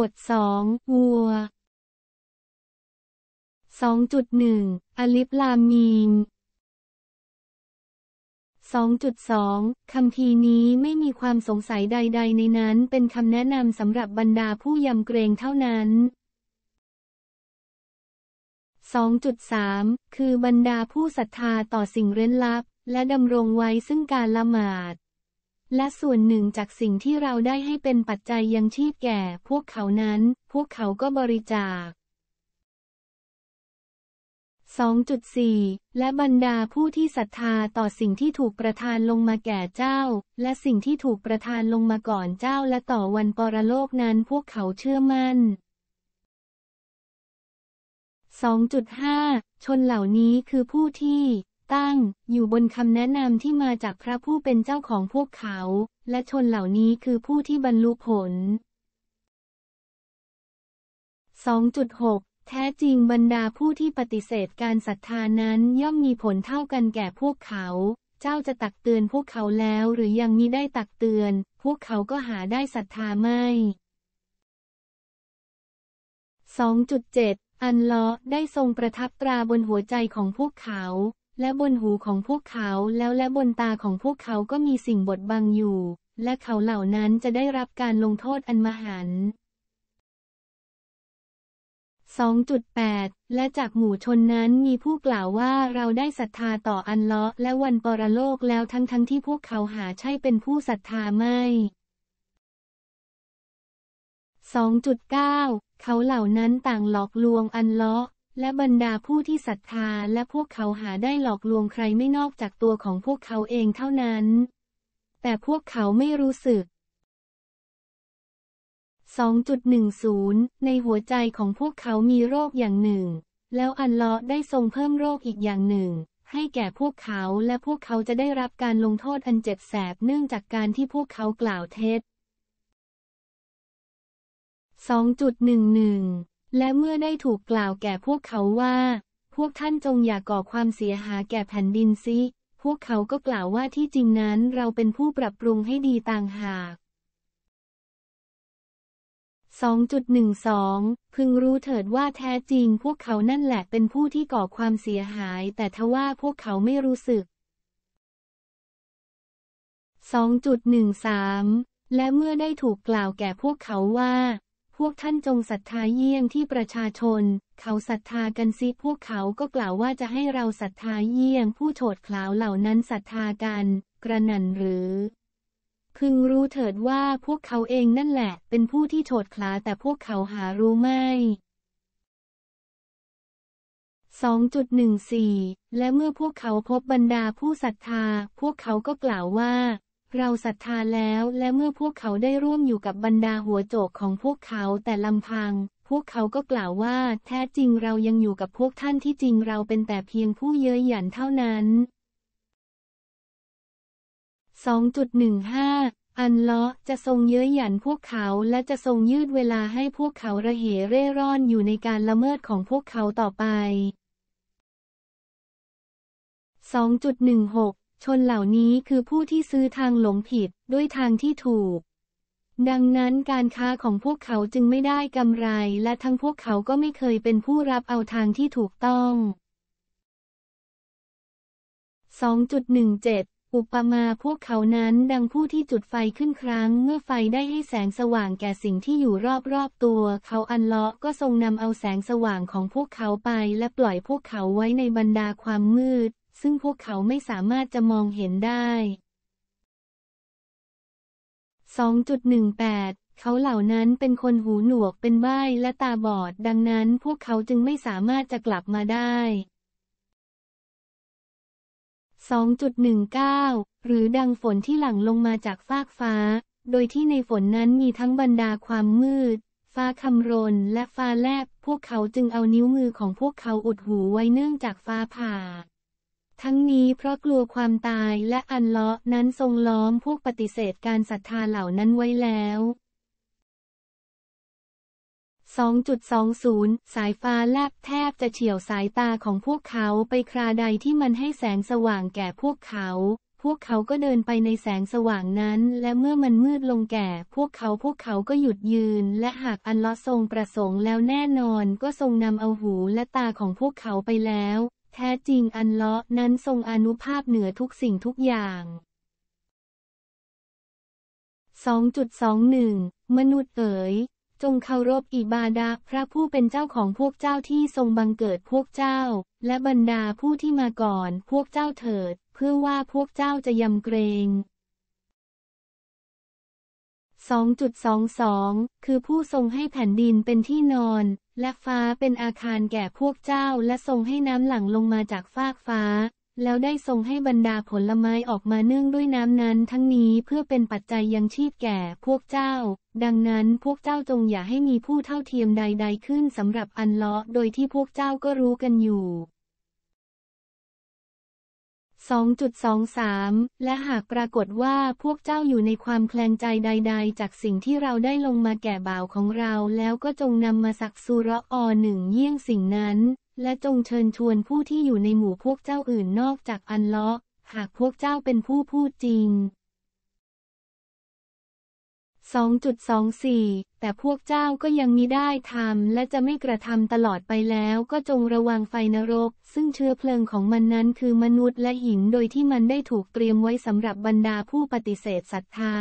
บทสองวัว 2.1 อลิฟลามีน2.2 คำทีนี้ไม่มีความสงสัยใด ๆ ในนั้นเป็นคำแนะนำสำหรับบรรดาผู้ยำเกรงเท่านั้น 2.3 คือบรรดาผู้ศรัทธาต่อสิ่งเร้นลับและดำรงไว้ซึ่งการละหมาดและส่วนหนึ่งจากสิ่งที่เราได้ให้เป็นปัจจัยยังชีพแก่ พวกเขานั้น พวกเขาก็บริจาค2.4 และบรรดาผู้ที่ศรัทธาต่อสิ่งที่ถูกประทานลงมาแก่เจ้า และสิ่งที่ถูกประทานลงมาก่อนเจ้าและต่อวันปรโลกนั้นพวกเขาเชื่อมั่น 2.5 ชนเหล่านี้คือผู้ที่ั้งอยู่บนคำแนะนำที่มาจากพระผู้เป็นเจ้าของพวกเขา และชนเหล่านี้คือผู้ที่บรรลุผล 2.6 แท้จริงบรรดาผู้ที่ปฏิเสธการศรัทธานั้นย่อมมีผลเท่ากันแก่พวกเขา เจ้าจะตักเตือนพวกเขาแล้วหรือยังมีได้ตักเตือน พวกเขาก็หาได้ศรัทธาไม่ 2.7 อันล้อได้ทรงประทับตราบนหัวใจของพวกเขาและบนหูของพวกเขาแล้วและบนตาของพวกเขาก็มีสิ่งบดบังอยู่ และเขาเหล่านั้นจะได้รับการลงโทษอันมหันต์ 2.8 และจากหมู่ชนนั้นมีผู้กล่าวว่าเราได้ศรัทธาต่ออันเลาะและวันปรโลกแล้วทั้งทั้งที่พวกเขาหาใช่เป็นผู้ศรัทธาไม่ 2.9 เขาเหล่านั้นต่างหลอกลวงอันเลาะและบรรดาผู้ที่ศรัทธาและพวกเขาหาได้หลอกลวงใครไม่นอกจากตัวของพวกเขาเองเท่านั้น แต่พวกเขาไม่รู้สึก2.10ในหัวใจของพวกเขา มีโรคอย่างหนึ่ง แล้วอันเลาะได้ทรงเพิ่มโรคอีกอย่างหนึ่ง ให้แก่พวกเขา และพวกเขาจะได้รับการลงโทษอันเจ็บแสบ เนื่องจากการที่พวกเขากล่าวเท็จ2.11และเมื่อได้ถูกกล่าวแก่พวกเขาว่า พวกท่านจงอย่าก่อความเสียหายแก่แผ่นดินซิ พวกเขาก็กล่าวว่าที่จริงนั้นเราเป็นผู้ปรับปรุงให้ดีต่างหาก 2.12 พึงรู้เถิดว่าแท้จริงพวกเขานั่นแหละเป็นผู้ที่ก่อความเสียหาย แต่ทว่าพวกเขาไม่รู้สึก 2.13 และเมื่อได้ถูกกล่าวแก่พวกเขาว่าวกท่านจงศรัทธาเยี่ยงที่ประชาชน เขาศรัทธากันซิพวกเขาก็กล่าวว่าจะให้เราศรัทธาเยี่ยง ผู้โฉดคขลาเหล่านั้นศรัทธากันกระนันหรือพึงรู้เถิดว่าพวกเขาเองนั่นแหละเป็นผู้ที่โฉดขลาแต่พวกเขาหารู้ไม่ 2.14 และเมื่อพวกเขาพบบรรดาผู้ศรัทธา พวกเขาก็กล่าวว่าเราศรัทธาแล้วและเมื่อพวกเขาได้ร่วมอยู่กับบรรดาหัวโจกของพวกเขาแต่ลำพัง พวกเขาก็กล่าวว่าแท้จริงเรายังอยู่กับพวกท่านที่จริงเราเป็นแต่เพียงผู้เย้ยหยันเท่านั้น 2.15 อันเลาะจะทรงเย้ยหยันพวกเขาและจะทรงยืดเวลาให้พวกเขาระเหเร่ร่อนอยู่ในการละเมิดของพวกเขาต่อไป 2.16ชนเหล่านี้คือผู้ที่ซื้อทางหลงผิด ด้วยทางที่ถูก ดังนั้นการค้าของพวกเขาจึงไม่ได้กำไร และทั้งพวกเขาก็ไม่เคยเป็นผู้รับเอาทางที่ถูกต้อง 2.17 อุปมาพวกเขานั้นดังผู้ที่จุดไฟขึ้นครั้ง เมื่อไฟได้ให้แสงสว่างแก่สิ่งที่อยู่รอบๆตัวเขาอันเลาะก็ทรงนำเอาแสงสว่างของพวกเขาไป และปล่อยพวกเขาไว้ในบรรดาความมืดซึ่งพวกเขาไม่สามารถจะมองเห็นได้ 2.18 เขาเหล่านั้นเป็นคนหูหนวกเป็นใบ้และตาบอดดังนั้นพวกเขาจึงไม่สามารถจะกลับมาได้ 2.19 หรือดังฝนที่หลั่งลงมาจากฟากฟ้า โดยที่ในฝนนั้นมีทั้งบรรดาความมืด ฟ้าคำรนและฟ้าแลบ พวกเขาจึงเอานิ้วมือของพวกเขาอุดหูไว้เนื่องจากฟ้าผ่าทั้งนี้เพราะกลัวความตายและอันเลาะนั้นทรงล้อมพวกปฏิเสธการศรัทธาเหล่านั้นไว้แล้ว 2.20 สายฟ้าแลบแทบจะเฉี่ยวสายตาของพวกเขาไปคราใดที่มันให้แสงสว่างแก่พวกเขา พวกเขาก็เดินไปในแสงสว่างนั้นและเมื่อมันมืดลงแก่พวกเขาพวกเขาก็หยุดยืน และหากอันลอทรงประสงค์แล้วแน่นอนก็ทรงนำเอาหูและตาของพวกเขาไปแล้วแท้จริงอันเลาะนั้นทรงอนุภาพเหนือทุกสิ่งทุกอย่าง 2.21 มนุษย์เอ๋ย จงเคารพอิบาดาพระผู้เป็นเจ้าของพวกเจ้าที่ทรงบังเกิดพวกเจ้า และบรรดาผู้ที่มาก่อนพวกเจ้าเถิด เพื่อว่าพวกเจ้าจะยำเกรง2.22 คือผู้ทรงให้แผ่นดินเป็นที่นอนและฟ้าเป็นอาคารแก่พวกเจ้าและทรงให้น้ำหลั่งลงมาจากฟากฟ้า แล้วได้ทรงให้บรรดาผลไม้ออกมาเนื่องด้วยน้ำนั้นทั้งนี้เพื่อเป็นปัจจัยยังชีพแก่พวกเจ้า ดังนั้นพวกเจ้าจงอย่าให้มีผู้เท่าเทียมใดๆ ขึ้นสำหรับอันเลาะโดยที่พวกเจ้าก็รู้กันอยู่2.23 และหากปรากฏว่าพวกเจ้าอยู่ในความแคลงใจใดๆ จากสิ่งที่เราได้ลงมาแก่บ่าวของเราแล้วก็จงนำมาสักซูรออหนึ่งเยี่ยงสิ่งนั้น และจงเชิญชวนผู้ที่อยู่ในหมู่พวกเจ้าอื่นนอกจากอันเลาะ หากพวกเจ้าเป็นผู้พูดจริง2.24 แต่พวกเจ้าก็ยังมิได้ทำ และจะไม่กระทำตลอดไปแล้วก็จงระวังไฟนรก ซึ่งเชื้อเพลิงของมันนั้นคือมนุษย์และหินโดยที่มันได้ถูกเตรียมไว้สำหรับบรรดาผู้ปฏิเสธศรัทธา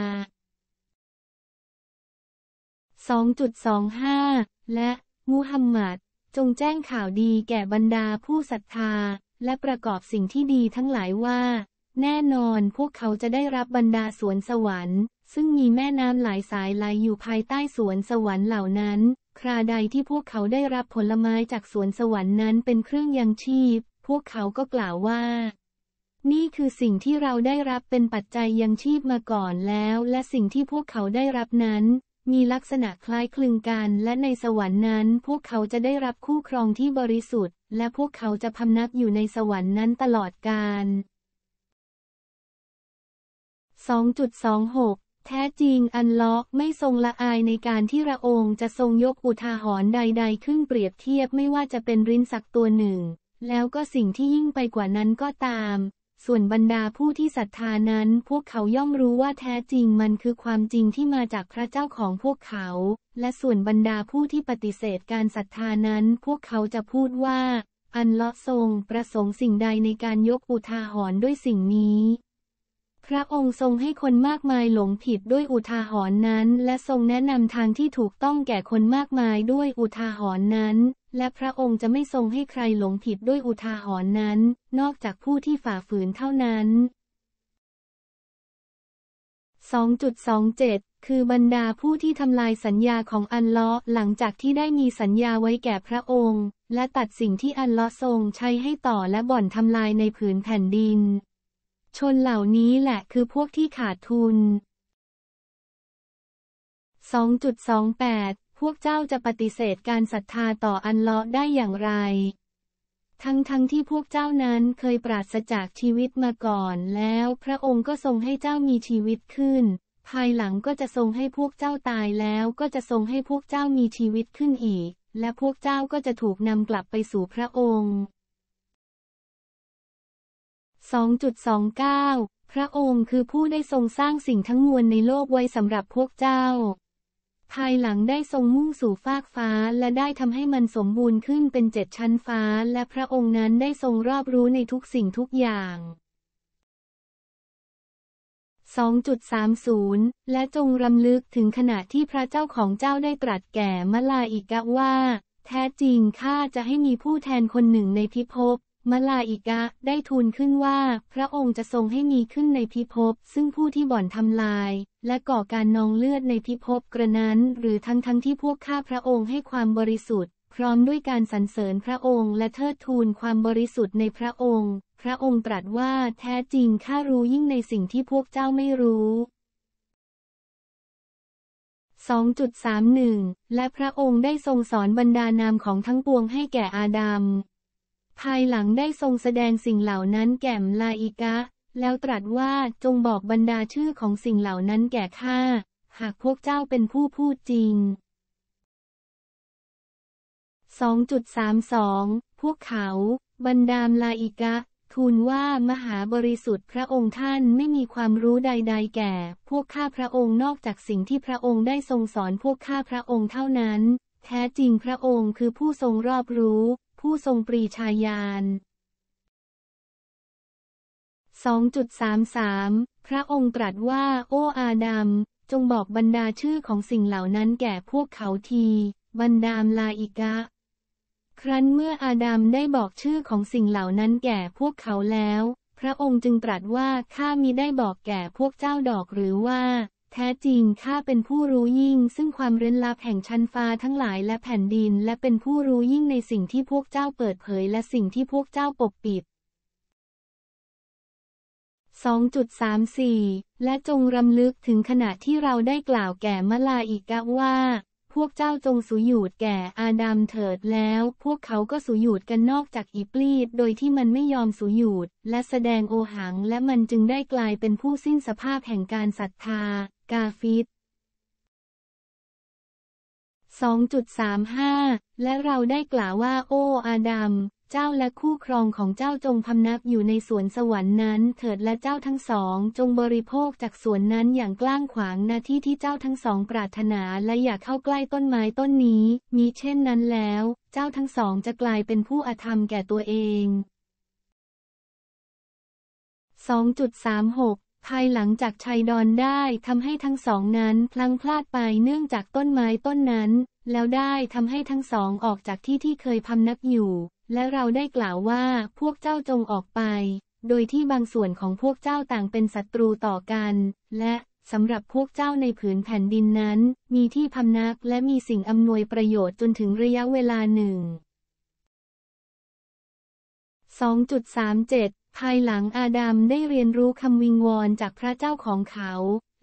2.25 และมูฮัมหมัด จงแจ้งข่าวดีแก่บรรดาผู้ศรัทธา และประกอบสิ่งที่ดีทั้งหลายว่าแน่นอนพวกเขาจะได้รับบรรดาสวนสวรรค์ ซึ่งมีแม่น้ำหลายสายไหลอยู่ภายใต้สวนสวรรค์เหล่านั้น คราใดที่พวกเขาได้รับผลไม้จากสวนสวรรค์นั้น เป็นเครื่องยังชีพ พวกเขาก็กล่าวว่า นี่คือสิ่งที่เราได้รับเป็นปัจจัยยังชีพมาก่อนแล้ว และสิ่งที่พวกเขาได้รับนั้น มีลักษณะคล้ายคลึงกันและในสวรรค์นั้น พวกเขาจะได้รับคู่ครองที่บริสุทธิ์ และพวกเขาจะพำนักอยู่ในสวรรค์นั้นตลอดกาล2.26 แท้จริงอันล็อกไม่ทรงละอายในการที่ระองค์จะทรงยกอุทาหรณ์ใดๆขึ้นเปรียบเทียบไม่ว่าจะเป็นริ้นสักตัวหนึ่ง แล้วก็สิ่งที่ยิ่งไปกว่านั้นก็ตาม ส่วนบรรดาผู้ที่ศรัทธานั้นพวกเขาย่อมรู้ว่าแท้จริงมันคือความจริงที่มาจากพระเจ้าของพวกเขา และส่วนบรรดาผู้ที่ปฏิเสธการศรัทธานั้น พวกเขาจะพูดว่า อันเลาะทรงประสงค์สิ่งใดในการยกอุทาหรณ์ด้วยสิ่งนี้พระองค์ทรงให้คนมากมายหลงผิดด้วยอุทาหรณ์นั้น และทรงแนะนำทางที่ถูกต้องแก่คนมากมายด้วยอุทาหรณ์นั้น และพระองค์จะไม่ทรงให้ใครหลงผิดด้วยอุทาหรณ์นั้น นอกจากผู้ที่ฝ่าฝืนเท่านั้น 2.27 คือบรรดาผู้ที่ทำลายสัญญาของอันเลาะหลังจากที่ได้มีสัญญาไว้แก่พระองค์ และตัดสิ่งที่อันเลาะทรงใช้ให้ต่อและบ่อนทำลายในผืนแผ่นดินชนเหล่านี้แหละคือพวกที่ขาดทุน 2.28 พวกเจ้าจะปฏิเสธการศรัทธาต่ออันเลาะได้อย่างไร ทั้งๆทที่พวกเจ้านั้นเคยปราศจากชีวิตมาก่อน แล้วพระองค์ก็ทรงให้เจ้ามีชีวิตขึ้น ภายหลังก็จะทรงให้พวกเจ้าตายแล้วก็จะทรงให้พวกเจ้ามีชีวิตขึ้นอีก และพวกเจ้าก็จะถูกนำกลับไปสู่พระองค์2.29 พระองค์คือผู้ได้ทรงสร้างสิ่งทั้งมวลในโลกไว้สำหรับพวกเจ้า ภายหลังได้ทรงมุ่งสู่ฟากฟ้าและได้ทำให้มันสมบูรณ์ขึ้นเป็นเจ็ดชั้นฟ้า และพระองค์นั้นได้ทรงรอบรู้ในทุกสิ่งทุกอย่าง 2.30 และจงรำลึกถึงขณะที่พระเจ้าของเจ้าได้ตรัสแก่มลาอิกะว่า แท้จริงข้าจะให้มีผู้แทนคนหนึ่งในพิภพมลาอิกะได้ทูลขึ้นว่าพระองค์จะทรงให้มีขึ้นในพิภพซึ่งผู้ที่บ่อนทำลาย และก่อการนองเลือดในพิภพกระนั้น หรือทั้งทั้งที่พวกข้าพระองค์ให้ความบริสุทธิ์ พร้อมด้วยการสรรเสริญพระองค์และเทิดทูน ความบริสุทธิ์ในพระองค์ พระองค์ตรัสว่าแท้จริงข้ารู้ยิ่งในสิ่งที่พวกเจ้าไม่รู้2.31และพระองค์ได้ทรงสอนบรรดานามของทั้งปวงให้แก่อาดัมภายหลังได้ทรงแสดงสิ่งเหล่านั้นแก่มลาอิกะ แล้วตรัสว่าจงบอกบรรดาชื่อของสิ่งเหล่านั้นแก่ข้าหากพวกเจ้าเป็นผู้พูดจริง 2.32 พวกเขา บรรดาลาอิกะ ทูลว่ามหาบริสุทธิ์พระองค์ท่านไม่มีความรู้ใด ๆ แก่ พวกข้าพระองค์นอกจากสิ่งที่พระองค์ได้ทรงสอนพวกข้าพระองค์เท่านั้น แท้จริงพระองค์คือผู้ทรงรอบรู้ผู้ทรงปรีชาญาณ2.33พระองค์ตรัสว่า โออาดัมจงบอกบรรดาชื่อของสิ่งเหล่านั้นแก่พวกเขาที บรรดามลาอิกะ ครั้นเมื่ออาดัมได้บอกชื่อของสิ่งเหล่านั้นแก่พวกเขาแล้ว พระองค์จึงตรัสว่าข้ามิได้บอกแก่พวกเจ้าดอกหรือว่าแท้จริงข้าเป็นผู้รู้ยิ่ง ซึ่งความเร้นลับแห่งชั้นฟ้าทั้งหลายและแผ่นดินและเป็นผู้รู้ยิ่งในสิ่งที่พวกเจ้าเปิดเผยและสิ่งที่พวกเจ้าปกปิด 2.34 และจงรำลึกถึงขณะที่เราได้กล่าวแก่มลาอิกะว่า พวกเจ้าจงสุยูดแก่อาดัมเถิดแล้ว พวกเขาก็สุยูดกันนอกจากอิปลีดโดยที่มันไม่ยอมสุยูดและแสดงโอหัง และมันจึงได้กลายเป็นผู้สิ้นสภาพแห่งการศรัทธากาฟิต2.35 และเราได้กล่าวว่าโอ้อาดัม เจ้าและคู่ครองของเจ้าจงพำนักอยู่ในสวนสวรรค์นั้น เถิดและเจ้าทั้งสอง จงบริโภคจากสวนนั้นอย่างกล้างขวางนาที่ที่เจ้าทั้งสองปรารถนาและอย่าเข้าใกล้ต้นไม้ต้นนี้ มีเช่นนั้นแล้ว เจ้าทั้งสองจะกลายเป็นผู้อธรรมแก่ตัวเอง 2.36ภายหลังจากชัยดอนได้ทำให้ทั้งสองนั้นพลังพลาดไปเนื่องจากต้นไม้ต้นนั้น แล้วได้ทำให้ทั้งสองออกจากที่ที่เคยพำนักอยู่ และเราได้กล่าวว่าพวกเจ้าจงออกไป โดยที่บางส่วนของพวกเจ้าต่างเป็นศัตรูต่อกัน และสำหรับพวกเจ้าในผืนแผ่นดินนั้น มีที่พำนักและมีสิ่งอำนวยประโยชน์จนถึงระยะเวลาหนึ่ง2.37ภายหลังอาดัมได้เรียนรู้คำวิงวอนจากพระเจ้าของเขา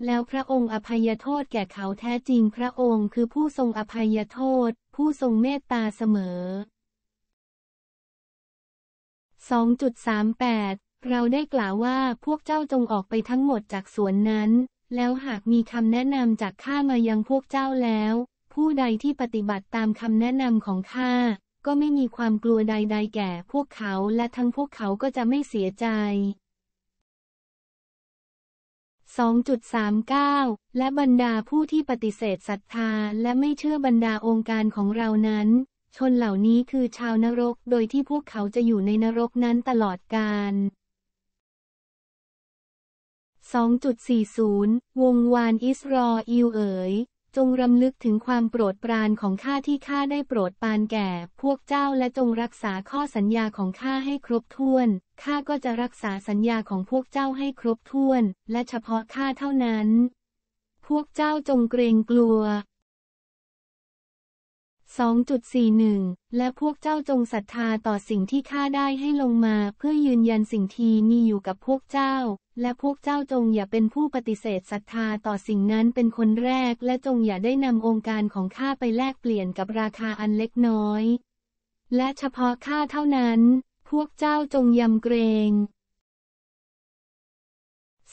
แล้วพระองค์อภัยโทษแก่เขาแท้จริงพระองค์คือผู้ทรงอภัยโทษ ผู้ทรงเมตตาเสมอ 2.38 เราได้กล่าวว่าพวกเจ้าจงออกไปทั้งหมดจากสวนนั้น แล้วหากมีคำแนะนำจากข้ามายังพวกเจ้าแล้ว ผู้ใดที่ปฏิบัติตามคำแนะนำของข้าก็ไม่มีความกลัวใด ๆ แก่พวกเขาและทั้งพวกเขาก็จะไม่เสียใจ 2.39 และบรรดาผู้ที่ปฏิเสธศรัทธาและไม่เชื่อบรรดาองค์การของเรานั้น ชนเหล่านี้คือชาวนรกโดยที่พวกเขาจะอยู่ในนรกนั้นตลอดกาล 2.40 วงวานอิสรออิลเอ๋ยจงรำลึกถึงความโปรดปรานของข้าที่ข้าได้โปรดปรานแก่ พวกเจ้าและจงรักษาข้อสัญญาของข้าให้ครบถ้วน ข้าก็จะรักษาสัญญาของพวกเจ้าให้ครบถ้วน และเฉพาะข้าเท่านั้น พวกเจ้าจงเกรงกลัว2.41 และพวกเจ้าจงศรัทธาต่อสิ่งที่ข้าได้ให้ลงมาเพื่อยืนยันสิ่งที่มีอยู่กับพวกเจ้า และพวกเจ้าจงอย่าเป็นผู้ปฏิเสธศรัทธาต่อสิ่งนั้นเป็นคนแรก และจงอย่าได้นำองค์การของข้าไปแลกเปลี่ยนกับราคาอันเล็กน้อย และเฉพาะข้าเท่านั้น พวกเจ้าจงยำเกรง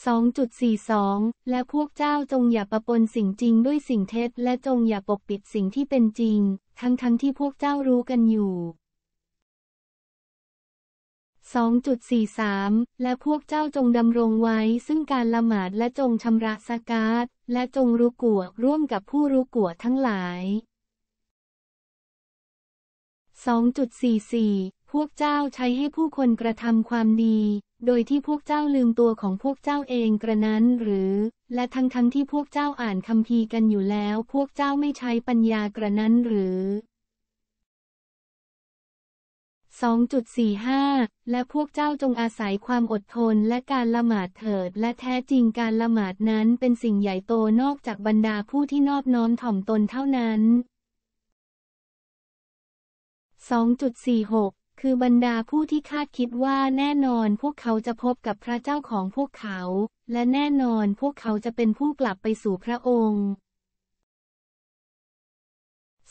2.42 และพวกเจ้าจงอย่าประปนสิ่งจริงด้วยสิ่งเท็จ และจงอย่าปกปิดสิ่งที่เป็นจริงทั้งทั้งที่พวกเจ้ารู้กันอยู่ 2.43 และพวกเจ้าจงดำรงไว้ซึ่งการละหมาดและจงชำระสกาดและจงรู้กัวร่วมกับผู้รู้กัวทั้งหลาย 2.44พวกเจ้าใช้ให้ผู้คนกระทำความดี โดยที่พวกเจ้าลืมตัวของพวกเจ้าเองกระนั้นหรือ และทั้งทั้งที่พวกเจ้าอ่านคำพีกันอยู่แล้ว พวกเจ้าไม่ใช้ปัญญากระนั้นหรือ 2.45 และพวกเจ้าจงอาศัยความอดทนและการละหมาดเถิด และแท้จริงการละหมาดนั้นเป็นสิ่งใหญ่โตนอกจากบรรดาผู้ที่นอบน้อมถ่อมตนเท่านั้น 2.46คือบรรดาผู้ที่คาดคิดว่าแน่นอนพวกเขาจะพบกับพระเจ้าของพวกเขา และแน่นอนพวกเขาจะเป็นผู้กลับไปสู่พระองค์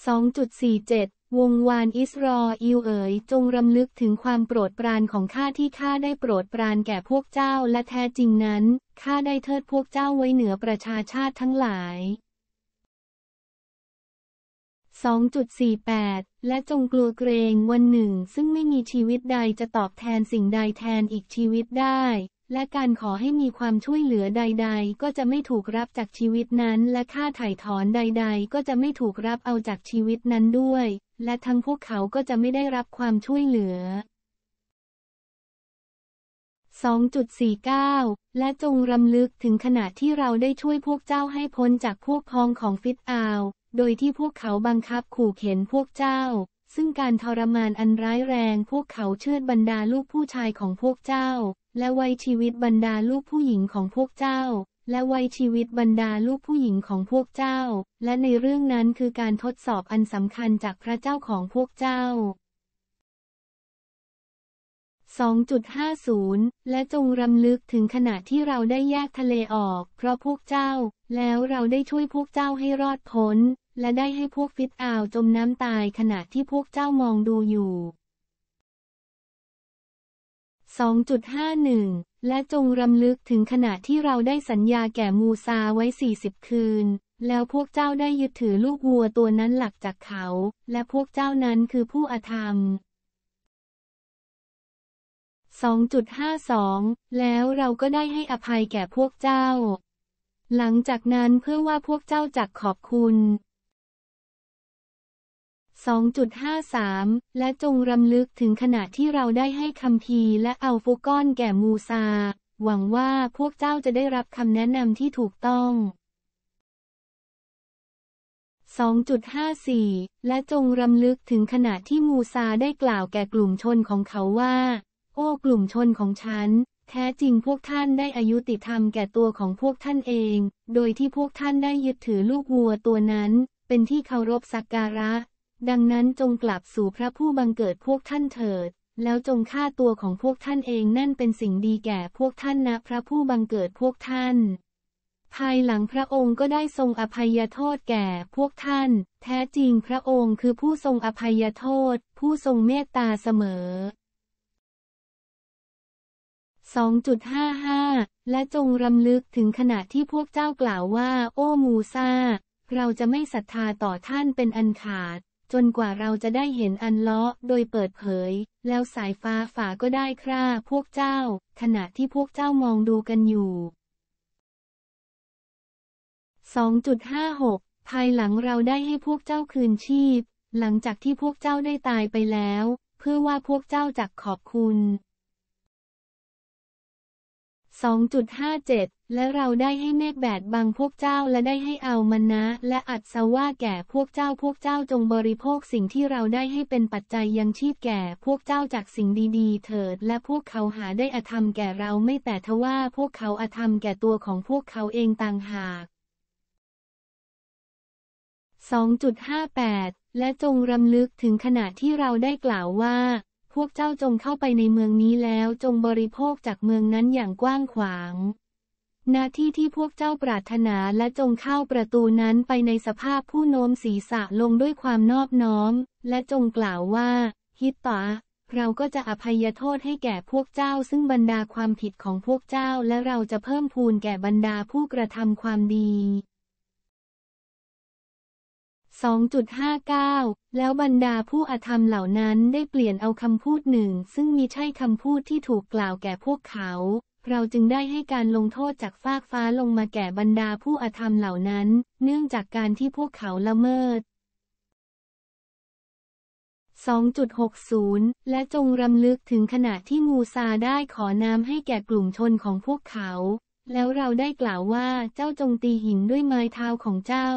2.47 วงวานอิสรออิวเอ๋ยจงรำลึกถึงความโปรดปรานของข้าที่ข้าได้โปรดปรานแก่พวกเจ้าและแท้จริงนั้นข้าได้เทิดพวกเจ้าไว้เหนือประชาชาติทั้งหลาย2.48 และจงกลัวเกรงวันหนึ่งซึ่งไม่มีชีวิตใดจะตอบแทนสิ่งใดแทนอีกชีวิตได้ และการขอให้มีความช่วยเหลือใดๆก็จะไม่ถูกรับจากชีวิตนั้น และค่าไถ่ถอนใดๆก็จะไม่ถูกรับเอาจากชีวิตนั้นด้วย และทั้งพวกเขาก็จะไม่ได้รับความช่วยเหลือ 2.49 และจงรำลึกถึงขณะที่เราได้ช่วยพวกเจ้าให้พ้นจากพวกพองของฟิตอาวโดยที่พวกเขาบังคับขู่เข็นพวกเจ้า ซึ่งการทรมานอันร้ายแรงพวกเขาเชือดบรรดาลูกผู้ชายของพวกเจ้า และไว้ชีวิตบรรดาลูกผู้หญิงของพวกเจ้า และไว้ชีวิตบรรดาลูกผู้หญิงของพวกเจ้า และในเรื่องนั้นคือการทดสอบอันสำคัญจากพระเจ้าของพวกเจ้า 2.50 และจงรำลึกถึงขณะที่เราได้แยกทะเลออก เพราะพวกเจ้า แล้วเราได้ช่วยพวกเจ้าให้รอดพ้นและได้ให้พวกฟิตอาวจมน้ำตายขณะที่พวกเจ้ามองดูอยู่ 2.51 และจงรำลึกถึงขณะที่เราได้สัญญาแก่มูซาไว้ 40 คืน แล้วพวกเจ้าได้ยึดถือลูกวัวตัวนั้นหลักจากเขา และพวกเจ้านั้นคือผู้อธรรม 2.52 แล้วเราก็ได้ให้อภัยแก่พวกเจ้า หลังจากนั้นเพื่อว่าพวกเจ้าจักขอบคุณ2.53 และจงรำลึกถึงขณะที่เราได้ให้คำพีและเอาฟุก้อนแก่มูซา หวังว่าพวกเจ้าจะได้รับคำแนะนำที่ถูกต้อง 2.54 และจงรำลึกถึงขณะที่มูซาได้กล่าวแก่กลุ่มชนของเขาว่า โอ้กลุ่มชนของฉัน แท้จริงพวกท่านได้อายุติธรรมแก่ตัวของพวกท่านเอง โดยที่พวกท่านได้ยึดถือลูกวัวตัวนั้น เป็นที่เคารพสักการะดังนั้นจงกลับสู่พระผู้บังเกิดพวกท่านเถิด แล้วจงฆ่าตัวของพวกท่านเองนั่นเป็นสิ่งดีแก่พวกท่านนะพระผู้บังเกิดพวกท่าน ภายหลังพระองค์ก็ได้ทรงอภัยโทษแก่พวกท่าน แท้จริงพระองค์คือผู้ทรงอภัยโทษ ผู้ทรงเมตตาเสมอ 2.55และจงรำลึกถึงขณะที่พวกเจ้ากล่าวว่า โอ้มูซา เราจะไม่ศรัทธาต่อท่านเป็นอันขาดจนกว่าเราจะได้เห็นอันเลาะ โดยเปิดเผย แล้วสายฟ้าฝ่าก็ได้คร่าพวกเจ้า ขณะที่พวกเจ้ามองดูกันอยู่ 2.56 ภายหลังเราได้ให้พวกเจ้าคืนชีพ หลังจากที่พวกเจ้าได้ตายไปแล้ว เพื่อว่าพวกเจ้าจักขอบคุณ2.57 และเราได้ให้เมฆแบดบังพวกเจ้า และได้ให้เอามันนะ และอัดสว่าแก่พวกเจ้า พวกเจ้าจงบริโภคสิ่งที่เราได้ให้เป็นปัจจัยยังชีพแก่พวกเจ้าจากสิ่งดี ๆ เถิด และพวกเขาหาได้อธรรมแก่เราไม่แต่ทว่าพวกเขาอธรรมแก่ตัวของพวกเขาเองต่างหาก 2.58 และจงรำลึกถึงขณะที่เราได้กล่าวว่าพวกเจ้า จงเข้าไปในเมืองนี้แล้วจงบริโภคจากเมืองนั้นอย่างกว้างขวางณที่ที่พวกเจ้าปรารถนาและจงเข้าประตูนั้นไปในสภาพผู้โน้มศีรษะลงด้วยความนอบน้อม และจงกล่าวว่าฮิตตาเราก็จะอภัยโทษให้แก่พวกเจ้าซึ่งบรรดาความผิดของพวกเจ้า และเราจะเพิ่มพูนแก่บรรดาผู้กระทำความดี2.59 แล้วบรรดาผู้อธรรมเหล่านั้นได้เปลี่ยนเอาคำพูดหนึ่ง ซึ่งมิใช่คำพูดที่ถูกกล่าวแก่พวกเขา เราจึงได้ให้การลงโทษจากฟากฟ้าลงมาแก่บรรดาผู้อธรรมเหล่านั้น เนื่องจากการที่พวกเขาละเมิด 2.60 และจงรำลึกถึงขณะที่มูซาได้ขอน้ำให้แก่กลุ่มชนของพวกเขา แล้วเราได้กล่าวว่า เจ้าจงตีหินด้วยไม้เท้าของเจ้า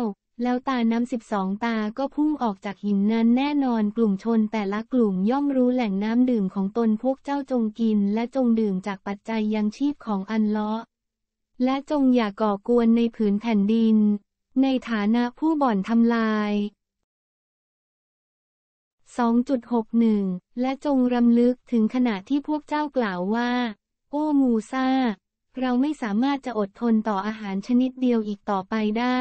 แล้วตาน้ำสิบสองตาก็พุ่งออกจากหินนั้นแน่นอนกลุ่มชนแต่ละกลุ่มย่อมรู้แหล่งน้ำดื่มของตนพวกเจ้าจงกินและจงดื่มจากปัจจัยยังชีพของอันเลาะ และจงอย่าก่อกวนในผืนแผ่นดิน ในฐานะผู้บ่อนทำลาย 2.61 และจงรำลึกถึงขณะที่พวกเจ้ากล่าวว่า โอ้มูซาเราไม่สามารถจะอดทนต่ออาหารชนิดเดียวอีกต่อไปได้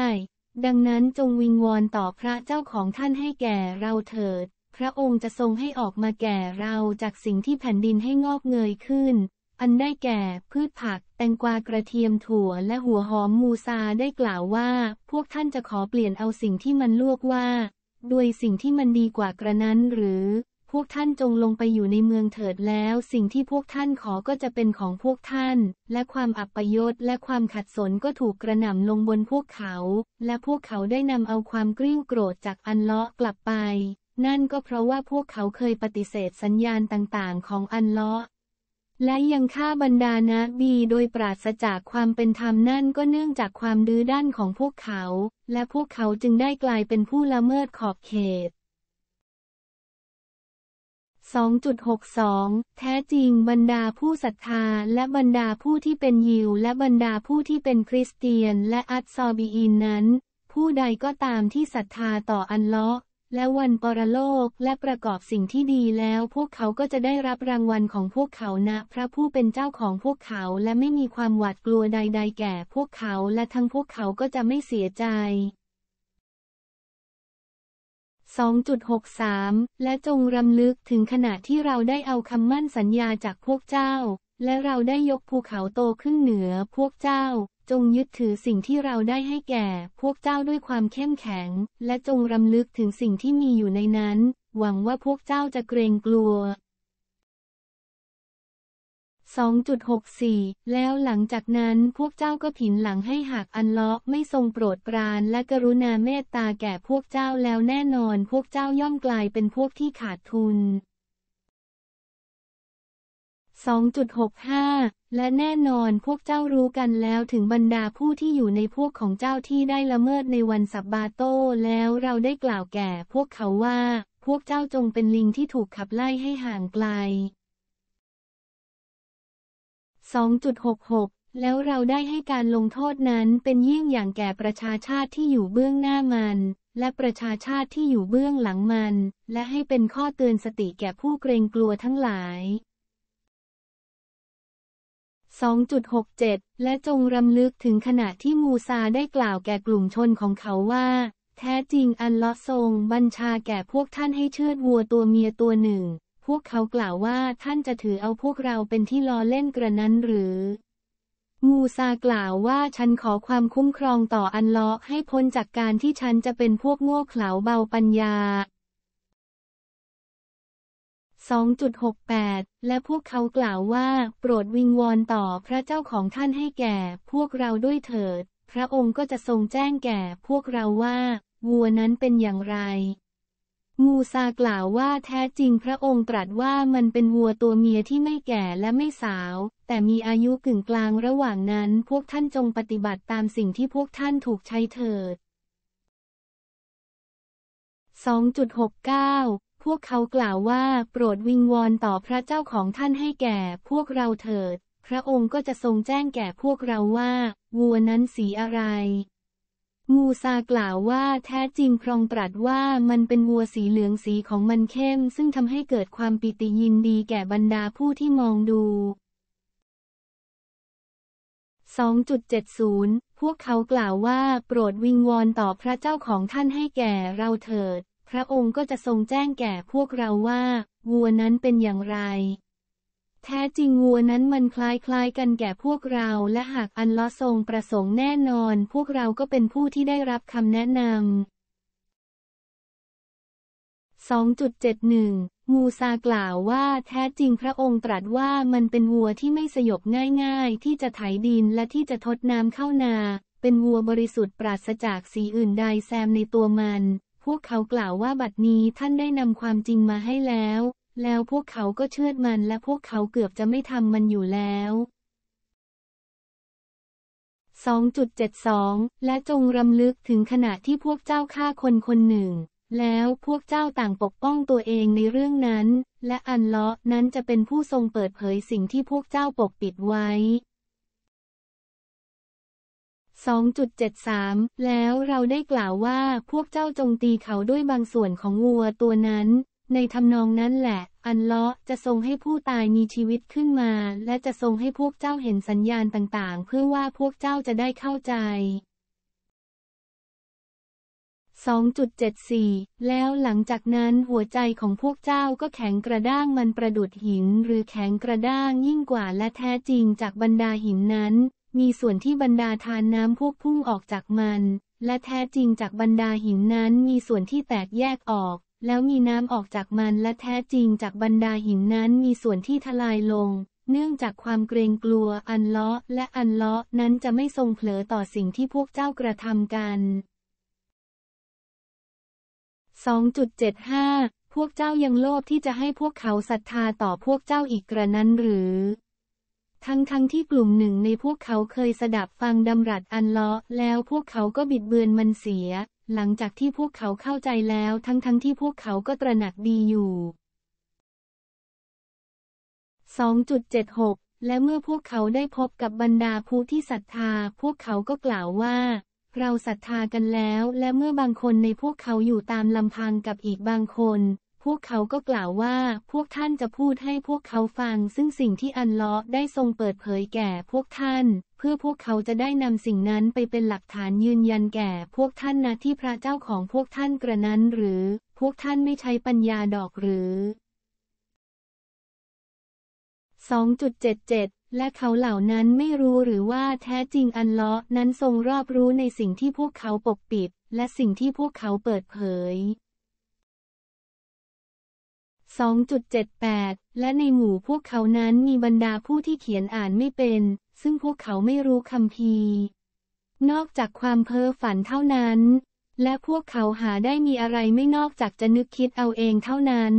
ดังนั้นจงวิงวอนต่อพระเจ้าของท่านให้แก่เราเถิด พระองค์จะทรงให้ออกมาแก่เราจากสิ่งที่แผ่นดินให้งอกเงยขึ้น อันได้แก่พืชผัก แตงกวากระเทียมถั่วและหัวหอมมูซาได้กล่าวว่า พวกท่านจะขอเปลี่ยนเอาสิ่งที่มันลวกว่า ด้วยสิ่งที่มันดีกว่ากระนั้นหรือพวกท่านจงลงไปอยู่ในเมืองเถิดแล้วสิ่งที่พวกท่านขอก็จะเป็นของพวกท่าน และความอับปยศและความขัดสนก็ถูกกระหน่ำลงบนพวกเขา และพวกเขาได้นำเอาความกริ้วโกรธจากอันเลาะกลับไป นั่นก็เพราะว่าพวกเขาเคยปฏิเสธสัญญาณต่างๆ ของอันเลาะและยังฆ่าบรรดานะบีโดยปราศจากความเป็นธรรมนั่นก็เนื่องจากความดื้อด้านของพวกเขา และพวกเขาจึงได้กลายเป็นผู้ละเมิดขอบเขต2.62 แท้จริงบรรดาผู้ศรัทธา และบรรดาผู้ที่เป็นยิว และบรรดาผู้ที่เป็นคริสเตียน และอัตซอบีอินนั้น ผู้ใดก็ตามที่ศรัทธาต่ออันเลาะและวันปรโลกและประกอบสิ่งที่ดีแล้ว พวกเขาก็จะได้รับรางวัลของพวกเขาณนะพระผู้เป็นเจ้าของพวกเขา และไม่มีความหวาดกลัวใดๆ แก่พวกเขา และทั้งพวกเขาก็จะไม่เสียใจ2.63 และจงรำลึกถึงขณะที่เราได้เอาคำมั่นสัญญาจากพวกเจ้า และเราได้ยกภูเขาโตขึ้นเหนือพวกเจ้า จงยึดถือสิ่งที่เราได้ให้แก่พวกเจ้าด้วยความเข้มแข็ง และจงรำลึกถึงสิ่งที่มีอยู่ในนั้น หวังว่าพวกเจ้าจะเกรงกลัว2.64 แล้วหลังจากนั้นพวกเจ้าก็ผินหลังให้หากอันเลาะไม่ทรงโปรดปราน และกรุณาเมตตาแก่พวกเจ้าแล้วแน่นอนพวกเจ้าย่อมกลายเป็นพวกที่ขาดทุน 2.65 และแน่นอนพวกเจ้ารู้กันแล้วถึงบรรดาผู้ที่อยู่ในพวกของเจ้าที่ได้ละเมิดในวันสับบาโตแล้วเราได้กล่าวแก่ พวกเขาว่า พวกเจ้าจงเป็นลิงที่ถูกขับไล่ให้ห่างไกล2.66 แล้วเราได้ให้การลงโทษนั้นเป็นเยี่ยงอย่างแก่ประชาชาติที่อยู่เบื้องหน้ามัน และประชาชาติที่อยู่เบื้องหลังมัน และให้เป็นข้อเตือนสติแก่ผู้เกรงกลัวทั้งหลาย 2.67 และจงรำลึกถึงขณะที่มูซาได้กล่าวแก่กลุ่มชนของเขาว่า แท้จริงอันลอทรงบัญชาแก่พวกท่านให้เชือดวัวตัวเมียตัวหนึ่งพวกเขากล่าวว่าท่านจะถือเอาพวกเราเป็นที่ล้อเล่นกระนั้นหรือ มูซากล่าวว่าฉันขอความคุ้มครองต่ออันเลาะให้พ้นจากการที่ฉันจะเป็นพวกโง่เขลาเบาปัญญา 2.68 และพวกเขากล่าวว่า โปรดวิงวอนต่อพระเจ้าของท่านให้แก่พวกเราด้วยเถิด พระองค์ก็จะทรงแจ้งแก่พวกเราว่า วัวนั้นเป็นอย่างไรมูซากล่าวว่าแท้จริงพระองค์ตรัสว่ามันเป็นวัวตัวเมียที่ไม่แก่และไม่สาว แต่มีอายุกึ่งกลางระหว่างนั้นพวกท่านจงปฏิบัติตามสิ่งที่พวกท่านถูกใช้เถิด2.69 พวกเขากล่าวว่าโปรดวิงวอนต่อพระเจ้าของท่านให้แก่พวกเราเถิด พระองค์ก็จะทรงแจ้งแก่พวกเราว่า วัวนั้นสีอะไรมูซากล่าวว่าแท้จริงครองปรัดว่ามันเป็นวัวสีเหลืองสีของมันเข้มซึ่งทำให้เกิดความปิติยินดีแก่บรรดาผู้ที่มองดู 2.70 พวกเขากล่าวว่า โปรดวิงวอนต่อพระเจ้าของท่านให้แก่เราเถิด พระองค์ก็จะทรงแจ้งแก่พวกเราว่า วัวนั้นเป็นอย่างไรแท้จริงงัวนั้นมันคล้ายๆกันแก่พวกเราและหากอันลอทรงประสงค์แน่นอนพวกเราก็เป็นผู้ที่ได้รับคำแนะนำ2.71มูซากล่าวว่าแท้จริงพระองค์ตรัสว่ามันเป็นวัวที่ไม่สยบง่าย ๆ ที่จะไถดินและที่จะทดน้ำเข้านา เป็นวัวบริสุทธิ์ปราศจากสีอื่นใดแซมในตัวมัน พวกเขากล่าวว่าบัดนี้ท่านได้นำความจริงมาให้แล้วแล้วพวกเขาก็เชื่อดมันและพวกเขาเกือบจะไม่ทำมันอยู่แล้ว 2.72 และจงรำลึกถึงขณะที่พวกเจ้าฆ่าคนคนหนึ่ง แล้วพวกเจ้าต่างปกป้องตัวเองในเรื่องนั้นและอันเลาะนั้นจะเป็นผู้ทรงเปิดเผยสิ่งที่พวกเจ้าปกปิดไว้ 2.73 แล้วเราได้กล่าวว่าพวกเจ้าจงตีเขาด้วยบางส่วนของวัวตัวนั้นในทำนองนั้นแหละ อันเลาะจะทรงให้ผู้ตายมีชีวิตขึ้นมา และจะทรงให้พวกเจ้าเห็นสัญญาณต่างๆ เพื่อว่าพวกเจ้าจะได้เข้าใจ 2.74 แล้วหลังจากนั้นหัวใจของพวกเจ้าก็แข็งกระด้างมันประดุดหินหรือแข็งกระด้างยิ่งกว่าและแท้จริงจากบรรดาหินนั้น มีส่วนที่บรรดาทานน้ำพวกพุ่งออกจากมัน และแท้จริงจากบรรดาหินนั้นมีส่วนที่แตกแยกออกแล้วมีน้ำออกจากมันและแท้จริงจากบรรดาหินนั้นมีส่วนที่ทลายลง เนื่องจากความเกรงกลัวอันเลาะและอันเลาะนั้นจะไม่ทรงเผลอต่อสิ่งที่พวกเจ้ากระทำกัน2.75พวกเจ้ายังโลภที่จะให้พวกเขาศรัทธาต่อพวกเจ้าอีกกระนั้นหรือ ทั้งทั้งที่กลุ่มหนึ่งในพวกเขาเคยสดับฟังดำรัสอันเลาะ แล้วพวกเขาก็บิดเบือนมันเสียหลังจากที่พวกเขาเข้าใจแล้วทั้งๆทที่พวกเขาก็ตระหนักดีอยู่ 2.76 และเมื่อพวกเขาได้พบกับบรรดาผู้ที่ศรัทธา พวกเขาก็กล่าวว่า เราศรัทธากันแล้ว และเมื่อบางคนในพวกเขาอยู่ตามลำพังกับอีกบางคน พวกเขาก็กล่าวว่าพวกท่านจะพูดให้พวกเขาฟังซึ่งสิ่งที่อันเลาะได้ทรงเปิดเผยแก่พวกท่านเพื่อพวกเขาจะได้นำสิ่งนั้นไปเป็นหลักฐานยืนยันแก่พวกท่านนะ ที่พระเจ้าของพวกท่านกระนั้นหรือ พวกท่านไม่ใช้ปัญญาดอกหรือ 2.77 และเขาเหล่านั้นไม่รู้หรือว่าแท้จริงอันเลาะนั้นทรงรอบรู้ในสิ่งที่พวกเขาปกปิด และสิ่งที่พวกเขาเปิดเผย 2.78 และในหมู่พวกเขานั้นมีบรรดาผู้ที่เขียนอ่านไม่เป็นซึ่งพวกเขาไม่รู้คำพีนอกจากความเพ้อฝันเท่านั้น และพวกเขาหาได้มีอะไรไม่นอกจากจะนึกคิดเอาเองเท่านั้น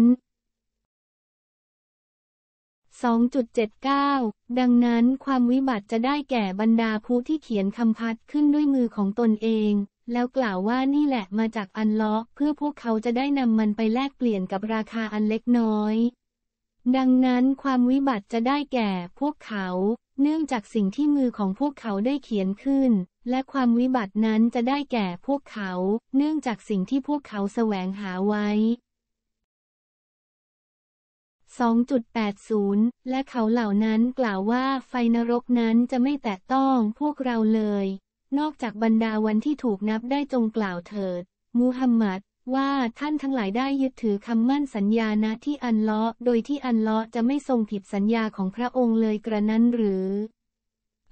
2.79 ดังนั้นความวิบัติจะได้แก่บรรดาผู้ที่เขียนคำพัดขึ้นด้วยมือของตนเอง แล้วกล่าวว่านี่แหละมาจากอันล็อกเพื่อพวกเขาจะได้นำมันไปแลกเปลี่ยนกับราคาอันเล็กน้อยดังนั้นความวิบัติจะได้แก่พวกเขา เนื่องจากสิ่งที่มือของพวกเขาได้เขียนขึ้น และความวิบัตินั้นจะได้แก่พวกเขา เนื่องจากสิ่งที่พวกเขาแสวงหาไว้ 2.80 และเขาเหล่านั้นกล่าวว่าไฟนรกนั้นจะไม่แตะต้องพวกเราเลย นอกจากบรรดาวันที่ถูกนับได้จงกล่าวเถิดมูฮัมหมัดว่าท่านทั้งหลายได้ยึดถือคำมั่นสัญญาณที่อันเลาะ โดยที่อันเลาะจะไม่ทรงผิดสัญญาของพระองค์เลยกระนั้นหรือ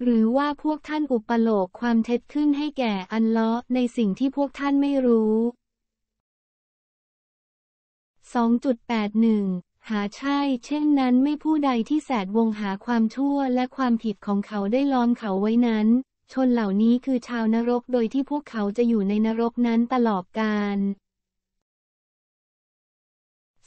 หรือว่าพวกท่านอุปโลกความเท็จขึ้นให้แก่อันเลาะในสิ่งที่พวกท่านไม่รู้ 2.81 หาใช่ เช่นนั้นไม่ผู้ใดที่แสดวงหาความชั่วและความผิดของเขาได้ล้อมเขาไว้นั้น ชนเหล่านี้คือชาวนรกโดยที่พวกเขาจะอยู่ในนรกนั้นตลอดกาล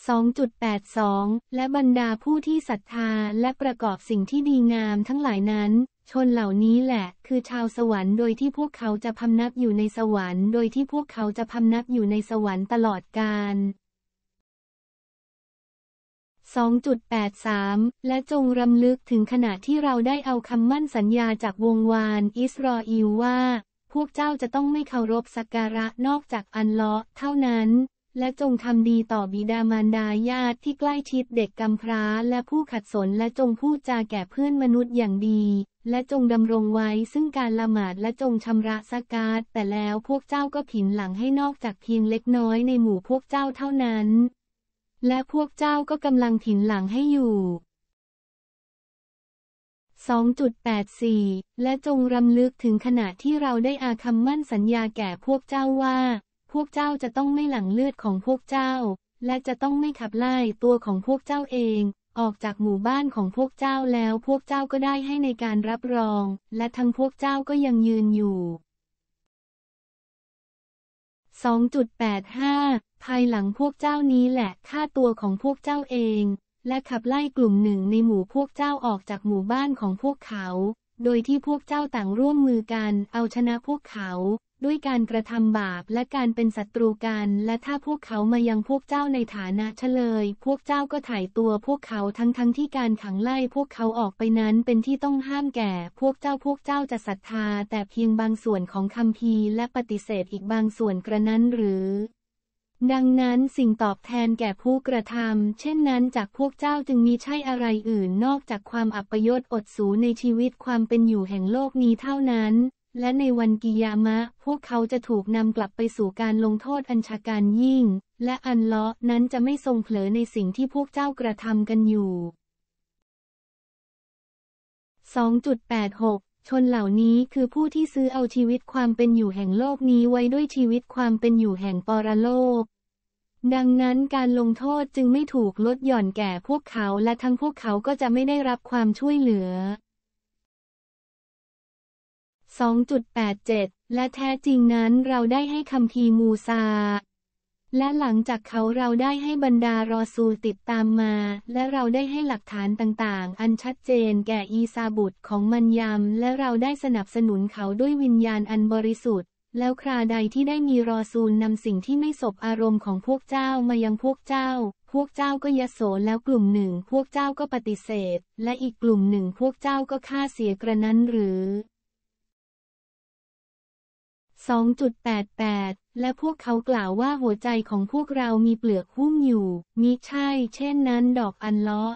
2.82 และบรรดาผู้ที่ศรัทธาและประกอบสิ่งที่ดีงามทั้งหลายนั้น ชนเหล่านี้แหละ คือชาวสวรรค์โดยที่พวกเขาจะพำนักอยู่ในสวรรค์โดยที่พวกเขาจะพำนักอยู่ในสวรรค์ตลอดกาล2.83 และจงรำลึกถึงขณะที่เราได้เอาคำมั่นสัญญาจากวงวาน อิสราเอลว่า พวกเจ้าจะต้องไม่เคารพสักการะนอกจากอันเลาะเท่านั้นและจงทำดีต่อบิดามารดาญาติที่ใกล้ชิดเด็กกำพร้าและผู้ขัดสนและจงพูดจาแก่เพื่อนมนุษย์อย่างดีและจงดำรงไว้ซึ่งการละหมาดและจงชำระสกาดแต่แล้วพวกเจ้าก็ผินหลังให้นอกจากเพียงเล็กน้อยในหมู่พวกเจ้าเท่านั้น และพวกเจ้าก็กำลังผินหลังให้อยู่ 2.84 และจงรำลึกถึงขณะที่เราได้อาคำมั่นสัญญาแก่พวกเจ้าว่าพวกเจ้าจะต้องไม่หลังเลือดของพวกเจ้า และจะต้องไม่ขับไล่ตัวของพวกเจ้าเอง ออกจากหมู่บ้านของพวกเจ้าแล้วพวกเจ้าก็ได้ให้ในการรับรอง และทั้งพวกเจ้าก็ยังยืนอยู่ 2.85 ภายหลังพวกเจ้านี้แหละฆ่าตัวของพวกเจ้าเอง และขับไล่กลุ่มหนึ่งในหมู่พวกเจ้าออกจากหมู่บ้านของพวกเขา โดยที่พวกเจ้าต่างร่วมมือกันเอาชนะพวกเขาด้วยการกระทำบาปและการเป็นศัตรูกัน และถ้าพวกเขามายังพวกเจ้าในฐานะเฉลย พวกเจ้าก็ถ่ายตัวพวกเขาทั้งทั้งที่การขังไล่พวกเขาออกไปนั้นเป็นที่ต้องห้ามแก่ พวกเจ้าพวกเจ้าจะศรัทธา แต่เพียงบางส่วนของคำพีและปฏิเสธอีกบางส่วนกระนั้นหรือ ดังนั้นสิ่งตอบแทนแก่ผู้กระทำเช่นนั้นจากพวกเจ้าจึงมีใช่อะไรอื่นนอกจากความอัปยศอดสูในชีวิตความเป็นอยู่แห่งโลกนี้เท่านั้นและในวันกิยามะ พวกเขาจะถูกนำกลับไปสู่การลงโทษอัญชาการยิ่ง และอันเลาะนั้นจะไม่ทรงเผลอในสิ่งที่พวกเจ้ากระทำกันอยู่ 2.86 ชนเหล่านี้คือผู้ที่ซื้อเอาชีวิตความเป็นอยู่แห่งโลกนี้ไว้ด้วยชีวิตความเป็นอยู่แห่งปรโลก ดังนั้นการลงโทษจึงไม่ถูกลดหย่อนแก่พวกเขาและทั้งพวกเขาก็จะไม่ได้รับความช่วยเหลือ2.87 และแท้จริงนั้นเราได้ให้คำพีมูซา และหลังจากเขาเราได้ให้บรรดารอซูลติดตามมา และเราได้ให้หลักฐานต่าง ๆ อันชัดเจนแก่อีซาบุตรของมันยามและเราได้สนับสนุนเขาด้วยวิญญาณอันบริสุทธิ์ แล้วคราใดที่ได้มีรอซูลนำสิ่งที่ไม่สบอารมณ์ของพวกเจ้ามายังพวกเจ้า พวกเจ้าก็ยโสแล้วกลุ่มหนึ่ง พวกเจ้าก็ปฏิเสธ และอีกกลุ่มหนึ่งพวกเจ้าก็ฆ่าเสียกระนั้นหรือ2.88 และพวกเขากล่าวว่า หัวใจของพวกเรามีเปลือกหุ้มอยู่มิใช่ เช่นนั้นดอกอันเลาะ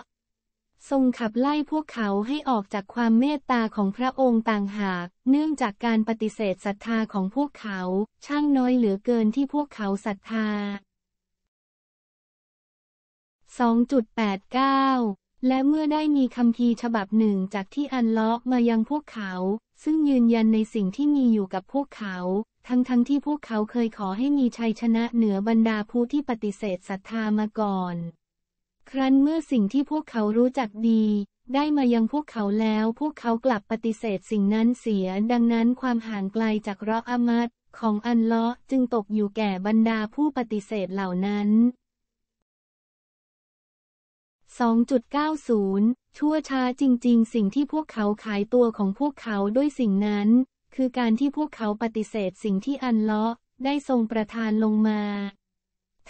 ทรงขับไล่พวกเขาให้ออกจากความเมตตาของพระองค์ต่างหาก เนื่องจากการปฏิเสธศรัทธาของพวกเขา ช่างน้อยเหลือเกินที่พวกเขาศรัทธา 2.89 และเมื่อได้มีคำพีฉบับหนึ่งจากที่อันเลาะมายังพวกเขาซึ่งยืนยันในสิ่งที่มีอยู่กับพวกเขา ทั้งๆทที่พวกเขาเคยขอให้มีชัยชนะเหนือบรรดาผู้ที่ปฏิเสธศรัทธามาก่อน ครั้นเมื่อสิ่งที่พวกเขารู้จักดี ได้มายังพวกเขาแล้วพวกเขากลับปฏิเสธสิ่งนั้นเสีย ดังนั้นความห่างไกลจากรออามัดของอันเลาะจึงตกอยู่แก่บรรดาผู้ปฏิเสธเหล่านั้น2.90 ชั่วช้าจริงๆ สิ่งที่พวกเขาขายตัวของพวกเขาด้วยสิ่งนั้น คือการที่พวกเขาปฏิเสธสิ่งที่อันเลาะ ได้ทรงประทานลงมา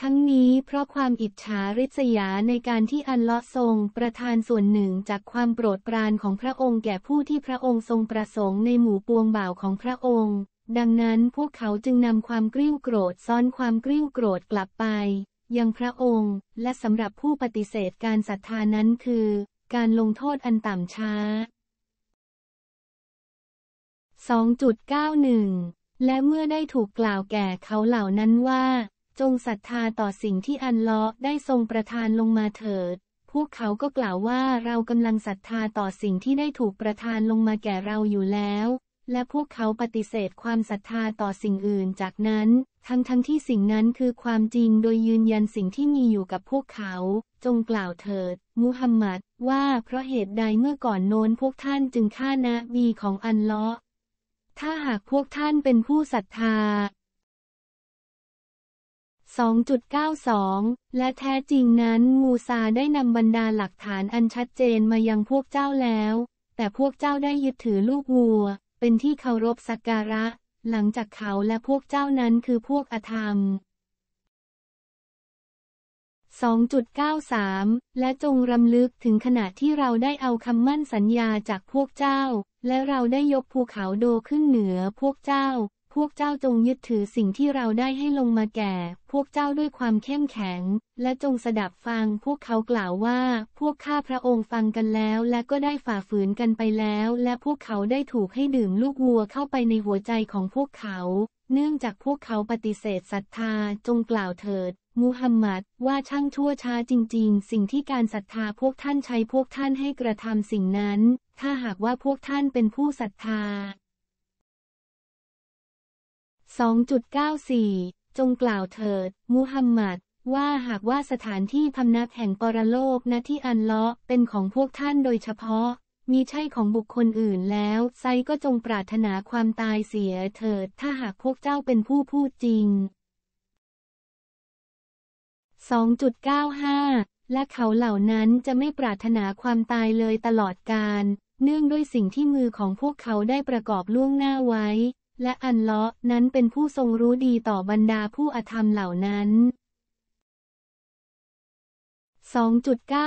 ทั้งนี้เพราะความอิจฉาริษยาในการที่อันเลาะทรง ประทานส่วนหนึ่งจากความโปรดปรานของพระองค์แก่ผู้ที่พระองค์ทรงประสงค์ในหมู่ปวงบ่าวของพระองค์ ดังนั้นพวกเขาจึงนำความกริ้วโกรธซ้อนความกริ้วโกรธกลับไปยังพระองค์และสำหรับผู้ปฏิเสธการศรัทธานั้นคือ การลงโทษอันต่ำช้า 2.91 และเมื่อได้ถูกกล่าวแก่เขาเหล่านั้นว่า จงศรัทธาต่อสิ่งที่อันเลาะได้ทรงประทานลงมาเถิด พวกเขาก็กล่าวว่าเรากำลังศรัทธาต่อสิ่งที่ได้ถูกประทานลงมาแก่เราอยู่แล้วและพวกเขาปฏิเสธความศรัทธาต่อสิ่งอื่นจากนั้น ทั้งทั้งที่สิ่งนั้นคือความจริงโดยยืนยันสิ่งที่มีอยู่กับพวกเขา จงกล่าวเถิดมุฮัมมัดว่าเพราะเหตุใดเมื่อก่อนโน้นพวกท่านจึงฆ่านะบีของอันเลาะถ้าหากพวกท่านเป็นผู้ศรัทธา 2.92 และแท้จริงนั้นมูซาได้นำบรรดาหลักฐานอันชัดเจนมายังพวกเจ้าแล้ว แต่พวกเจ้าได้ยึดถือลูกวัวเป็นที่เคารพสักการะ หลังจากเขาและพวกเจ้านั้นคือพวกอธรรม 2.93 และจงรำลึกถึงขณะที่เราได้เอาคำมั่นสัญญาจากพวกเจ้า และเราได้ยกภูเขาโดขึ้นเหนือพวกเจ้าพวกเจ้าจงยึดถือสิ่งที่เราได้ให้ลงมาแก่ พวกเจ้าด้วยความเข้มแข็ง และจงสดับฟัง พวกเขากล่าวว่า พวกข้าพระองค์ฟังกันแล้ว และก็ได้ฝ่าฝืนกันไปแล้ว และพวกเขาได้ถูกให้ดื่มลูกวัวเข้าไปในหัวใจของพวกเขา เนื่องจากพวกเขาปฏิเสธศรัทธา จงกล่าวเถิดมูฮัมหมัดว่าช่างชั่วช้าจริง ๆ สิ่งที่การศรัทธาพวกท่านใช้พวกท่านให้กระทำสิ่งนั้น ถ้าหากว่าพวกท่านเป็นผู้ศรัทธา2.94 จงกล่าวเถิดมูฮัมหมัด ว่าหากว่าสถานที่พำนักแห่งปรโลกณที่อันเลาะเป็นของพวกท่านโดยเฉพาะ มีใช่ของบุคคลอื่นแล้ว ไซก็จงปรารถนาความตายเสียเถิดถ้าหากพวกเจ้าเป็นผู้พูดจริง 2.95 และเขาเหล่านั้นจะไม่ปรารถนาความตายเลยตลอดการ เนื่องด้วยสิ่งที่มือของพวกเขาได้ประกอบล่วงหน้าไว้และอันเลาะนั้นเป็นผู้ทรงรู้ดีต่อบรรดาผู้อธรรมเหล่านั้น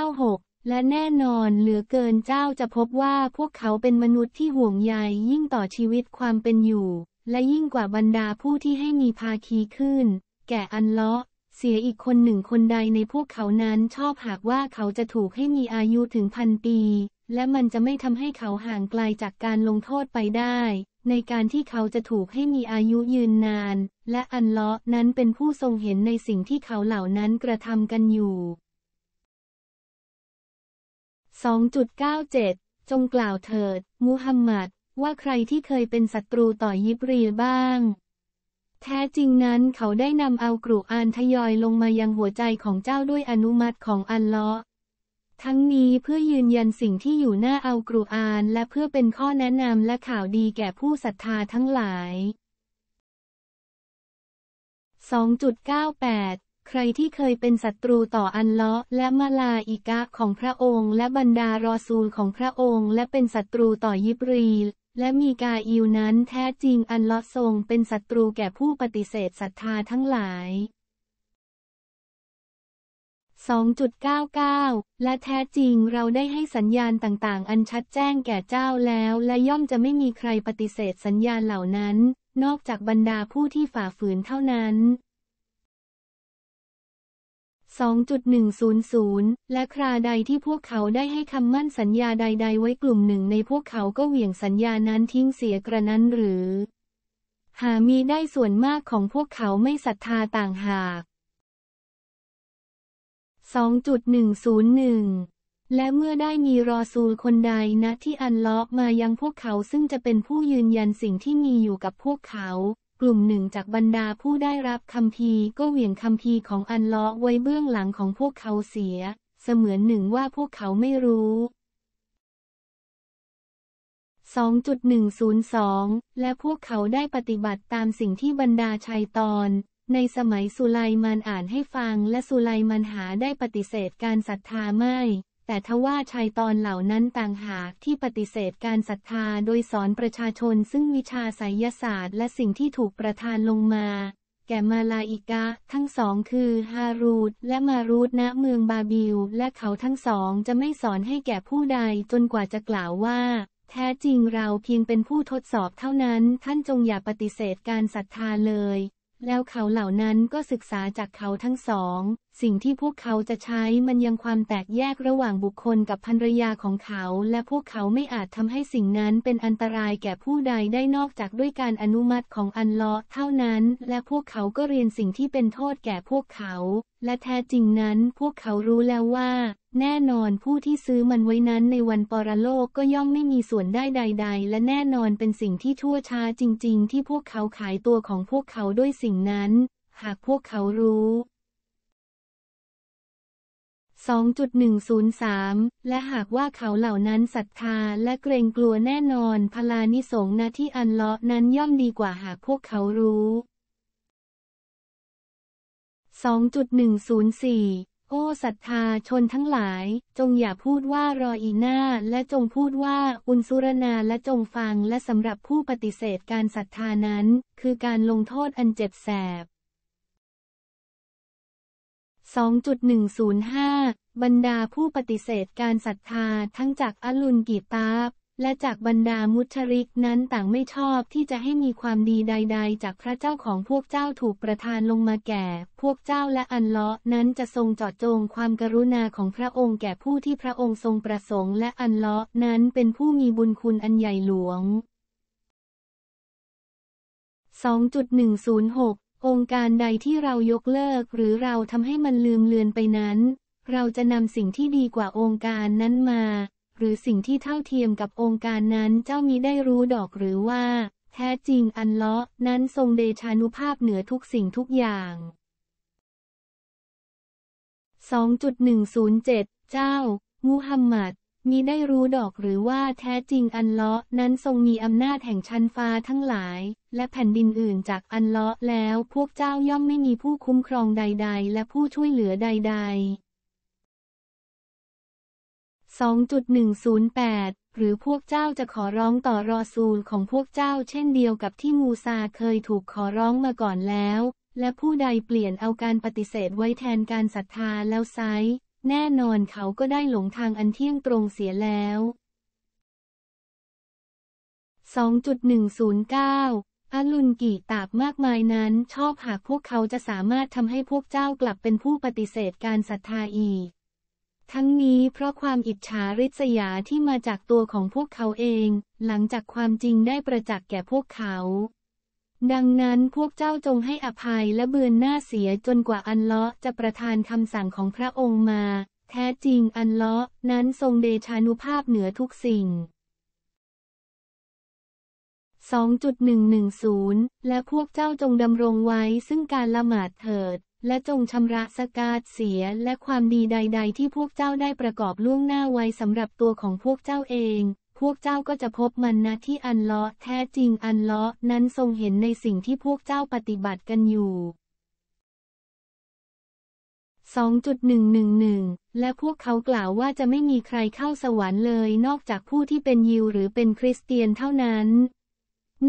2.96 และแน่นอนเหลือเกินเจ้าจะพบว่าพวกเขาเป็นมนุษย์ที่ห่วงใยยิ่งต่อชีวิตความเป็นอยู่ และยิ่งกว่าบรรดาผู้ที่ให้มีภาคีขึ้น แก่อันเลาะเสียอีกคนหนึ่งคนใดในพวกเขานั้นชอบหากว่าเขาจะถูกให้มีอายุถึงพันปีและมันจะไม่ทำให้เขาห่างไกลจากการลงโทษไปได้ ในการที่เขาจะถูกให้มีอายุยืนนาน และอันเลาะนั้นเป็นผู้ทรงเห็นในสิ่งที่เขาเหล่านั้นกระทำกันอยู่2.97 จงกล่าวเถิดมูฮัมหมัดว่าใครที่เคยเป็นศัตรูต่อยิบรีบ้าง แท้จริงนั้นเขาได้นำเอากรุอานทยอยลงมายังหัวใจของเจ้าด้วยอนุมัติของอันเลาะทั้งนี้เพื่อยืนยันสิ่งที่อยู่หน้าอัลกุรอานและเพื่อเป็นข้อแนะนำและข่าวดีแก่ผู้ศรัทธาทั้งหลาย 2.98 ใครที่เคยเป็นศัตรูต่ออันเลาะ และมาลาอิกะของพระองค์และบรรดารอซูลของพระองค์ และเป็นศัตรูต่อยิบรีลและมีกาอิวนั้นแท้จริงอันเลาะทรงเป็นศัตรูแก่ผู้ปฏิเสธศรัทธาทั้งหลาย2.99 และแท้จริงเราได้ให้สัญญาณต่าง ๆ อันชัดแจ้งแก่เจ้าแล้วและย่อมจะไม่มีใครปฏิเสธสัญญาณเหล่านั้น นอกจากบรรดาผู้ที่ฝ่าฝืนเท่านั้น 2.100 และคราใดที่พวกเขาได้ให้คำมั่นสัญญาใด ๆ ไว้กลุ่มหนึ่งในพวกเขาก็เหวี่ยงสัญญานั้นทิ้งเสียกระนั้นหรือ หามีได้ส่วนมากของพวกเขาไม่ศรัทธาต่างหาก2.101 และเมื่อได้มีรอซูลคนใดนะที่อันล็อกมายังพวกเขาซึ่งจะเป็นผู้ยืนยันสิ่งที่มีอยู่กับพวกเขา กลุ่มหนึ่งจากบรรดาผู้ได้รับคำพีก็เหวี่ยงคำพีของอันล็อกไว้เบื้องหลังของพวกเขาเสีย เสมือนหนึ่งว่าพวกเขาไม่รู้ 2.102 และพวกเขาได้ปฏิบัติตามสิ่งที่บรรดาชัยตอนในสมัยสุไลมานอ่านให้ฟังและสุไลมานหาได้ปฏิเสธการศรัทธาไม่ แต่ทว่าชายตอนเหล่านั้นต่างหากที่ปฏิเสธการศรัทธาโดยสอนประชาชนซึ่งวิชาไสยศาสตร์และสิ่งที่ถูกประทานลงมาแก่มาลาอิกะ ทั้งสองคือฮารูดและมารูดณเมืองบาบิลและเขาทั้งสองจะไม่สอนให้แก่ผู้ใดจนกว่าจะกล่าวว่าแท้จริงเราเพียงเป็นผู้ทดสอบเท่านั้นท่านจงอย่าปฏิเสธการศรัทธาเลยแล้วเขาเหล่านั้นก็ศึกษาจากเขาทั้งสองสิ่งที่พวกเขาจะใช้มันยังความแตกแยกระหว่างบุคคลกับภรรยาของเขา และพวกเขาไม่อาจทำให้สิ่งนั้นเป็นอันตรายแก่ผู้ใดได้นอกจากด้วยการอนุมัติของอันเลาะเท่านั้น และพวกเขาก็เรียนสิ่งที่เป็นโทษแก่พวกเขา และแท้จริงนั้นพวกเขารู้แล้วว่า แน่นอนผู้ที่ซื้อมันไว้นั้นในวันปรโลกก็ย่อมไม่มีส่วนได้ใดๆและแน่นอนเป็นสิ่งที่ทั่วช้าจริงๆ ที่พวกเขาขายตัวของพวกเขาด้วยสิ่งนั้น หากพวกเขารู้2.103 และหากว่าเขาเหล่านั้นศรัทธาและเกรงกลัวแน่นอนพลานิสงนาที่อันเลาะนั้นย่อมดีกว่าหากพวกเขารู้ 2.104 โอ้ศรัทธาชนทั้งหลาย จงอย่าพูดว่ารออีนาและจงพูดว่าอุนสุรนาและจงฟังและสำหรับผู้ปฏิเสธการศรัทธานั้น คือการลงโทษอันเจ็บแสบ2.105 บรรดาผู้ปฏิเสธการศรัทธาทั้งจากอลุนกีตาบและจากบรรดามุชริกนั้นต่างไม่ชอบที่จะให้มีความดีใด ๆ จากพระเจ้าของพวกเจ้าถูกประทานลงมาแก่ พวกเจ้าและอันเลาะนั้นจะทรงจอดจงความกรุณาของพระองค์แก่ผู้ที่พระองค์ทรงประสงค์และอันเลาะนั้นเป็นผู้มีบุญคุณอันใหญ่หลวง 2.106องค์การใดที่เรายกเลิกหรือเราทำให้มันลืมเลือนไปนั้น เราจะนำสิ่งที่ดีกว่าองค์การนั้นมา หรือสิ่งที่เท่าเทียมกับองค์การนั้นเจ้ามิได้รู้ดอกหรือว่า แท้จริงอันเลาะนั้นทรงเดชานุภาพเหนือทุกสิ่งทุกอย่าง2.107 เจ้ามูฮัมหมัดมิได้รู้ดอกหรือว่าแท้จริงอันเลาะนั้นทรงมีอำนาจแห่งชั้นฟ้าทั้งหลาย และแผ่นดินอื่นจากอันเลาะแล้วพวกเจ้าย่อมไม่มีผู้คุ้มครองใด ๆ และผู้ช่วยเหลือใด ๆ 2.108 หรือพวกเจ้าจะขอร้องต่อรอซูลของพวกเจ้า เช่นเดียวกับที่มูซาเคยถูกขอร้องมาก่อนแล้ว และผู้ใดเปลี่ยนเอาการปฏิเสธไว้แทนการศรัทธาแล้วไซแน่นอนเขาก็ได้หลงทางอันเที่ยงตรงเสียแล้ว 2.109อลุนกี่ตาบมากมายนั้น ชอบหากพวกเขาจะสามารถทำให้พวกเจ้ากลับเป็นผู้ปฏิเสธการศรัทธาอีก ทั้งนี้เพราะความอิจฉาริษยาที่มาจากตัวของพวกเขาเอง หลังจากความจริงได้ประจักษ์แก่พวกเขาดังนั้นพวกเจ้าจงให้อภัยและเบือนหน้าเสียจนกว่าอันเลาะจะประทานคำสั่งของพระองค์มา แท้จริงอันเลาะนั้นทรงเดชานุภาพเหนือทุกสิ่ง 2.110 และพวกเจ้าจงดำรงไว้ซึ่งการละหมาดเถิด และจงชำระสกาดเสียและความดีใด ๆ ที่พวกเจ้าได้ประกอบล่วงหน้าไว้สำหรับตัวของพวกเจ้าเองพวกเจ้าก็จะพบมันนะที่อันเลาะแท้จริงอันเลาะนั้นทรงเห็นในสิ่งที่พวกเจ้าปฏิบัติกันอยู่2.111และพวกเขากล่าวว่าจะไม่มีใครเข้าสวรรค์เลย นอกจากผู้ที่เป็นยิวหรือเป็นคริสเตียนเท่านั้น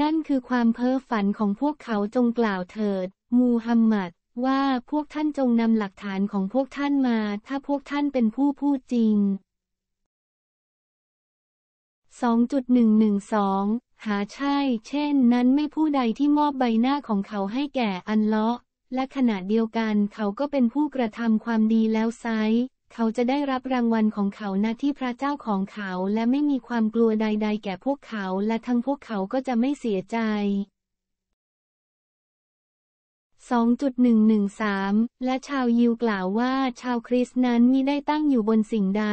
นั่นคือความเพ้อฝันของพวกเขาจงกล่าวเถิด มูฮัมหมัดว่าพวกท่านจงนำหลักฐานของพวกท่านมา ถ้าพวกท่านเป็นผู้พูดจริง2.112 หาใช่ เช่น นั้นไม่ผู้ใดที่มอบใบหน้าของเขาให้แก่อันเลาะ และขณะเดียวกันเขาก็เป็นผู้กระทำความดีแล้วไซเขาจะได้รับรางวัลของเขาณที่พระเจ้าของเขา และไม่มีความกลัวใดๆแก่พวกเขา และทั้งพวกเขาก็จะไม่เสียใจ2.113 และชาวยิวกล่าวว่าชาวคริสต์นั้นมีได้ตั้งอยู่บนสิ่งใด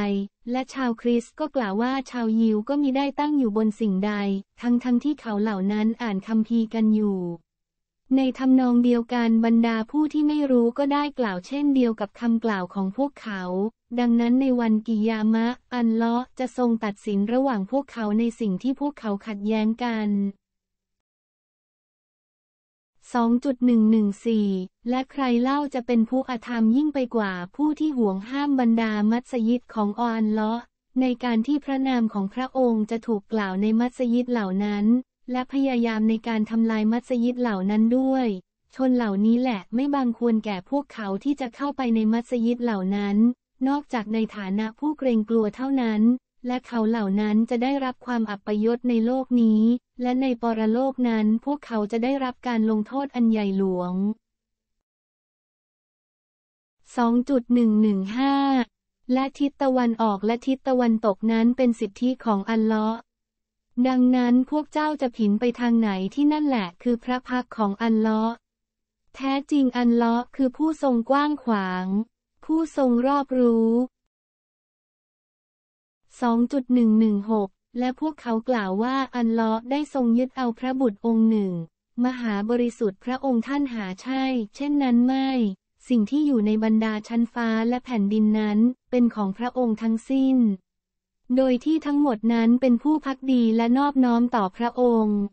และชาวคริสต์ก็กล่าวว่าชาวยิวก็มีได้ตั้งอยู่บนสิ่งใดทั้งทั้งที่เขาเหล่านั้นอ่านคัมภีร์กันอยู่ ในทำนองเดียวกันบรรดาผู้ที่ไม่รู้ก็ได้กล่าวเช่นเดียวกับคำกล่าวของพวกเขา ดังนั้นในวันกิยามะ อันเลาะจะทรงตัดสินระหว่างพวกเขาในสิ่งที่พวกเขาขัดแย้งกัน2.114 และใครเล่าจะเป็นผู้อธรรมยิ่งไปกว่า ผู้ที่ห่วงห้ามบรรดามัสยิดของออนลอในการที่พระนามของพระองค์จะถูกกล่าวในมัสยิดเหล่านั้น และพยายามในการทำลายมัสยิดเหล่านั้นด้วย ชนเหล่านี้แหละไม่บางควรแก่พวกเขาที่จะเข้าไปในมัสยิดเหล่านั้น นอกจากในฐานะผู้เกรงกลัวเท่านั้นและเขาเหล่านั้นจะได้รับความอับปยศในโลกนี้ และในปรโลกนั้นพวกเขาจะได้รับการลงโทษอันใหญ่หลวง 2.115 และทิศตะวันออกและทิศตะวันตกนั้นเป็นสิทธิของอัลลอฮ์ดังนั้นพวกเจ้าจะผินไปทางไหนที่นั่นแหละคือพระพักของอัลเลาะ์แท้จริงอัลเลาะ์คือผู้ทรงกว้างขวาง ผู้ทรงรอบรู้2.116 และพวกเขากล่าวว่าอันลอได้ทรงยึดเอาพระบุตรองค์หนึ่ง มหาบริสุทธิ์พระองค์ท่านหาใช่ เช่นนั้นไม่ สิ่งที่อยู่ในบรรดาชั้นฟ้าและแผ่นดินนั้น เป็นของพระองค์ทั้งสิ้นโดยที่ทั้งหมดนั้นเป็นผู้พักดีและนอบน้อมต่อพระองค์2.117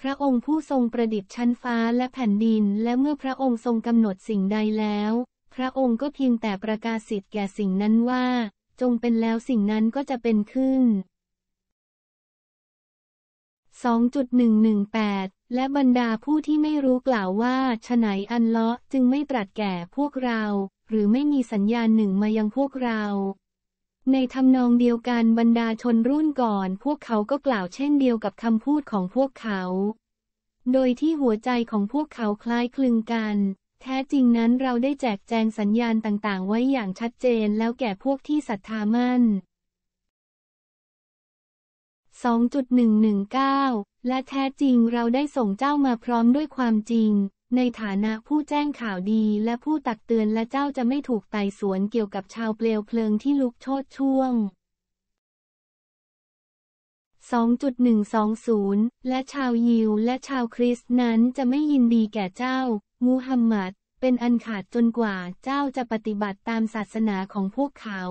พระองค์ผู้ทรงประดิษฐ์ชั้นฟ้าและแผ่นดินและเมื่อพระองค์ทรงกำหนดสิ่งใดแล้วพระองค์ก็เพียงแต่ประกาศสิทธิ์แก่สิ่งนั้นว่า จงเป็นแล้วสิ่งนั้นก็จะเป็นขึ้น 2.118 และบรรดาผู้ที่ไม่รู้กล่าวว่าฉไหนอันเลาะจึงไม่ตรัสแก่พวกเรา หรือไม่มีสัญญาณหนึ่งมายังพวกเรา ในทำนองเดียวกันบรรดาชนรุ่นก่อน พวกเขาก็กล่าวเช่นเดียวกับคำพูดของพวกเขา โดยที่หัวใจของพวกเขาคล้ายคลึงกันแท้จริงนั้นเราได้แจกแจงสัญญาณต่างๆ ไว้อย่างชัดเจนแล้วแก่พวกที่ศรัทธามั่น 2.119 และแท้จริงเราได้ส่งเจ้ามาพร้อมด้วยความจริง ในฐานะผู้แจ้งข่าวดีและผู้ตักเตือนและเจ้าจะไม่ถูกไต่สวนเกี่ยวกับชาวเปลวเพลิงที่ลุกโชนช่วง 2.120 และชาวยิวและชาวคริสต์นั้นจะไม่ยินดีแก่เจ้ามูฮัมหมัดเป็นอันขาดจนกว่าเจ้าจะปฏิบัติตามศาสนาของพวกเขา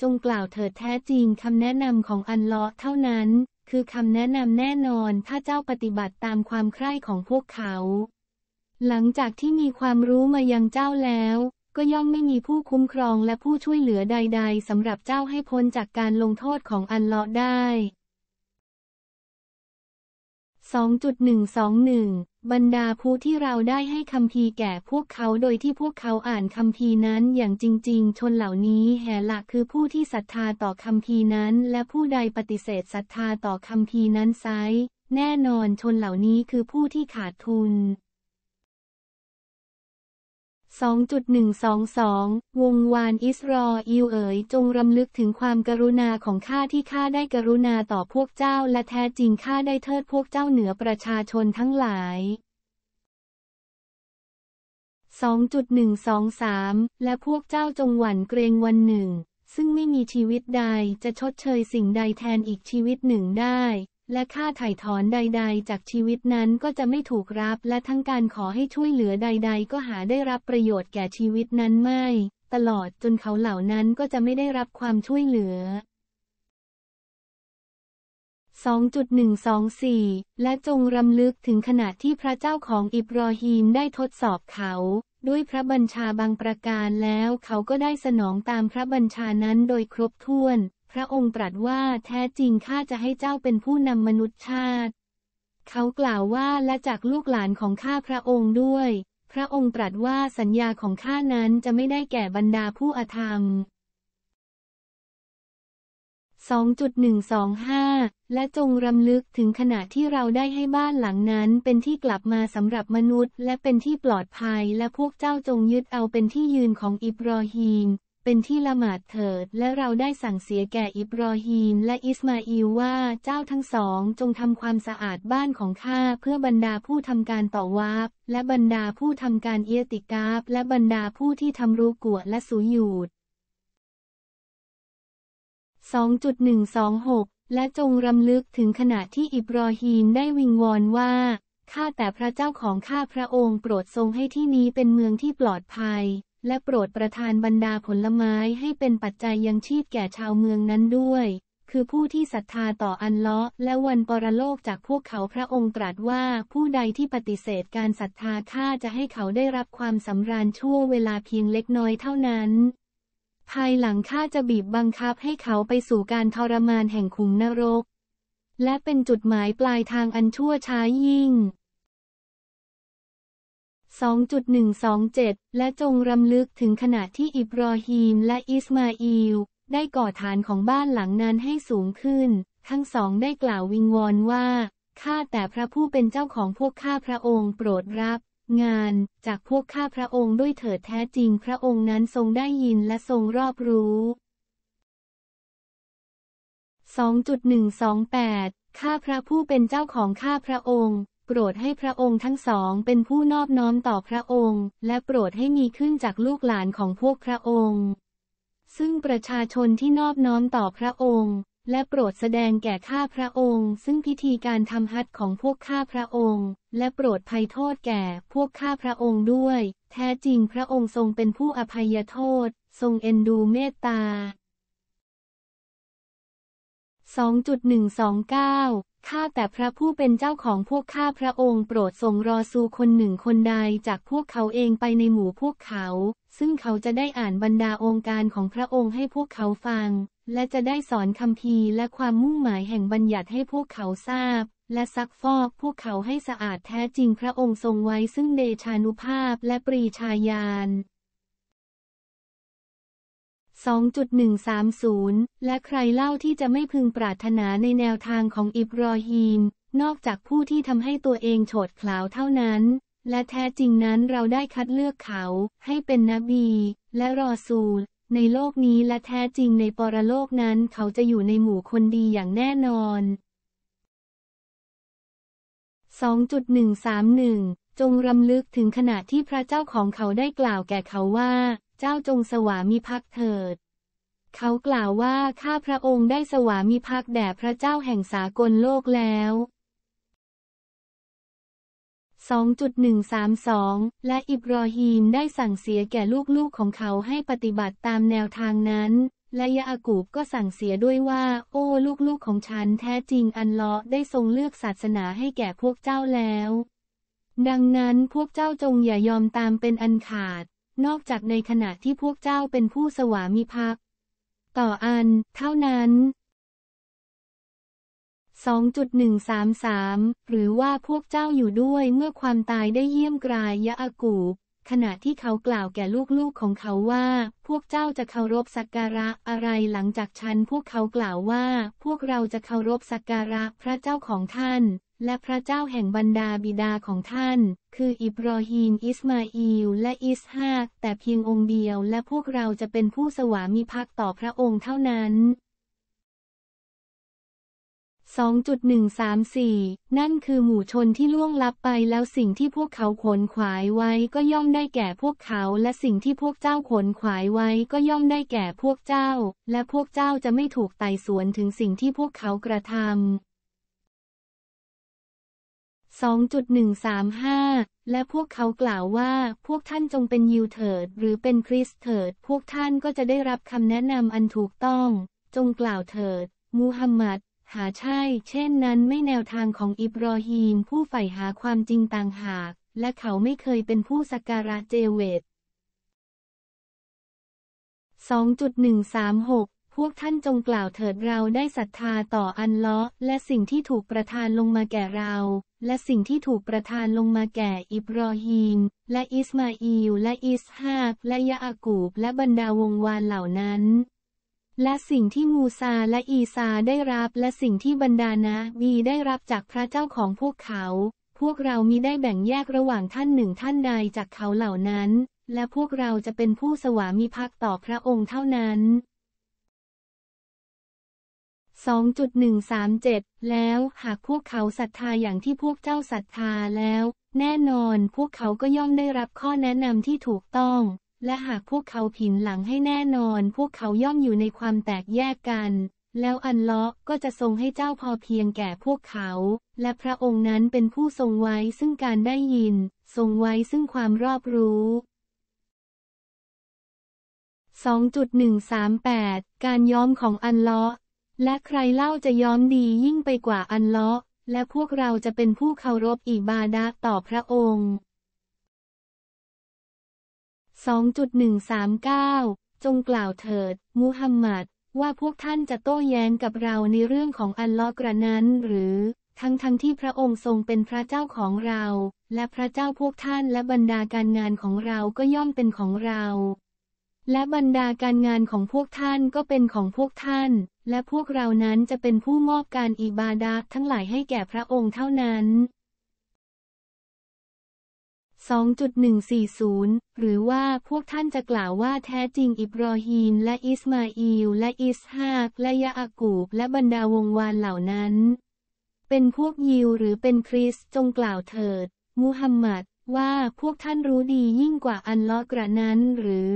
จงกล่าวเถิดแท้จริงคำแนะนำของอันเลาะเท่านั้น คือคำแนะนำแน่นอนถ้าเจ้าปฏิบัติตามความใคร่ของพวกเขา หลังจากที่มีความรู้มายังเจ้าแล้ว ก็ย่อมไม่มีผู้คุ้มครองและผู้ช่วยเหลือใด ๆสำหรับเจ้าให้พ้นจากการลงโทษของอันเลาะได้2.121 บรรดาผู้ที่เราได้ให้คำพีแก่พวกเขาโดยที่พวกเขาอ่านคำพีนั้นอย่างจริงๆชนเหล่านี้แห่หลักคือผู้ที่ศรัทธาต่อคำพีนั้น และผู้ใดปฏิเสธศรัทธาต่อคำพีนั้นไซแน่นอนชนเหล่านี้คือผู้ที่ขาดทุน2.122 วงวานอิสรออิวเอ๋ยจงรำลึกถึงความกรุณาของข้าที่ข้าได้กรุณาต่อพวกเจ้าและแท้จริงข้าได้เทิดพวกเจ้าเหนือประชาชนทั้งหลาย 2.123 และพวกเจ้าจงหวั่นเกรงวันหนึ่ง ซึ่งไม่มีชีวิตใดจะชดเชยสิ่งใดแทนอีกชีวิตหนึ่งได้และค่าไถ่ถอนใด ๆจากชีวิตนั้นก็จะไม่ถูกรับและทั้งการขอให้ช่วยเหลือใด ๆก็หาได้รับประโยชน์แก่ชีวิตนั้นไม่ ตลอดจนเขาเหล่านั้นก็จะไม่ได้รับความช่วยเหลือ 2.124และจงรำลึกถึงขณะที่พระเจ้าของอิบรอฮีมได้ทดสอบเขา ด้วยพระบัญชาบางประการแล้วเขาก็ได้สนองตามพระบัญชานั้นโดยครบถ้วนพระองค์ตรัสว่าแท้จริงข้าจะให้เจ้าเป็นผู้นำมนุษยชาติ เขากล่าวว่าและจากลูกหลานของข้าพระองค์ด้วย พระองค์ตรัสว่าสัญญาของข้านั้นจะไม่ได้แก่บรรดาผู้อธรรม 2.125 และจงรำลึกถึงขณะที่เราได้ให้บ้านหลังนั้นเป็นที่กลับมาสำหรับมนุษย์ และเป็นที่ปลอดภัยและพวกเจ้าจงยึดเอาเป็นที่ยืนของอิบรอฮีมเป็นที่ละหมาดเถิด และเราได้สั่งเสียแก่อิบรอฮีมและอิสมาอิลว่าเจ้าทั้งสองจงทำความสะอาดบ้านของข้าเพื่อบรรดาผู้ทำการต่อวาบและบรรดาผู้ทำการเอียติกาบและบรรดาผู้ที่ทำรูกวดและสุยูด2.126 และจงรำลึกถึงขณะที่อิบรอฮีมได้วิงวอนว่า ข้าแต่พระเจ้าของ ข้าพระองค์โปรดทรงให้ที่นี้เป็นเมืองที่ปลอดภัยและโปรดประทานบรรดาผลไม้ให้เป็นปัจจัยยังชีพแก่ชาวเมืองนั้นด้วย คือผู้ที่ศรัทธาต่ออันเลาะ และวันปรโลกจากพวกเขาพระองค์ตรัสว่าผู้ใดที่ปฏิเสธการศรัทธาข้าจะให้เขาได้รับความสำราญชั่วเวลาเพียงเล็กน้อยเท่านั้น ภายหลังข้าจะบีบบังคับให้เขาไปสู่การทรมานแห่งขุมนรก และเป็นจุดหมายปลายทางอันชั่วช้ายิ่ง2.127 และจงรำลึกถึงขณะที่อิบรอฮีมและอิสมาอิล ได้ก่อฐานของบ้านหลังนั้นให้สูงขึ้น ทั้งสองได้กล่าววิงวอนว่า ข้าแต่พระผู้เป็นเจ้าของพวกข้าพระองค์โปรดรับ งาน จากพวกข้าพระองค์ด้วยเถิดแท้จริงพระองค์นั้นทรงได้ยินและทรงรอบรู้ 2.128 ข้าพระผู้เป็นเจ้าของข้าพระองค์โปรดให้พระองค์ทั้งสองเป็นผู้นอบน้อมต่อพระองค์ และโปรดให้มีขึ้นจากลูกหลานของพวกพระองค์ ซึ่งประชาชนที่นอบน้อมต่อพระองค์ และโปรดแสดงแก่ข้าพระองค์ ซึ่งพิธีการทำฮัตของพวกข้าพระองค์ และโปรดภัยโทษแก่พวกข้าพระองค์ด้วย แท้จริงพระองค์ทรงเป็นผู้อภัยโทษทรงเอ็นดูเมตตา2.129ข้าแต่พระผู้เป็นเจ้าของพวกข้าพระองค์โปรดส่งรอซูคนหนึ่งคนใดจากพวกเขาเองไปในหมู่พวกเขา ซึ่งเขาจะได้อ่านบรรดาองค์การของพระองค์ให้พวกเขาฟัง และจะได้สอนคำพีและความมุ่งหมายแห่งบัญญัติให้พวกเขาทราบ และซักฟอกพวกเขาให้สะอาดแท้จริงพระองค์ทรงไว้ซึ่งเดชานุภาพและปรีชาญาณ2.130 และใครเล่าที่จะไม่พึงปรารถนาในแนวทางของอิบรอฮีม นอกจากผู้ที่ทำให้ตัวเองโฉดขาาเท่านั้น และแท้จริงนั้นเราได้คัดเลือกเขา ให้เป็นนบี และรอซูล ในโลกนี้และแท้จริงในปรโลกนั้นเขาจะอยู่ในหมู่คนดีอย่างแน่นอน 2.131 จงรำลึกถึงขณะที่พระเจ้าของเขาได้กล่าวแก่เขาว่าเจ้าจงสวามิภักดิ์เถิด เขากล่าวว่าข้าพระองค์ได้สวามิภักดิ์แด่พระเจ้าแห่งสากลโลกแล้ว 2.132และอิบรอฮีมได้สั่งเสียแก่ลูกๆของเขาให้ปฏิบัติตามแนวทางนั้น และยะอากูบก็สั่งเสียด้วยว่า โอ้ลูกๆของฉันแท้จริงอันเลาะได้ทรงเลือกศาสนาให้แก่พวกเจ้าแล้ว ดังนั้นพวกเจ้าจงอย่ายอมตามเป็นอันขาดนอกจากในขณะที่พวกเจ้าเป็นผู้สวามิภักดิ์ต่ออัน เท่านั้น 2.133 หรือว่าพวกเจ้าอยู่ด้วยเมื่อความตายได้เยี่ยมกรายยะอากูขณะที่เขากล่าวแก่ลูกๆของเขาว่า พวกเจ้าจะเคารพสักการะอะไรหลังจากฉัน พวกเขากล่าวว่าพวกเราจะเคารพสักการะพระเจ้าของท่านและพระเจ้าแห่งบรรดาบิดาของท่าน คืออิบรอฮีมอิสมาอิลและอิสฮากแต่เพียงองค์เดียวและพวกเราจะเป็นผู้สวามิภักดิ์ต่อพระองค์เท่านั้น2.134 นั่นคือหมู่ชนที่ล่วงลับไปแล้วสิ่งที่พวกเขาขนขวายไว้ก็ย่อมได้แก่พวกเขาและสิ่งที่พวกเจ้าขนขวายไว้ ก็ย่อมได้แก่พวกเจ้า และพวกเจ้าจะไม่ถูกไต่สวนถึงสิ่งที่พวกเขากระทำ2.135 และพวกเขากล่าวว่าพวกท่านจงเป็นยิวเถิด หรือเป็นคริสเถิด พวกท่านก็จะได้รับคำแนะนำอันถูกต้อง จงกล่าวเถิด มูฮัมหมัด หาใช่ เช่นนั้นไม่แนวทางของอิบรอฮีม ผู้ใฝ่หาความจริงต่างหาก และเขาไม่เคยเป็นผู้สักการะเจเวต2.136พวกท่านจงกล่าวเถิดเราได้ศรัทธาต่ออันเลาะ และสิ่งที่ถูกประทานลงมาแก่เรา และสิ่งที่ถูกประทานลงมาแก่อิบรอฮีม และอิสมาอิลและอิสฮากและยะอากูบ และบรรดาวงวานเหล่านั้น และสิ่งที่มูซา และอีซาได้รับและสิ่งที่บรรดานะบีได้รับจากพระเจ้าของพวกเขา พวกเรามีได้แบ่งแยกระหว่างท่านหนึ่งท่านใดจากเขาเหล่านั้น และพวกเราจะเป็นผู้สวามิภักดิ์ต่อพระองค์เท่านั้น2.137 แล้วหากพวกเขาศรัทธาอย่างที่พวกเจ้าศรัทธาแล้ว แน่นอนพวกเขาก็ย่อมได้รับข้อแนะนำที่ถูกต้อง และหากพวกเขาผินหลังให้แน่นอนพวกเขาย่อมอยู่ในความแตกแยกกัน แล้วอันเลาะก็จะทรงให้เจ้าพอเพียงแก่พวกเขา และพระองค์นั้นเป็นผู้ทรงไว้ซึ่งการได้ยิน ทรงไว้ซึ่งความรอบรู้ 2.138 การย้อมของอันเลาะและใครเล่าจะย้อมดียิ่งไปกว่าอันเลาะ และพวกเราจะเป็นผู้เคารพอิบาดะต่อพระองค์2.139 จงกล่าวเถิดมูฮัมหมัดว่าพวกท่านจะโต้แย้งกับเราในเรื่องของอันเลาะกระนั้น หรือ ทั้งทั้งที่พระองค์ทรงเป็นพระเจ้าของเราและพระเจ้าพวกท่านและบรรดาการงานของเราก็ย่อมเป็นของเรา และบรรดาการงานของพวกท่านก็เป็นของพวกท่านและพวกเรานั้นจะเป็นผู้มอบการอิบาดาทั้งหลายให้แก่พระองค์เท่านั้น2.140หรือว่าพวกท่านจะกล่าวว่าแท้จริงอิบรอฮีมและอิสมาอิลและอิสฮาก และยะอากูบและบรรดาวงวานเหล่านั้น เป็นพวกยิวหรือเป็นคริสจงกล่าวเถิด มุฮัมมัดว่าพวกท่านรู้ดียิ่งกว่าอันลอกระนั้นหรือ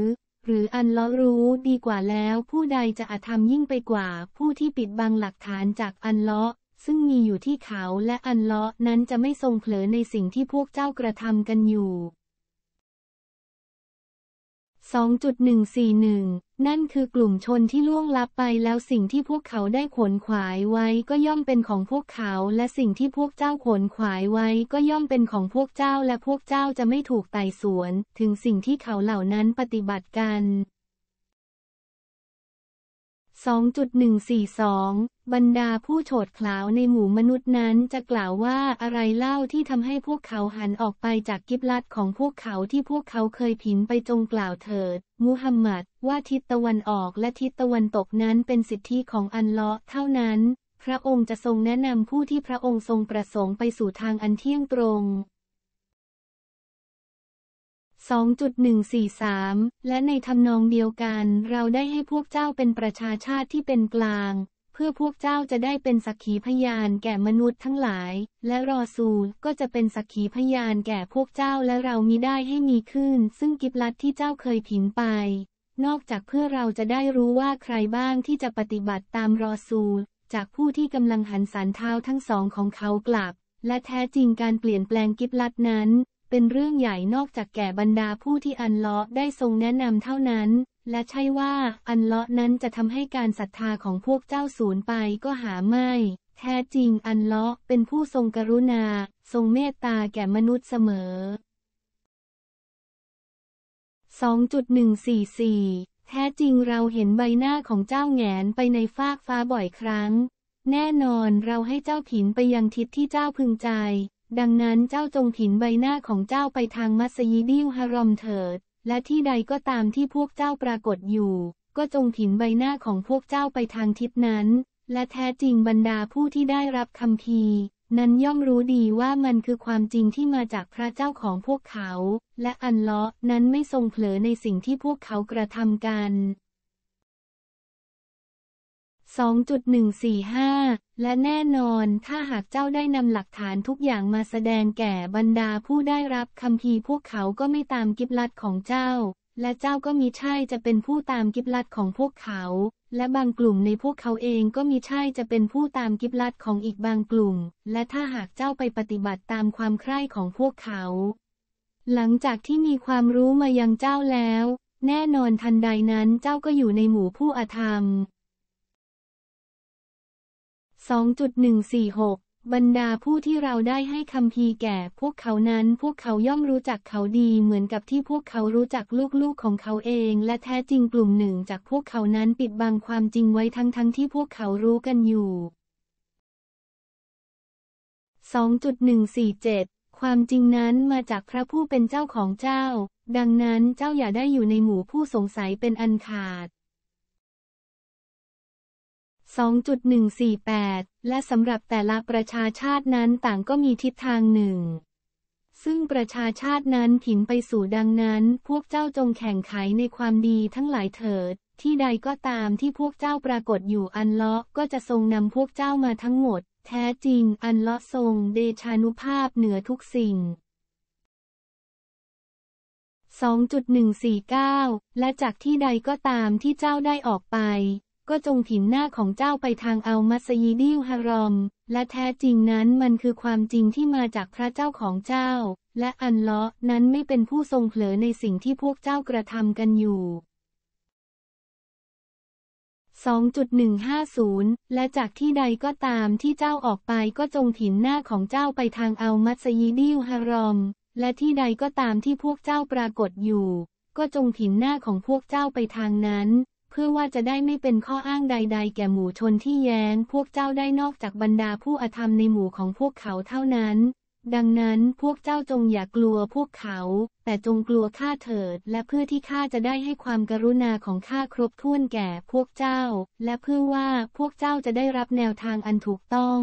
หรืออันละรู้ดีกว่าแล้วผู้ใดจะอธรรมยิ่งไปกว่า ผู้ที่ปิดบังหลักฐานจากอันละซึ่งมีอยู่ที่เขาและอันละนั้นจะไม่ทรงเผลอในสิ่งที่พวกเจ้ากระทำกันอยู่2.141 นั่นคือกลุ่มชนที่ล่วงลับไปแล้วสิ่งที่พวกเขาได้ขนขวายไว้ก็ย่อมเป็นของพวกเขาและสิ่งที่พวกเจ้าขนขวายไว้ก็ย่อมเป็นของพวกเจ้าและพวกเจ้าจะไม่ถูกไต่สวน ถึงสิ่งที่เขาเหล่านั้นปฏิบัติกัน2.142 บรรดาผู้โฉดขลาวในหมู่มนุษย์นั้นจะกล่าวว่าอะไรเล่าที่ทำให้พวกเขาหันออกไปจากกิบลัดของพวกเขาที่พวกเขาเคยผินไปจงกล่าวเถิด มุฮัมมัดว่าทิศตะวันออกและทิศตะวันตกนั้นเป็นสิทธิของอันเลาะ เท่านั้น พระองค์จะทรงแนะนำผู้ที่พระองค์ทรงประสงค์ไปสู่ทางอันเที่ยงตรง2.143 และในทำนองเดียวกัน เราได้ให้พวกเจ้าเป็นประชาชาติที่เป็นกลาง เพื่อพวกเจ้าจะได้เป็นสักขีพยานแก่มนุษย์ทั้งหลาย และรอซูลก็จะเป็นสักขีพยานแก่พวกเจ้า และเรามีได้ให้มีขึ้น ซึ่งกิบลัดที่เจ้าเคยผินไป นอกจากเพื่อเราจะได้รู้ว่าใครบ้างที่จะปฏิบัติตามรอซูลจากผู้ที่กำลังหันสารเท้าทั้งสองของเขากลับ และแท้จริงการเปลี่ยนแปลงกิบลัดนั้นเป็นเรื่องใหญ่นอกจากแก่บรรดาผู้ที่อันเลาะได้ทรงแนะนำเท่านั้น และใช่ว่าอันเลาะนั้นจะทำให้การศรัทธาของพวกเจ้าสูญไปก็หาไม่ แท้จริงอันเลาะเป็นผู้ทรงกรุณา ทรงเมตตาแก่มนุษย์เสมอ 2.144 แท้จริงเราเห็นใบหน้าของเจ้าแงนไปในฟากฟ้าบ่อยครั้ง แน่นอนเราให้เจ้าผินไปยังทิศที่เจ้าพึงใจดังนั้นเจ้าจงถินใบหน้าของเจ้าไปทางมัสยิดิวฮารอมเถิด และที่ใดก็ตามที่พวกเจ้าปรากฏอยู่ ก็จงถินใบหน้าของพวกเจ้าไปทางทิศนั้น และแท้จริงบรรดาผู้ที่ได้รับคำพีนั้นย่อมรู้ดีว่ามันคือความจริงที่มาจากพระเจ้าของพวกเขา และอันเลาะนั้นไม่ทรงเผลอในสิ่งที่พวกเขากระทำกัน2.145 และแน่นอนถ้าหากเจ้าได้นำหลักฐานทุกอย่างมาแสดงแก่บรรดาผู้ได้รับคำพีพวกเขาก็ไม่ตามกิบลัดของเจ้า และเจ้าก็มีใช่จะเป็นผู้ตามกิบลัดของพวกเขา และบางกลุ่มในพวกเขาเองก็มีใช่จะเป็นผู้ตามกิบลัดของอีกบางกลุ่ม และถ้าหากเจ้าไปปฏิบัติตามความใคร่ของพวกเขา หลังจากที่มีความรู้มายังเจ้าแล้ว แน่นอนทันใดนั้นเจ้าก็อยู่ในหมู่ผู้อธรรม2.146 บรรดาผู้ที่เราได้ให้คำพีแก่พวกเขานั้น พวกเขาย่อมรู้จักเขาดีเหมือนกับที่พวกเขารู้จักลูกๆของเขาเอง และแท้จริงกลุ่มหนึ่งจากพวกเขานั้นปิดบังความจริงไว้ทั้งๆทที่พวกเขารู้กันอยู่ 2.147 ความจริงนั้นมาจากพระผู้เป็นเจ้าของเจ้า ดังนั้นเจ้าอย่าได้อยู่ในหมู่ผู้สงสัยเป็นอันขาด2.148 และสำหรับแต่ละประชาชาตินั้นต่างก็มีทิศทางหนึ่ง ซึ่งประชาชาตินั้นผินไปสู่ดังนั้นพวกเจ้าจงแข่งขันในความดีทั้งหลายเถิด ที่ใดก็ตามที่พวกเจ้าปรากฏอยู่อันเลาะก็จะทรงนำพวกเจ้ามาทั้งหมด แท้จริงอันเลาะทรงเดชานุภาพเหนือทุกสิ่ง 2.149 และจากที่ใดก็ตามที่เจ้าได้ออกไปก็จงถิ่นหน้าของเจ้าไปทางอัลมัสยิดิลฮารอม และแท้จริงนั้นมันคือความจริงที่มาจากพระเจ้าของเจ้า และอันเลาะนั้นไม่เป็นผู้ทรงเผลอในสิ่งที่พวกเจ้ากระทำกันอยู่ 2.150 และจากที่ใดก็ตามที่เจ้าออกไปก็จงถิ่นหน้าของเจ้าไปทางอัลมัสยิดิลฮารอม และที่ใดก็ตามที่พวกเจ้าปรากฏอยู่ ก็จงถิ่นหน้าของพวกเจ้าไปทางนั้นพื่อว่าจะได้ไม่เป็นข้ออ้างใดๆ แก่หมู่ชนที่แย้ง พวกเจ้าได้นอกจากบรรดาผู้อธรรมในหมู่ของพวกเขาเท่านั้น ดังนั้นพวกเจ้าจงอย่ากลัวพวกเขา แต่จงกลัวข้าเถิด และเพื่อที่ข้าจะได้ให้ความกรุณาของข้าครบถ้วนแก่พวกเจ้า และเพื่อว่าพวกเจ้าจะได้รับแนวทางอันถูกต้อง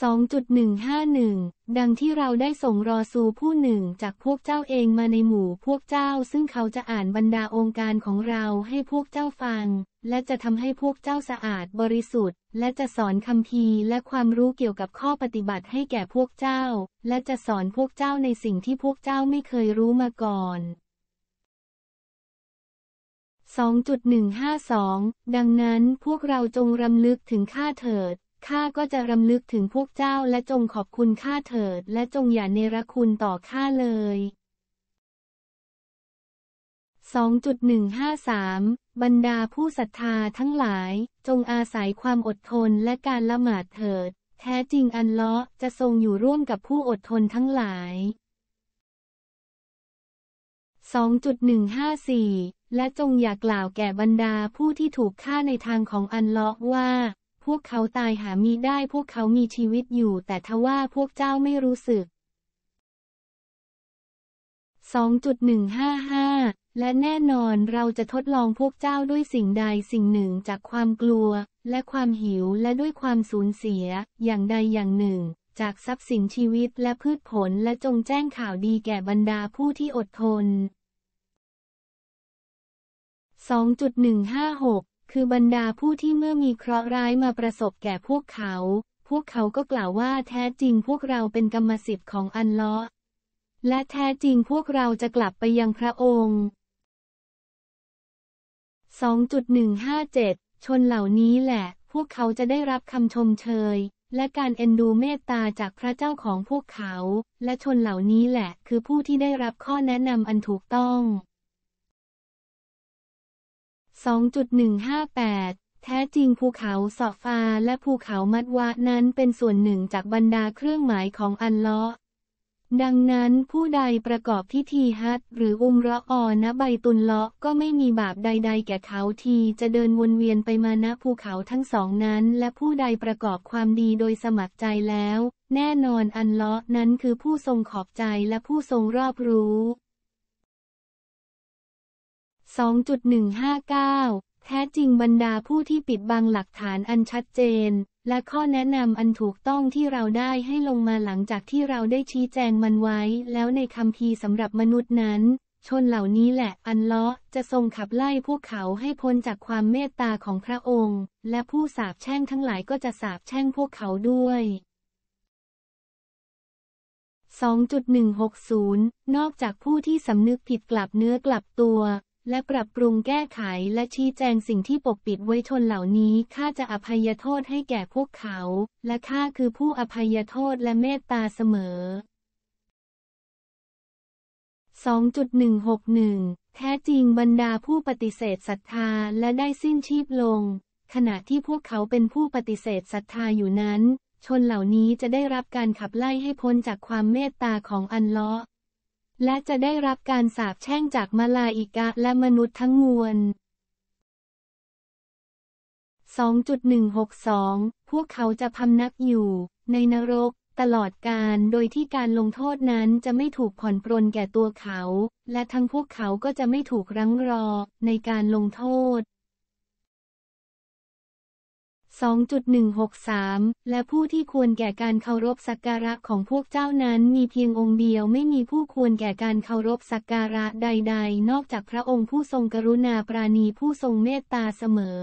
2.151 ดังที่เราได้ส่งรอซูผู้หนึ่งจากพวกเจ้าเองมาในหมู่พวกเจ้า ซึ่งเขาจะอ่านบรรดาองค์การของเราให้พวกเจ้าฟัง และจะทำให้พวกเจ้าสะอาดบริสุทธิ์ และจะสอนคำพีและความรู้เกี่ยวกับข้อปฏิบัติให้แก่พวกเจ้า และจะสอนพวกเจ้าในสิ่งที่พวกเจ้าไม่เคยรู้มาก่อน 2.152 ดังนั้นพวกเราจงรำลึกถึงข้าเถิดข้าก็จะรำลึกถึงพวกเจ้าและจงขอบคุณข้าเถิด และจงอย่าเนรคุณต่อข้าเลย 2.153 บรรดาผู้ศรัทธาทั้งหลาย จงอาศัยความอดทนและการละหมาดเถิดแท้จริงอันเลาะจะทรงอยู่ร่วมกับผู้อดทนทั้งหลาย 2.154 และจงอย่ากล่าวแก่บรรดาผู้ที่ถูกฆ่าในทางของอันเลาะว่าพวกเขาตายหามีได้พวกเขามีชีวิตอยู่แต่ทว่าพวกเจ้าไม่รู้สึก 2.155 และแน่นอนเราจะทดลองพวกเจ้าด้วยสิ่งใดสิ่งหนึ่งจากความกลัว และความหิวและด้วยความสูญเสีย อย่างใดอย่างหนึ่ง จากทรัพย์สินชีวิตและพืชผลและจงแจ้งข่าวดีแก่บรรดาผู้ที่อดทน2.156คือบรรดาผู้ที่เมื่อมีเคราะห์ร้ายมาประสบแก่พวกเขา พวกเขาก็กล่าวว่าแท้จริงพวกเราเป็นกรรมสิทธิ์ของอันเลาะ และแท้จริงพวกเราจะกลับไปยังพระองค์ 2.157 ชนเหล่านี้แหละ พวกเขาจะได้รับคำชมเชย และการเอ็นดูเมตตาจากพระเจ้าของพวกเขา และชนเหล่านี้แหละ คือผู้ที่ได้รับข้อแนะนำอันถูกต้อง2.158 แท้จริงภูเขาสอฟาและภูเขามัดวะนั้นเป็นส่วนหนึ่งจากบรรดาเครื่องหมายของอันเลาะ ดังนั้นผู้ใดประกอบพิธีฮัตหรืออุมระออนะใบตุนเลาะก็ไม่มีบาปใดๆแก่เขาทีจะเดินวนเวียนไปมาณภูเขาทั้งสองนั้น และผู้ใดประกอบความดีโดยสมัครใจแล้ว แน่นอนอันเลาะนั้นคือผู้ทรงขอบใจและผู้ทรงรอบรู้2.159 แท้จริงบรรดาผู้ที่ปิดบังหลักฐานอันชัดเจน และข้อแนะนำอันถูกต้องที่เราได้ให้ลงมาหลังจากที่เราได้ชี้แจงมันไว้ แล้วในคำพีสำหรับมนุษย์นั้น ชนเหล่านี้แหละอันเลาะจะทรงขับไล่พวกเขาให้พ้นจากความเมตตาของพระองค์ และผู้สาบแช่งทั้งหลายก็จะสาบแช่งพวกเขาด้วย 2.160 นอกจากผู้ที่สำนึกผิดกลับเนื้อกลับตัวและปรับปรุงแก้ไขและชี้แจงสิ่งที่ปกปิดไว้ชนเหล่านี้ ข้าจะอภัยโทษให้แก่พวกเขา และข้าคือผู้อภัยโทษและเมตตาเสมอ 2.161 แท้จริงบรรดาผู้ปฏิเสธศรัทธาและได้สิ้นชีพลง ขณะที่พวกเขาเป็นผู้ปฏิเสธศรัทธาอยู่นั้น ชนเหล่านี้จะได้รับการขับไล่ให้พ้นจากความเมตตาของอันเลาะและจะได้รับการสาปแช่งจากมาลาอิกะและมนุษย์ทั้งมวล 2.162 พวกเขาจะพำนักอยู่ในนรก ตลอดการโดยที่การลงโทษนั้นจะไม่ถูกผ่อนปรนแก่ตัวเขา และทั้งพวกเขาก็จะไม่ถูกรั้งรอในการลงโทษ2.163 และผู้ที่ควรแก่การเคารพสักการะของพวกเจ้านั้นมีเพียงองค์เดียวไม่มีผู้ควรแก่การเคารพสักการะใดๆ นอกจากพระองค์ผู้ทรงกรุณาปราณีผู้ทรงเมตตาเสมอ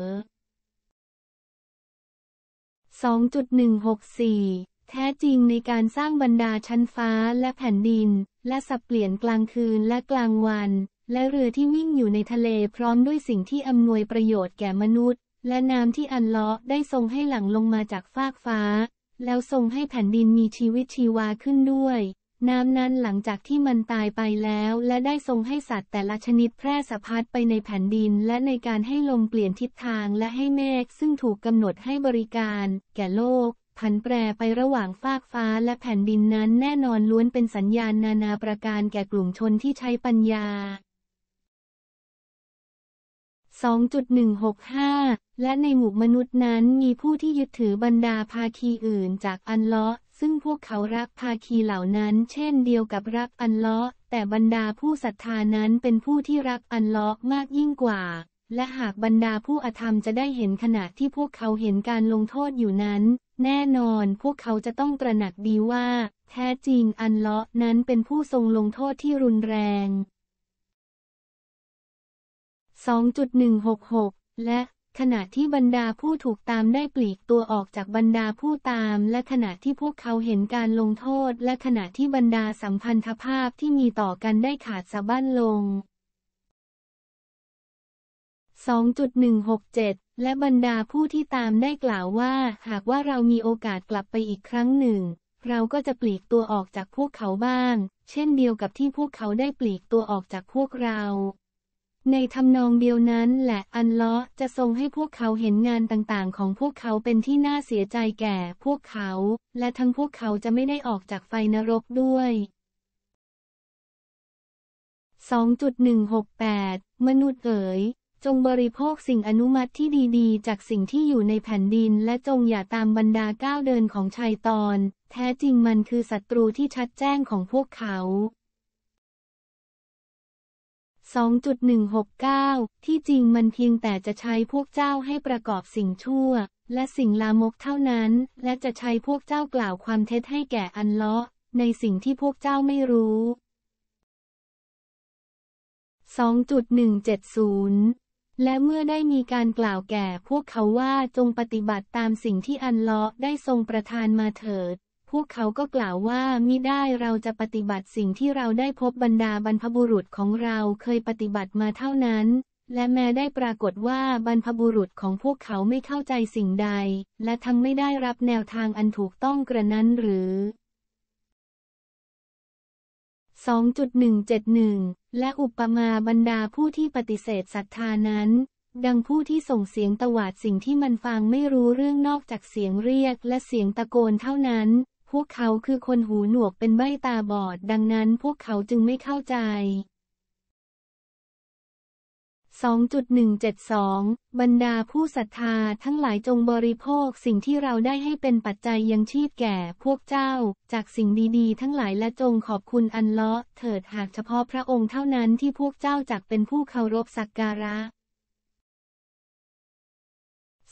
2.164 แท้จริงในการสร้างบรรดาชั้นฟ้าและแผ่นดิน และสับเปลี่ยนกลางคืนและกลางวัน และเรือที่วิ่งอยู่ในทะเลพร้อมด้วยสิ่งที่อำนวยประโยชน์แก่มนุษย์และน้ำที่อันเลาะได้ทรงให้หลังลงมาจากฟากฟ้า แล้วทรงให้แผ่นดินมีชีวิตชีวาขึ้นด้วย น้ำนั้นหลังจากที่มันตายไปแล้ว และได้ทรงให้สัตว์แต่ละชนิดแพร่สะพัดไปในแผ่นดินและในการให้ลมเปลี่ยนทิศทางและให้เมฆซึ่งถูกกำหนดให้บริการ แก่โลกผันแปรไประหว่างฟากฟ้าและแผ่นดินนั้นแน่นอนล้วนเป็นสัญญาณนานาประการแก่กลุ่มชนที่ใช้ปัญญา2.165 และในหมู่มนุษย์นั้นมีผู้ที่ยึดถือบรรดาภาคีอื่นจากอันเลาะ ซึ่งพวกเขารักภาคีเหล่านั้น เช่นเดียวกับรักอันเลาะ แต่บรรดาผู้ศรัทธานั้นเป็นผู้ที่รักอันเลาะมากยิ่งกว่า และหากบรรดาผู้อธรรมจะได้เห็นขณะที่พวกเขาเห็นการลงโทษอยู่นั้น แน่นอนพวกเขาจะต้องตระหนักดีว่า แท้จริงอันเลาะนั้นเป็นผู้ทรงลงโทษที่รุนแรง2.166 และขณะที่บรรดาผู้ถูกตามได้ปลีกตัวออกจากบรรดาผู้ตาม และขณะที่พวกเขาเห็นการลงโทษ และขณะที่บรรดาสัมพันธภาพที่มีต่อกันได้ขาดสะบั้นลง 2.167 และบรรดาผู้ที่ตามได้กล่าวว่า หากว่าเรามีโอกาสกลับไปอีกครั้งหนึ่ง เราก็จะปลีกตัวออกจากพวกเขาบ้าง เช่นเดียวกับที่พวกเขาได้ปลีกตัวออกจากพวกเราในทำนองเดียวนั้นแหละอันเลาะจะทรงให้พวกเขาเห็นงานต่างๆ ของพวกเขาเป็นที่น่าเสียใจแก่พวกเขา และทั้งพวกเขาจะไม่ได้ออกจากไฟนรกด้วย 2.168 มนุษย์เอ๋ยจงบริโภคสิ่งอนุมัติที่ดี ๆ จากสิ่งที่อยู่ในแผ่นดินและจงอย่าตามบรรดาก้าวเดินของชายตอน แท้จริงมันคือศัตรูที่ชัดแจ้งของพวกเขา2.169 ที่จริงมันเพียงแต่จะใช้พวกเจ้าให้ประกอบสิ่งชั่ว และสิ่งลามกเท่านั้น และจะใช้พวกเจ้ากล่าวความเท็จให้แก่อันเลาะในสิ่งที่พวกเจ้าไม่รู้ 2.170 และเมื่อได้มีการกล่าวแก่พวกเขาว่าจงปฏิบัติตามสิ่งที่อันเลาะได้ทรงประทานมาเถิดพวกเขาก็กล่าวว่ามิได้เราจะปฏิบัติสิ่งที่เราได้พบบรรดาบรรพบุรุษของเราเคยปฏิบัติมาเท่านั้น และแม้ได้ปรากฏว่าบรรพบุรุษของพวกเขาไม่เข้าใจสิ่งใด และทั้งไม่ได้รับแนวทางอันถูกต้องกระนั้นหรือ 2.171 และอุปมาบรรดาผู้ที่ปฏิเสธศรัทธานั้น ดังผู้ที่ส่งเสียงตวาดสิ่งที่มันฟังไม่รู้เรื่องนอกจากเสียงเรียกและเสียงตะโกนเท่านั้นพวกเขาคือคนหูหนวกเป็นใบตาบอด ดังนั้นพวกเขาจึงไม่เข้าใจ 2.172 บรรดาผู้ศรัทธาทั้งหลายจงบริโภคสิ่งที่เราได้ให้เป็นปัจจัยยังชีพแก่พวกเจ้า จากสิ่งดีๆ ทั้งหลายและจงขอบคุณอันเลาะเถิดหากเฉพาะพระองค์เท่านั้นที่พวกเจ้าจักเป็นผู้เคารพสักการะ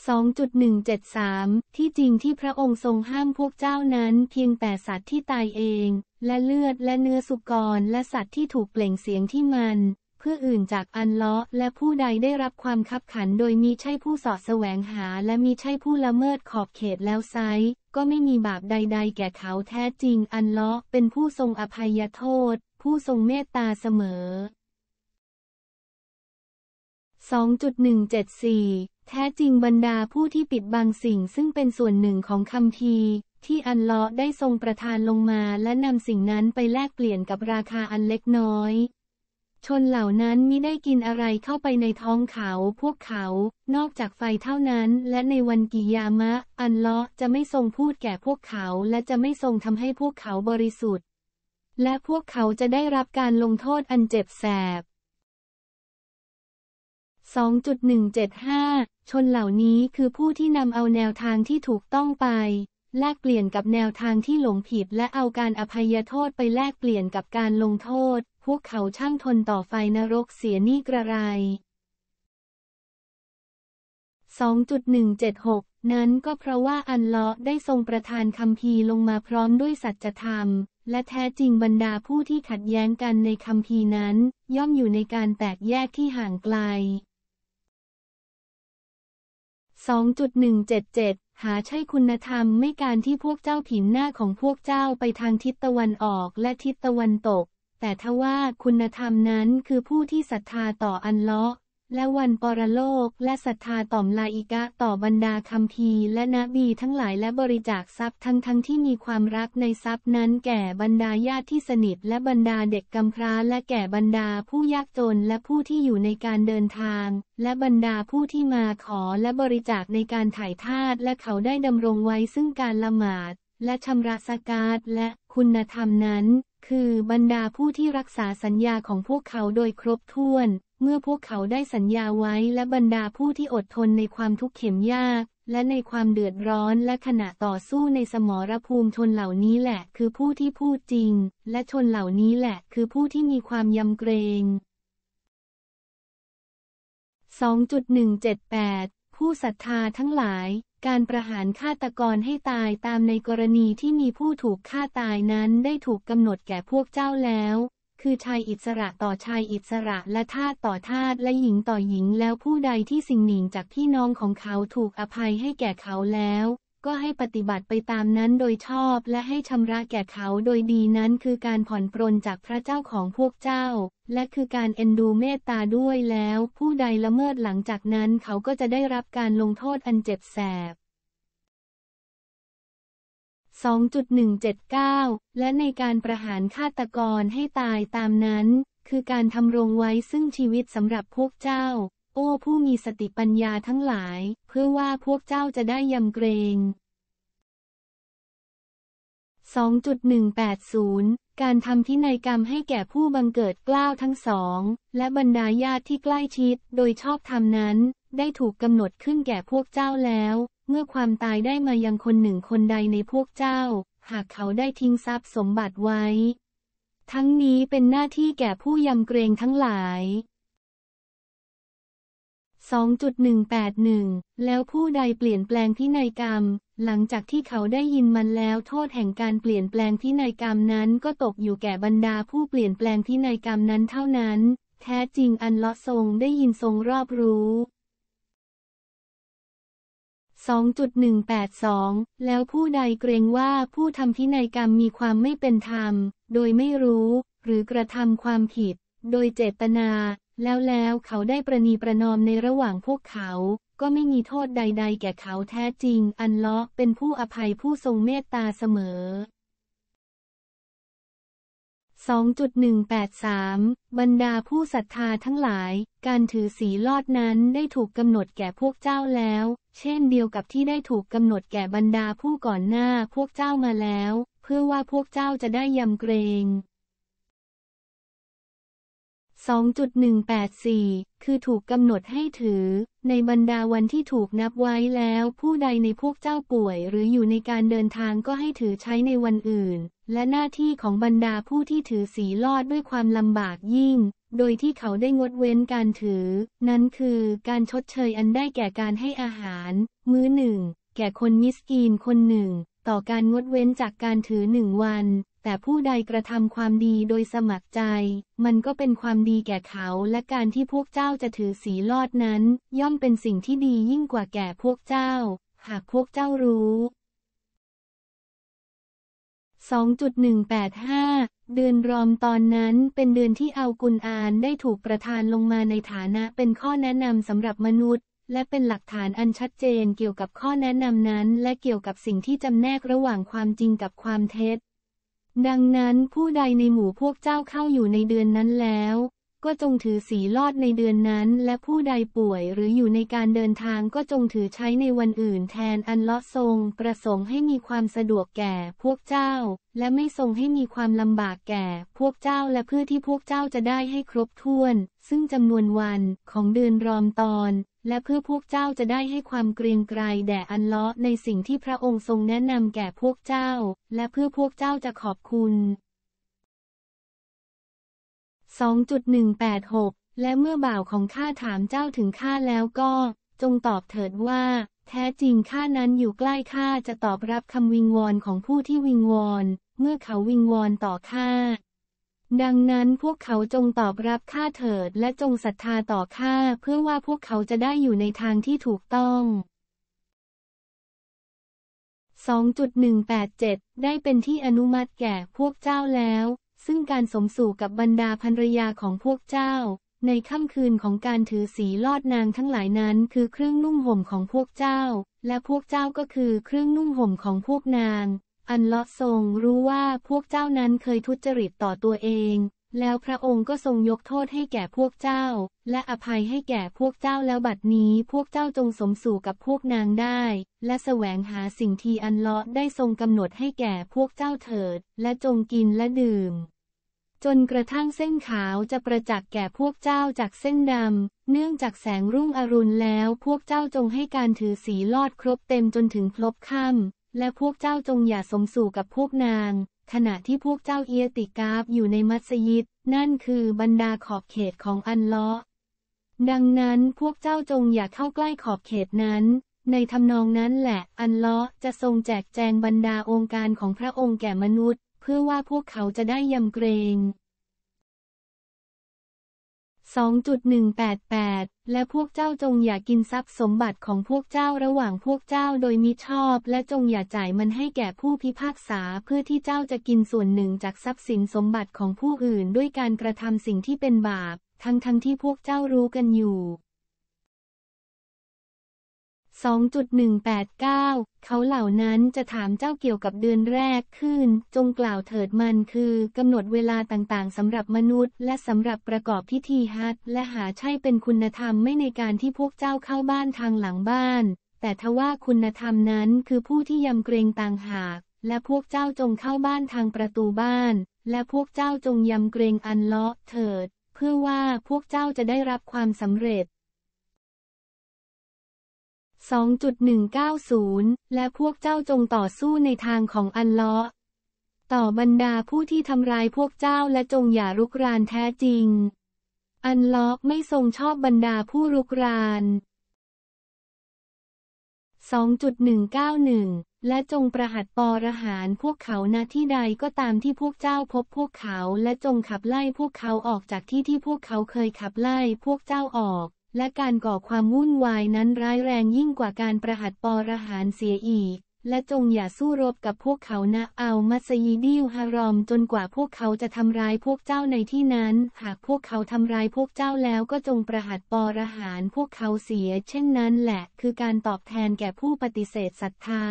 2.173 ที่จริงที่พระองค์ทรงห้ามพวกเจ้านั้นเพียงแต่สัตว์ที่ตายเอง และเลือดและเนื้อสุกรและสัตว์ที่ถูกเปล่งเสียงที่มัน เพื่ออื่นจากอันเลาะและผู้ใดได้รับความคับขันโดยมีใช่ผู้สอดแสวงหาและมีใช่ผู้ละเมิดขอบเขตแล้วไซก็ไม่มีบาปใดๆแก่เขาแท้จริงอันเลาะเป็นผู้ทรงอภัยโทษ ผู้ทรงเมตตาเสมอ 2.174แท้จริงบรรดาผู้ที่ปิดบังสิ่งซึ่งเป็นส่วนหนึ่งของคำพีที่อันเลาะได้ทรงประทานลงมาและนำสิ่งนั้นไปแลกเปลี่ยนกับราคาอันเล็กน้อย ชนเหล่านั้นมิได้กินอะไรเข้าไปในท้องเขาพวกเขา นอกจากไฟเท่านั้น และในวันกิยามะ อันเลาะจะไม่ทรงพูดแก่พวกเขาและจะไม่ทรงทำให้พวกเขาบริสุทธิ์ และพวกเขาจะได้รับการลงโทษอันเจ็บแสบ2.175 ชนเหล่านี้คือผู้ที่นำเอาแนวทางที่ถูกต้องไป แลกเปลี่ยนกับแนวทางที่หลงผิดและเอาการอภัยโทษไปแลกเปลี่ยนกับการลงโทษ พวกเขาช่างทนต่อไฟนรกเสียนี่กระไร2.176 นั้นก็เพราะว่าอันเลาะได้ทรงประทานคำพีลงมาพร้อมด้วยสัจธรรม และแท้จริงบรรดาผู้ที่ขัดแย้งกันในคำพีนั้น ย่อมอยู่ในการแตกแยกที่ห่างไกล2.177 หาใช่คุณธรรมไม่การที่พวกเจ้าผินหน้าของพวกเจ้าไปทางทิศตะวันออกและทิศตะวันตก แต่ทว่าคุณธรรมนั้นคือผู้ที่ศรัทธาต่ออันเลาะและวันปรโลก และศรัทธาต่อมลาอิกะต่อบรรดาคำพีและนบีทั้งหลาย และบริจาคทรัพย์ทั้งทั้งที่มีความรักในทรัพย์นั้น แก่บรรดาญาติที่สนิท และบรรดาเด็กกำพร้า และแก่บรรดาผู้ยากจนและผู้ที่อยู่ในการเดินทาง และบรรดาผู้ที่มาขอและบริจาคในการถ่ายทาสและเขาได้ดำรงไว้ซึ่งการละหมาด และชำระสกาดและคุณธรรมนั้น คือบรรดาผู้ที่รักษาสัญญาของพวกเขาโดยครบถ้วนเมื่อพวกเขาได้สัญญาไว้และบรรดาผู้ที่อดทนในความทุกข์เข็มยากและในความเดือดร้อนและขณะต่อสู้ในสมรภูมิชนเหล่านี้แหละ คือผู้ที่พูดจริง และชนเหล่านี้แหละ คือผู้ที่มีความยำเกรง 2.178 ผู้ศรัทธาทั้งหลาย การประหารฆาตกรให้ตายตามในกรณีที่มีผู้ถูกฆ่าตายนั้นได้ถูกกำหนดแก่พวกเจ้าแล้วคือชายอิสระต่อชายอิสระและทาสต่อทาสและหญิงต่อหญิงแล้วผู้ใดที่สิ่งหนิงจากพี่น้องของเขาถูกอภัยให้แก่เขาแล้ว ก็ให้ปฏิบัติไปตามนั้นโดยชอบและให้ชำระแก่เขาโดยดีนั้นคือการผ่อนปรนจากพระเจ้าของพวกเจ้า และคือการเอ็นดูเมตตาด้วยแล้วผู้ใดละเมิดหลังจากนั้นเขาก็จะได้รับการลงโทษอันเจ็บแสบ2.179 และในการประหารฆาตกรให้ตายตามนั้น คือการทำรงไว้ซึ่งชีวิตสำหรับพวกเจ้า โอ้ผู้มีสติปัญญาทั้งหลาย เพื่อว่าพวกเจ้าจะได้ยำเกรง 2.180 การทำพินัยกรรมให้แก่ผู้บังเกิดกล้าวทั้งสอง และบรรดาญาติที่ใกล้ชิดโดยชอบธรรมนั้น ได้ถูกกำหนดขึ้นแก่พวกเจ้าแล้วเมื่อความตายได้มายังคนหนึ่งคนใดในพวกเจ้า หากเขาได้ทิ้งทรัพย์สมบัติไว้ ทั้งนี้เป็นหน้าที่แก่ผู้ยำเกรงทั้งหลาย2.181แล้วผู้ใดเปลี่ยนแปลงพินัยกรรม หลังจากที่เขาได้ยินมันแล้วโทษแห่งการเปลี่ยนแปลงพินัยกรรมนั้นก็ตกอยู่แก่บรรดาผู้เปลี่ยนแปลงพินัยกรรมนั้นเท่านั้น แท้จริงอันลอะทรงได้ยินทรงรอบรู้2.182 แล้วผู้ใดเกรงว่าผู้ทำพินัยกรรมมีความไม่เป็นธรรม โดยไม่รู้ หรือกระทำความผิด โดยเจตนา แล้วแล้วเขาได้ประนีประนอมในระหว่างพวกเขา ก็ไม่มีโทษใดๆแก่เขาแท้จริง อันเลาะเป็นผู้อภัยผู้ทรงเมตตาเสมอ2.183 บรรดาผู้ศรัทธาทั้งหลาย การถือสีลอดนั้นได้ถูกกำหนดแก่พวกเจ้าแล้ว เช่นเดียวกับที่ได้ถูกกำหนดแก่บรรดาผู้ก่อนหน้าพวกเจ้ามาแล้ว เพื่อว่าพวกเจ้าจะได้ยำเกรง2.184 คือถูกกำหนดให้ถือในบรรดาวันที่ถูกนับไว้แล้วผู้ใดในพวกเจ้าป่วย หรืออยู่ในการเดินทางก็ให้ถือใช้ในวันอื่น และหน้าที่ของบรรดาผู้ที่ถือสีลอดด้วยความลำบากยิ่ง โดยที่เขาได้งดเว้นการถือ นั้นคือการชดเชยอันได้แก่การให้อาหาร มื้อหนึ่ง แก่คนมิสกีนคนหนึ่งต่อการงดเว้นจากการถือหนึ่งวัน แต่ผู้ใดกระทำความดีโดยสมัครใจ มันก็เป็นความดีแก่เขาและการที่พวกเจ้าจะถือสีลอดนั้น ย่อมเป็นสิ่งที่ดียิ่งกว่าแก่พวกเจ้า หากพวกเจ้ารู้ 2.185 เดือนรอมตอนนั้นเป็นเดือนที่อัลกุนอานได้ถูกประทานลงมาในฐานะเป็นข้อแนะนำสำหรับมนุษย์และเป็นหลักฐานอันชัดเจนเกี่ยวกับข้อแนะนำนั้น และเกี่ยวกับสิ่งที่จำแนกระหว่างความจริงกับความเท็จ ดังนั้นผู้ใดในหมู่พวกเจ้าเข้าอยู่ในเดือนนั้นแล้ว ก็จงถือสีลอดในเดือนนั้นและผู้ใดป่วยหรืออยู่ในการเดินทางก็จงถือใช้ในวันอื่นแทนอันเลาะทรงประสงค์ให้มีความสะดวกแก่พวกเจ้า และไม่ทรงให้มีความลำบากแก่ พวกเจ้าและเพื่อที่พวกเจ้าจะได้ให้ครบถ้วน ซึ่งจำนวนวันของเดือนรอมตอนและเพื่อพวกเจ้าจะได้ให้ความเกรียงไกรแด่อันเลาะในสิ่งที่พระองค์ทรงแนะนำแก่พวกเจ้า และเพื่อพวกเจ้าจะขอบคุณ 2.186 และเมื่อบ่าวของข้าถามเจ้าถึงข้าแล้วก็ จงตอบเถิดว่า แท้จริงข้านั้นอยู่ใกล้ข้าจะตอบรับคำวิงวอนของผู้ที่วิงวอนเมื่อเขาวิงวอนต่อข้าดังนั้นพวกเขาจงตอบรับข้าเถิดและจงศรัทธาต่อข้าเพื่อว่าพวกเขาจะได้อยู่ในทางที่ถูกต้อง 2.187 ได้เป็นที่อนุมัติแก่พวกเจ้าแล้ว ซึ่งการสมสู่กับบรรดาภรรยาของพวกเจ้า ในค่ำคืนของการถือสีลอดนางทั้งหลายนั้นคือเครื่องนุ่งห่มของพวกเจ้า และพวกเจ้าก็คือเครื่องนุ่งห่มของพวกนางอันเลาะทรงรู้ว่าพวกเจ้านั้นเคยทุจริตต่อตัวเอง แล้วพระองค์ก็ทรงยกโทษให้แก่พวกเจ้า และอภัยให้แก่พวกเจ้าแล้วบัดนี้พวกเจ้าจงสมสู่กับพวกนางได้ และแสวงหาสิ่งที่อันเลาะได้ทรงกำหนดให้แก่พวกเจ้าเถิด และจงกินและดื่ม จนกระทั่งเส้นขาวจะประจักษ์แก่พวกเจ้าจากเส้นดำเนื่องจากแสงรุ่งอรุณแล้วพวกเจ้าจงให้การถือสีลอดครบเต็มจนถึงครบค่ำและพวกเจ้าจงอย่าสมสู่กับพวกนาง ขณะที่พวกเจ้าเอียติกาฟอยู่ในมัสยิด นั่นคือบรรดาขอบเขตของอันเลาะดังนั้นพวกเจ้าจงอย่าเข้าใกล้ขอบเขตนั้น ในทำนองนั้นแหละ อันเลาะจะทรงแจกแจงบรรดาองค์การของพระองค์แก่มนุษย์ เพื่อว่าพวกเขาจะได้ยำเกรง2.188 และพวกเจ้าจงอย่ากินทรัพย์สมบัติของพวกเจ้าระหว่างพวกเจ้าโดยมิชอบ และจงอย่าจ่ายมันให้แก่ผู้พิพากษาเพื่อที่เจ้าจะกินส่วนหนึ่ง จากทรัพย์สินสมบัติของผู้อื่น ด้วยการกระทำสิ่งที่เป็นบาป ทั้งทั้งที่พวกเจ้ารู้กันอยู่2.189 เขาเหล่านั้นจะถามเจ้าเกี่ยวกับเดือนแรกขึ้น จงกล่าวเถิดมันคือกำหนดเวลาต่างๆสำหรับมนุษย์ และสำหรับประกอบพิธีฮัตและหาใช่เป็นคุณธรรมไม่ในการที่พวกเจ้าเข้าบ้านทางหลังบ้าน แต่ทว่าคุณธรรมนั้นคือผู้ที่ยำเกรงต่างหาก และพวกเจ้าจงเข้าบ้านทางประตูบ้าน และพวกเจ้าจงยำเกรงอันเลาะเถิด เพื่อว่าพวกเจ้าจะได้รับความสำเร็จ2.190 และพวกเจ้าจงต่อสู้ในทางของอันเลาะต่อบรรดาผู้ที่ทำร้ายพวกเจ้าและจงอย่ารุกรานแท้จริง อันเลาะไม่ทรงชอบบรรดาผู้รุกราน 2.191 และจงประหัตปอรหารพวกเขาณที่ใดก็ตามที่พวกเจ้าพบพวกเขาและจงขับไล่พวกเขาออกจากที่ที่พวกเขาเคยขับไล่พวกเจ้าออกและการก่อความวุ่นวายนั้นร้ายแรงยิ่งกว่าการประหัตปอรหารเสียอีก และจงอย่าสู้รบกับพวกเขานะเอามัสยิดิวฮารอมจนกว่าพวกเขาจะทำร้ายพวกเจ้าในที่นั้น หากพวกเขาทำร้ายพวกเจ้าแล้วก็จงประหัตปอรหารพวกเขาเสียเช่นนั้นแหละ คือการตอบแทนแก่ผู้ปฏิเสธศรัทธา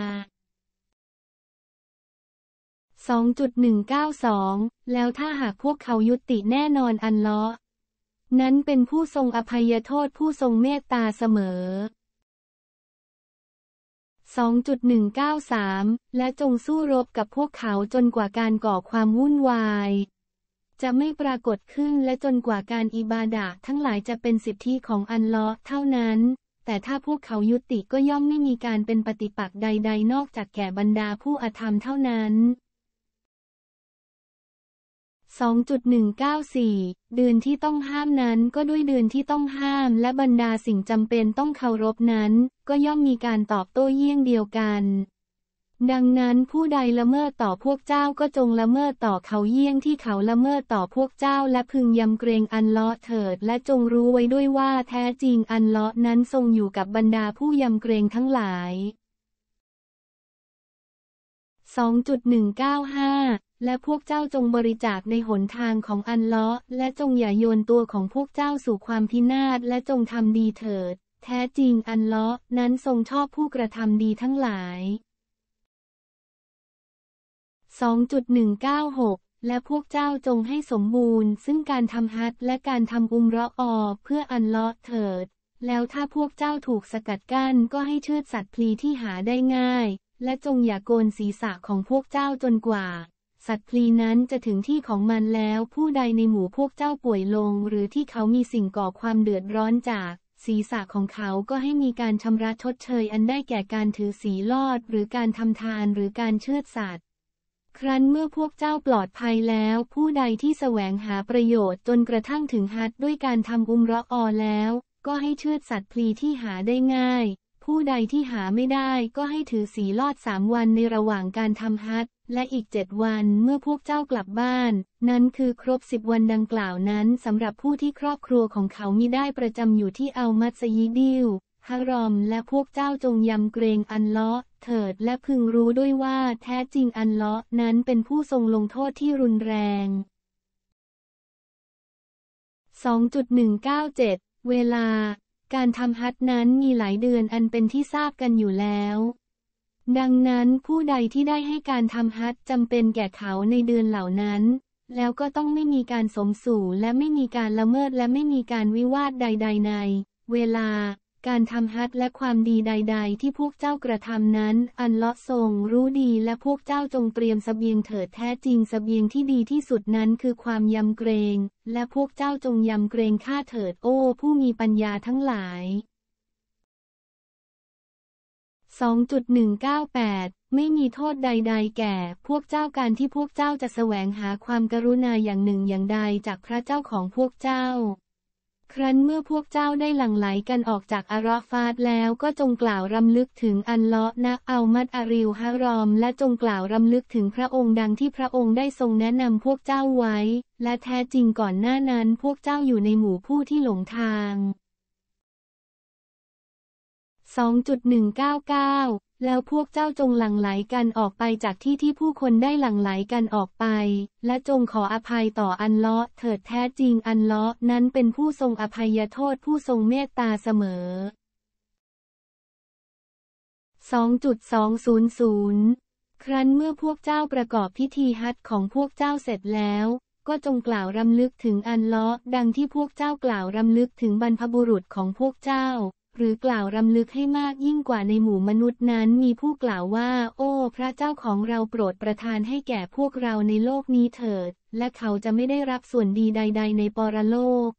2.192 แล้วถ้าหากพวกเขายุติแน่นอนอันเลาะนั้นเป็นผู้ทรงอภัยโทษผู้ทรงเมตตาเสมอ 2.193 และจงสู้รบกับพวกเขาจนกว่าการก่อความวุ่นวาย จะไม่ปรากฏขึ้นและจนกว่าการอิบาดะทั้งหลายจะเป็นสิทธิของอันลอเท่านั้น แต่ถ้าพวกเขายุติก็ย่อมไม่มีการเป็นปฏิปักษ์ใดๆ นอกจากแก่บรรดาผู้อธรรมเท่านั้น2.194เดือนที่ต้องห้ามนั้นก็ด้วยเดือนที่ต้องห้ามและบรรดาสิ่งจำเป็นต้องเคารพนั้น ก็ย่อมมีการตอบโต้เยี่ยงเดียวกัน ดังนั้นผู้ใดละเมิดต่อพวกเจ้าก็จงละเมิดต่อเขาเยี่ยงที่เขาละเมิดต่อพวกเจ้า และพึงยำเกรงอันเลาะเถิด และจงรู้ไว้ด้วยว่าแท้จริงอันเลาะนั้นทรงอยู่กับบรรดาผู้ยำเกรงทั้งหลาย2.195และพวกเจ้าจงบริจาคในหนทางของอันเลาะ และจงอย่าโยนตัวของพวกเจ้าสู่ความพินาศ และจงทำดีเถิด แท้จริงอันเลาะนั้นทรงชอบผู้กระทำดีทั้งหลาย 2.196 และพวกเจ้าจงให้สมบูรณ์ ซึ่งการทำฮัตและการทำ อุมรอออเพื่ออันเลาะเถิด แล้วถ้าพวกเจ้าถูกสกัดกั้นก็ให้เชิดสัตว์พลีที่หาได้ง่าย และจงอย่าโกนศีรษะของพวกเจ้าจนกว่าสัตว์พลีนั้นจะถึงที่ของมันแล้วผู้ใดในหมู่พวกเจ้าป่วยลงหรือที่เขามีสิ่งก่อความเดือดร้อนจาก ศีรษะของเขาก็ให้มีการชำระชดเชย อันได้แก่การถือสีลอด หรือการทำทานหรือการเชือดสัตว์ ครั้นเมื่อพวกเจ้าปลอดภัยแล้ว ผู้ใดที่แสวงหาประโยชน์จนกระทั่งถึงฮัดด้วยการทำอุมรออแล้ว ก็ให้เชือดสัตว์พลีที่หาได้ง่ายผู้ใดที่หาไม่ได้ก็ให้ถือสีลอดสามวันในระหว่างการทำฮัตและอีกเจ็ดวันเมื่อพวกเจ้ากลับบ้าน นั้นคือครบสิบวันดังกล่าวนั้น สำหรับผู้ที่ครอบครัวของเขามิได้ประจำอยู่ที่อัลมัซยิดิวฮารอมและพวกเจ้าจงยำเกรงอันเลาะ เถิดและพึงรู้ด้วยว่าแท้จริงอันเลาะนั้นเป็นผู้ทรงลงโทษที่รุนแรง2.197เวลาการทำฮัทนั้นมีหลายเดือนอันเป็นที่ทราบกันอยู่แล้ว ดังนั้นผู้ใดที่ได้ให้การทำฮัทจำเป็นแก่เขาในเดือนเหล่านั้น แล้วก็ต้องไม่มีการสมสู่และไม่มีการละเมิดและไม่มีการวิวาทใดๆในเวลาการทำฮัตและความดีใดๆที่พวกเจ้ากระทำนั้น อันเลาะทรงรู้ดีและพวกเจ้าจงเตรียมสเบียงเถิดแท้จริงสเบียงที่ดีที่สุดนั้นคือความยำเกรงและพวกเจ้าจงยำเกรงข้าเถิดโอ้ผู้มีปัญญาทั้งหลาย2.198 ไม่มีโทษใดๆ แก่ พวกเจ้าการที่พวกเจ้าจะแสวงหาความกรุณาอย่างหนึ่งอย่างใดจากพระเจ้าของพวกเจ้าครั้นเมื่อพวกเจ้าได้หลั่งไหลกันออกจากอาราฟาตแล้วก็จงกล่าวรำลึกถึงอันเลาะนะอามัดอาริวฮารอม และจงกล่าวรำลึกถึงพระองค์ดังที่พระองค์ได้ทรงแนะนำพวกเจ้าไว้และแท้จริงก่อนหน้านั้นพวกเจ้าอยู่ในหมู่ผู้ที่หลงทาง2.199แล้วพวกเจ้าจงหลั่งไหลกันออกไปจากที่ที่ผู้คนได้หลั่งไหลกันออกไป และจงขออภัยต่ออันเลาะ เถิดแท้จริงอันเลาะนั้นเป็นผู้ทรงอภัยโทษผู้ทรงเมตตาเสมอ 2.200 ครั้นเมื่อพวกเจ้าประกอบพิธีฮัตของพวกเจ้าเสร็จแล้ว ก็จงกล่าวรำลึกถึงอันเลาะ ดังที่พวกเจ้ากล่าวรำลึกถึงบรรพบุรุษของพวกเจ้าหรือกล่าวรำลึกให้มากยิ่งกว่าในหมู่มนุษย์นั้นมีผู้กล่าวว่า โอ้ พระเจ้าของเราโปรดประทานให้แก่พวกเราในโลกนี้เถิด และเขาจะไม่ได้รับส่วนดีใด ๆ ในปรโลก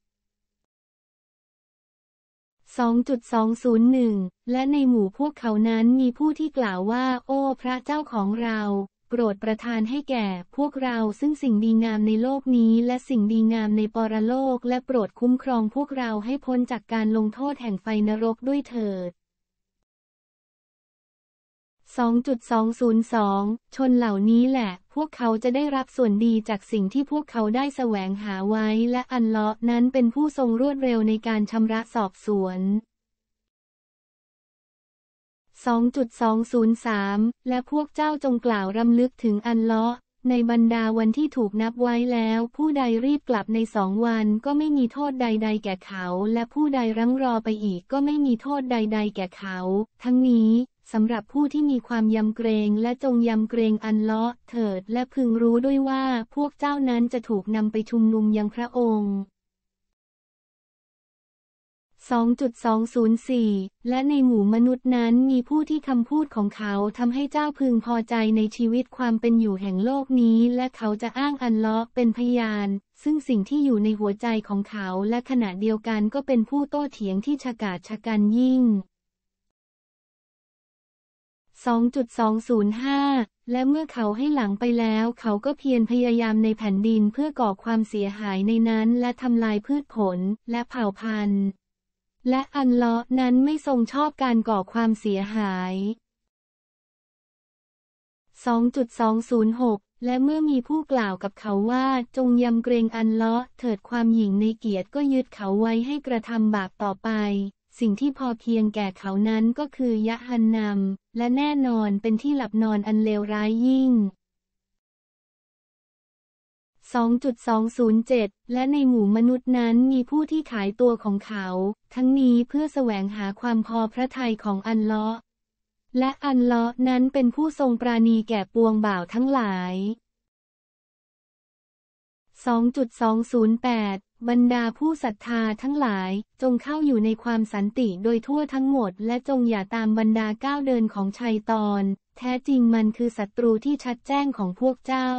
2.201และในหมู่พวกเขานั้นมีผู้ที่กล่าวว่า โอ้ พระเจ้าของเราโปรดประทานให้แก่พวกเราซึ่งสิ่งดีงามในโลกนี้และสิ่งดีงามในปรโลกและโปรดคุ้มครองพวกเราให้พ้นจากการลงโทษแห่งไฟนรกด้วยเถิด 2.202 ชนเหล่านี้แหละพวกเขาจะได้รับส่วนดีจากสิ่งที่พวกเขาได้แสวงหาไว้และอันเลาะนั้นเป็นผู้ทรงรวดเร็วในการชำระสอบสวน2.203 และพวกเจ้าจงกล่าวรำลึกถึงอันเลาะ ในบรรดาวันที่ถูกนับไว้แล้ว ผู้ใดรีบกลับในสองวันก็ไม่มีโทษใด ๆ แก่เขา และผู้ใดรั้งรอไปอีกก็ไม่มีโทษใด ๆ แก่เขา ทั้งนี้สำหรับผู้ที่มีความยำเกรงและจงยำเกรงอันเลาะ เถิดและพึงรู้ด้วยว่าพวกเจ้านั้นจะถูกนำไปชุมนุมยังพระองค์2.204 และในหมู่มนุษย์นั้นมีผู้ที่คำพูดของเขาทำให้เจ้าพึงพอใจในชีวิตความเป็นอยู่แห่งโลกนี้ และเขาจะอ้างอันเลาะเป็นพยาน ซึ่งสิ่งที่อยู่ในหัวใจของเขา และขณะเดียวกันก็เป็นผู้โต้เถียงที่ฉกาจฉกันยิ่ง 2.205 และเมื่อเขาให้หลังไปแล้ว เขาก็เพียรพยายามในแผ่นดินเพื่อก่อความเสียหายในนั้น และทำลายพืชผลและเผ่าพันธุ์และอันเลาะนั้นไม่ทรงชอบการก่อความเสียหาย 2.206 และเมื่อมีผู้กล่าวกับเขาว่า จงยำเกรงอันเลาะเถิดความหยิ่งในเกียรติก็ยึดเขาไว้ให้กระทำบาปต่อไป สิ่งที่พอเพียงแก่เขานั้นก็คือยะหันนำ และแน่นอนเป็นที่หลับนอนอันเลวร้ายยิ่ง2.207 และในหมู่มนุษย์นั้นมีผู้ที่ขายตัวของเขา ทั้งนี้เพื่อแสวงหาความพอพระทัยของอันเลาะ และอันเลาะนั้นเป็นผู้ทรงปราณีแก่ปวงบ่าวทั้งหลาย 2.208 บรรดาผู้ศรัทธาทั้งหลาย จงเข้าอยู่ในความสันติโดยทั่วทั้งหมด และจงอย่าตามบรรดาก้าวเดินของชัยตอน แท้จริงมันคือศัตรูที่ชัดแจ้งของพวกเจ้า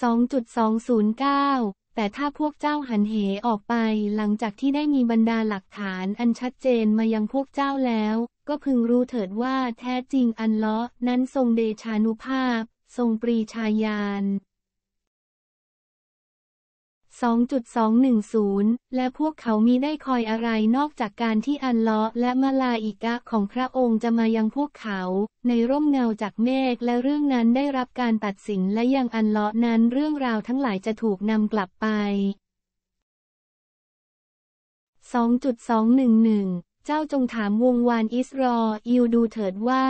2.209 แต่ถ้าพวกเจ้าหันเหออกไปหลังจากที่ได้มีบรรดาหลักฐานอันชัดเจนมายังพวกเจ้าแล้ว ก็พึงรู้เถิดว่าแท้จริงอันเลาะนั้นทรงเดชานุภาพ ทรงปรีชาญาณ2.210 และพวกเขามีได้คอยอะไรนอกจากการที่อันเลาะและมาลาอิกะของพระองค์จะมายังพวกเขา ในร่มเงาจากเมฆและเรื่องนั้นได้รับการตัดสินและยังอันเลาะนั้นเรื่องราวทั้งหลายจะถูกนำกลับไป 2.211จ้าจงถามวงวานอิสรออิวดูเถิดว่า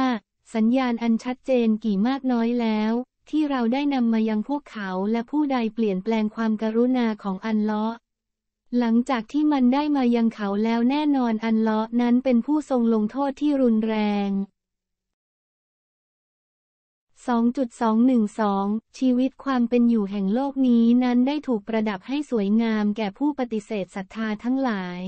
สัญญาณอันชัดเจนกี่มากน้อยแล้วที่เราได้นำมายังพวกเขาและผู้ใดเปลี่ยนแปลงความกรุณาของอันเลาะ หลังจากที่มันได้มายังเขาแล้วแน่นอนอันเลาะนั้นเป็นผู้ทรงลงโทษที่รุนแรง 2.212 ชีวิตความเป็นอยู่แห่งโลกนี้นั้นได้ถูกประดับให้สวยงามแก่ผู้ปฏิเสธศรัทธาทั้งหลาย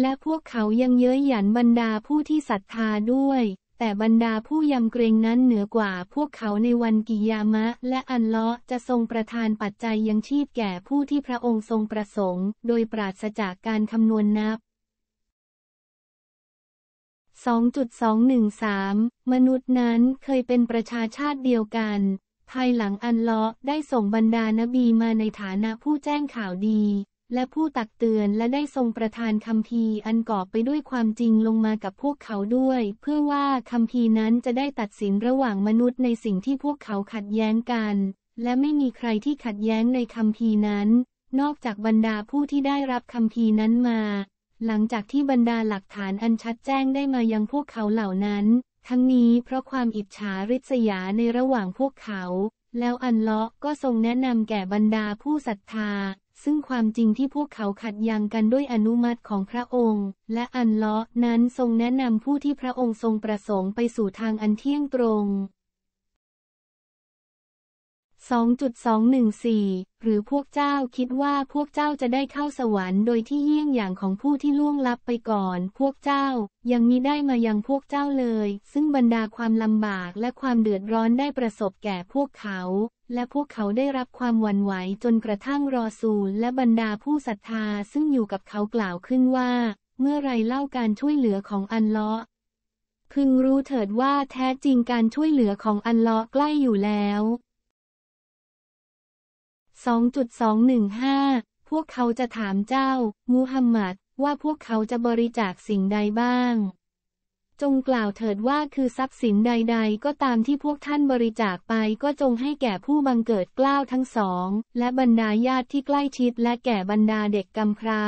และพวกเขายังเย้ยหยันบรรดาผู้ที่ศรัทธาด้วยแต่บรรดาผู้ยำเกรงนั้นเหนือกว่าพวกเขาในวันกิยามะ และอันเลาะจะทรงประทานปัจจัยยังชีพแก่ผู้ที่พระองค์ทรงประสงค์ โดยปราศจากการคำนวณนับ 2.213 มนุษย์นั้นเคยเป็นประชาชาติเดียวกัน ภายหลังอันเลาะได้ส่งบรรดานบีมาในฐานะผู้แจ้งข่าวดีและผู้ตักเตือนและได้ทรงประทานคำพีอันกอบไปด้วยความจริงลงมากับพวกเขาด้วย เพื่อว่าคำพีนั้นจะได้ตัดสินระหว่างมนุษย์ในสิ่งที่พวกเขาขัดแย้งกัน และไม่มีใครที่ขัดแย้งในคำพีนั้น นอกจากบรรดาผู้ที่ได้รับคำพีนั้นมา หลังจากที่บรรดาหลักฐานอันชัดแจ้งได้มายังพวกเขาเหล่านั้นทั้งนี้เพราะความอิจฉาริษยาในระหว่างพวกเขา แล้วอันเลาะก็ทรงแนะนำแก่บรรดาผู้ศรัทธาซึ่งความจริงที่พวกเขาขัดยังกันด้วยอนุมัติของพระองค์ และอันเลาะนั้นทรงแนะนำผู้ที่พระองค์ทรงประสงค์ไปสู่ทางอันเที่ยงตรง2.214 หรือพวกเจ้าคิดว่าพวกเจ้าจะได้เข้าสวรรค์โดยที่เยี่ยงอย่างของผู้ที่ล่วงลับไปก่อน พวกเจ้า ยังมิได้มายังพวกเจ้าเลย ซึ่งบรรดาความลำบากและความเดือดร้อนได้ประสบแก่พวกเขา และพวกเขาได้รับความวันไหวจนกระทั่งรอซูลและบรรดาผู้ศรัทธาซึ่งอยู่กับเขากล่าวขึ้นว่า เมื่อไรเล่าการช่วยเหลือของอันเลาะพึงรู้เถิดว่าแท้จริงการช่วยเหลือของอันเลาะใกล้อยู่แล้ว2.215พวกเขาจะถามเจ้ามูฮัมหมัดว่าพวกเขาจะบริจาคสิ่งใดบ้าง จงกล่าวเถิดว่าคือทรัพย์สินใด ๆ ก็ตามที่พวกท่านบริจาคไป ก็จงให้แก่ผู้บังเกิดกล้าวทั้งสองและบรรดาญาติที่ใกล้ชิดและแก่บรรดาเด็กกำพร้า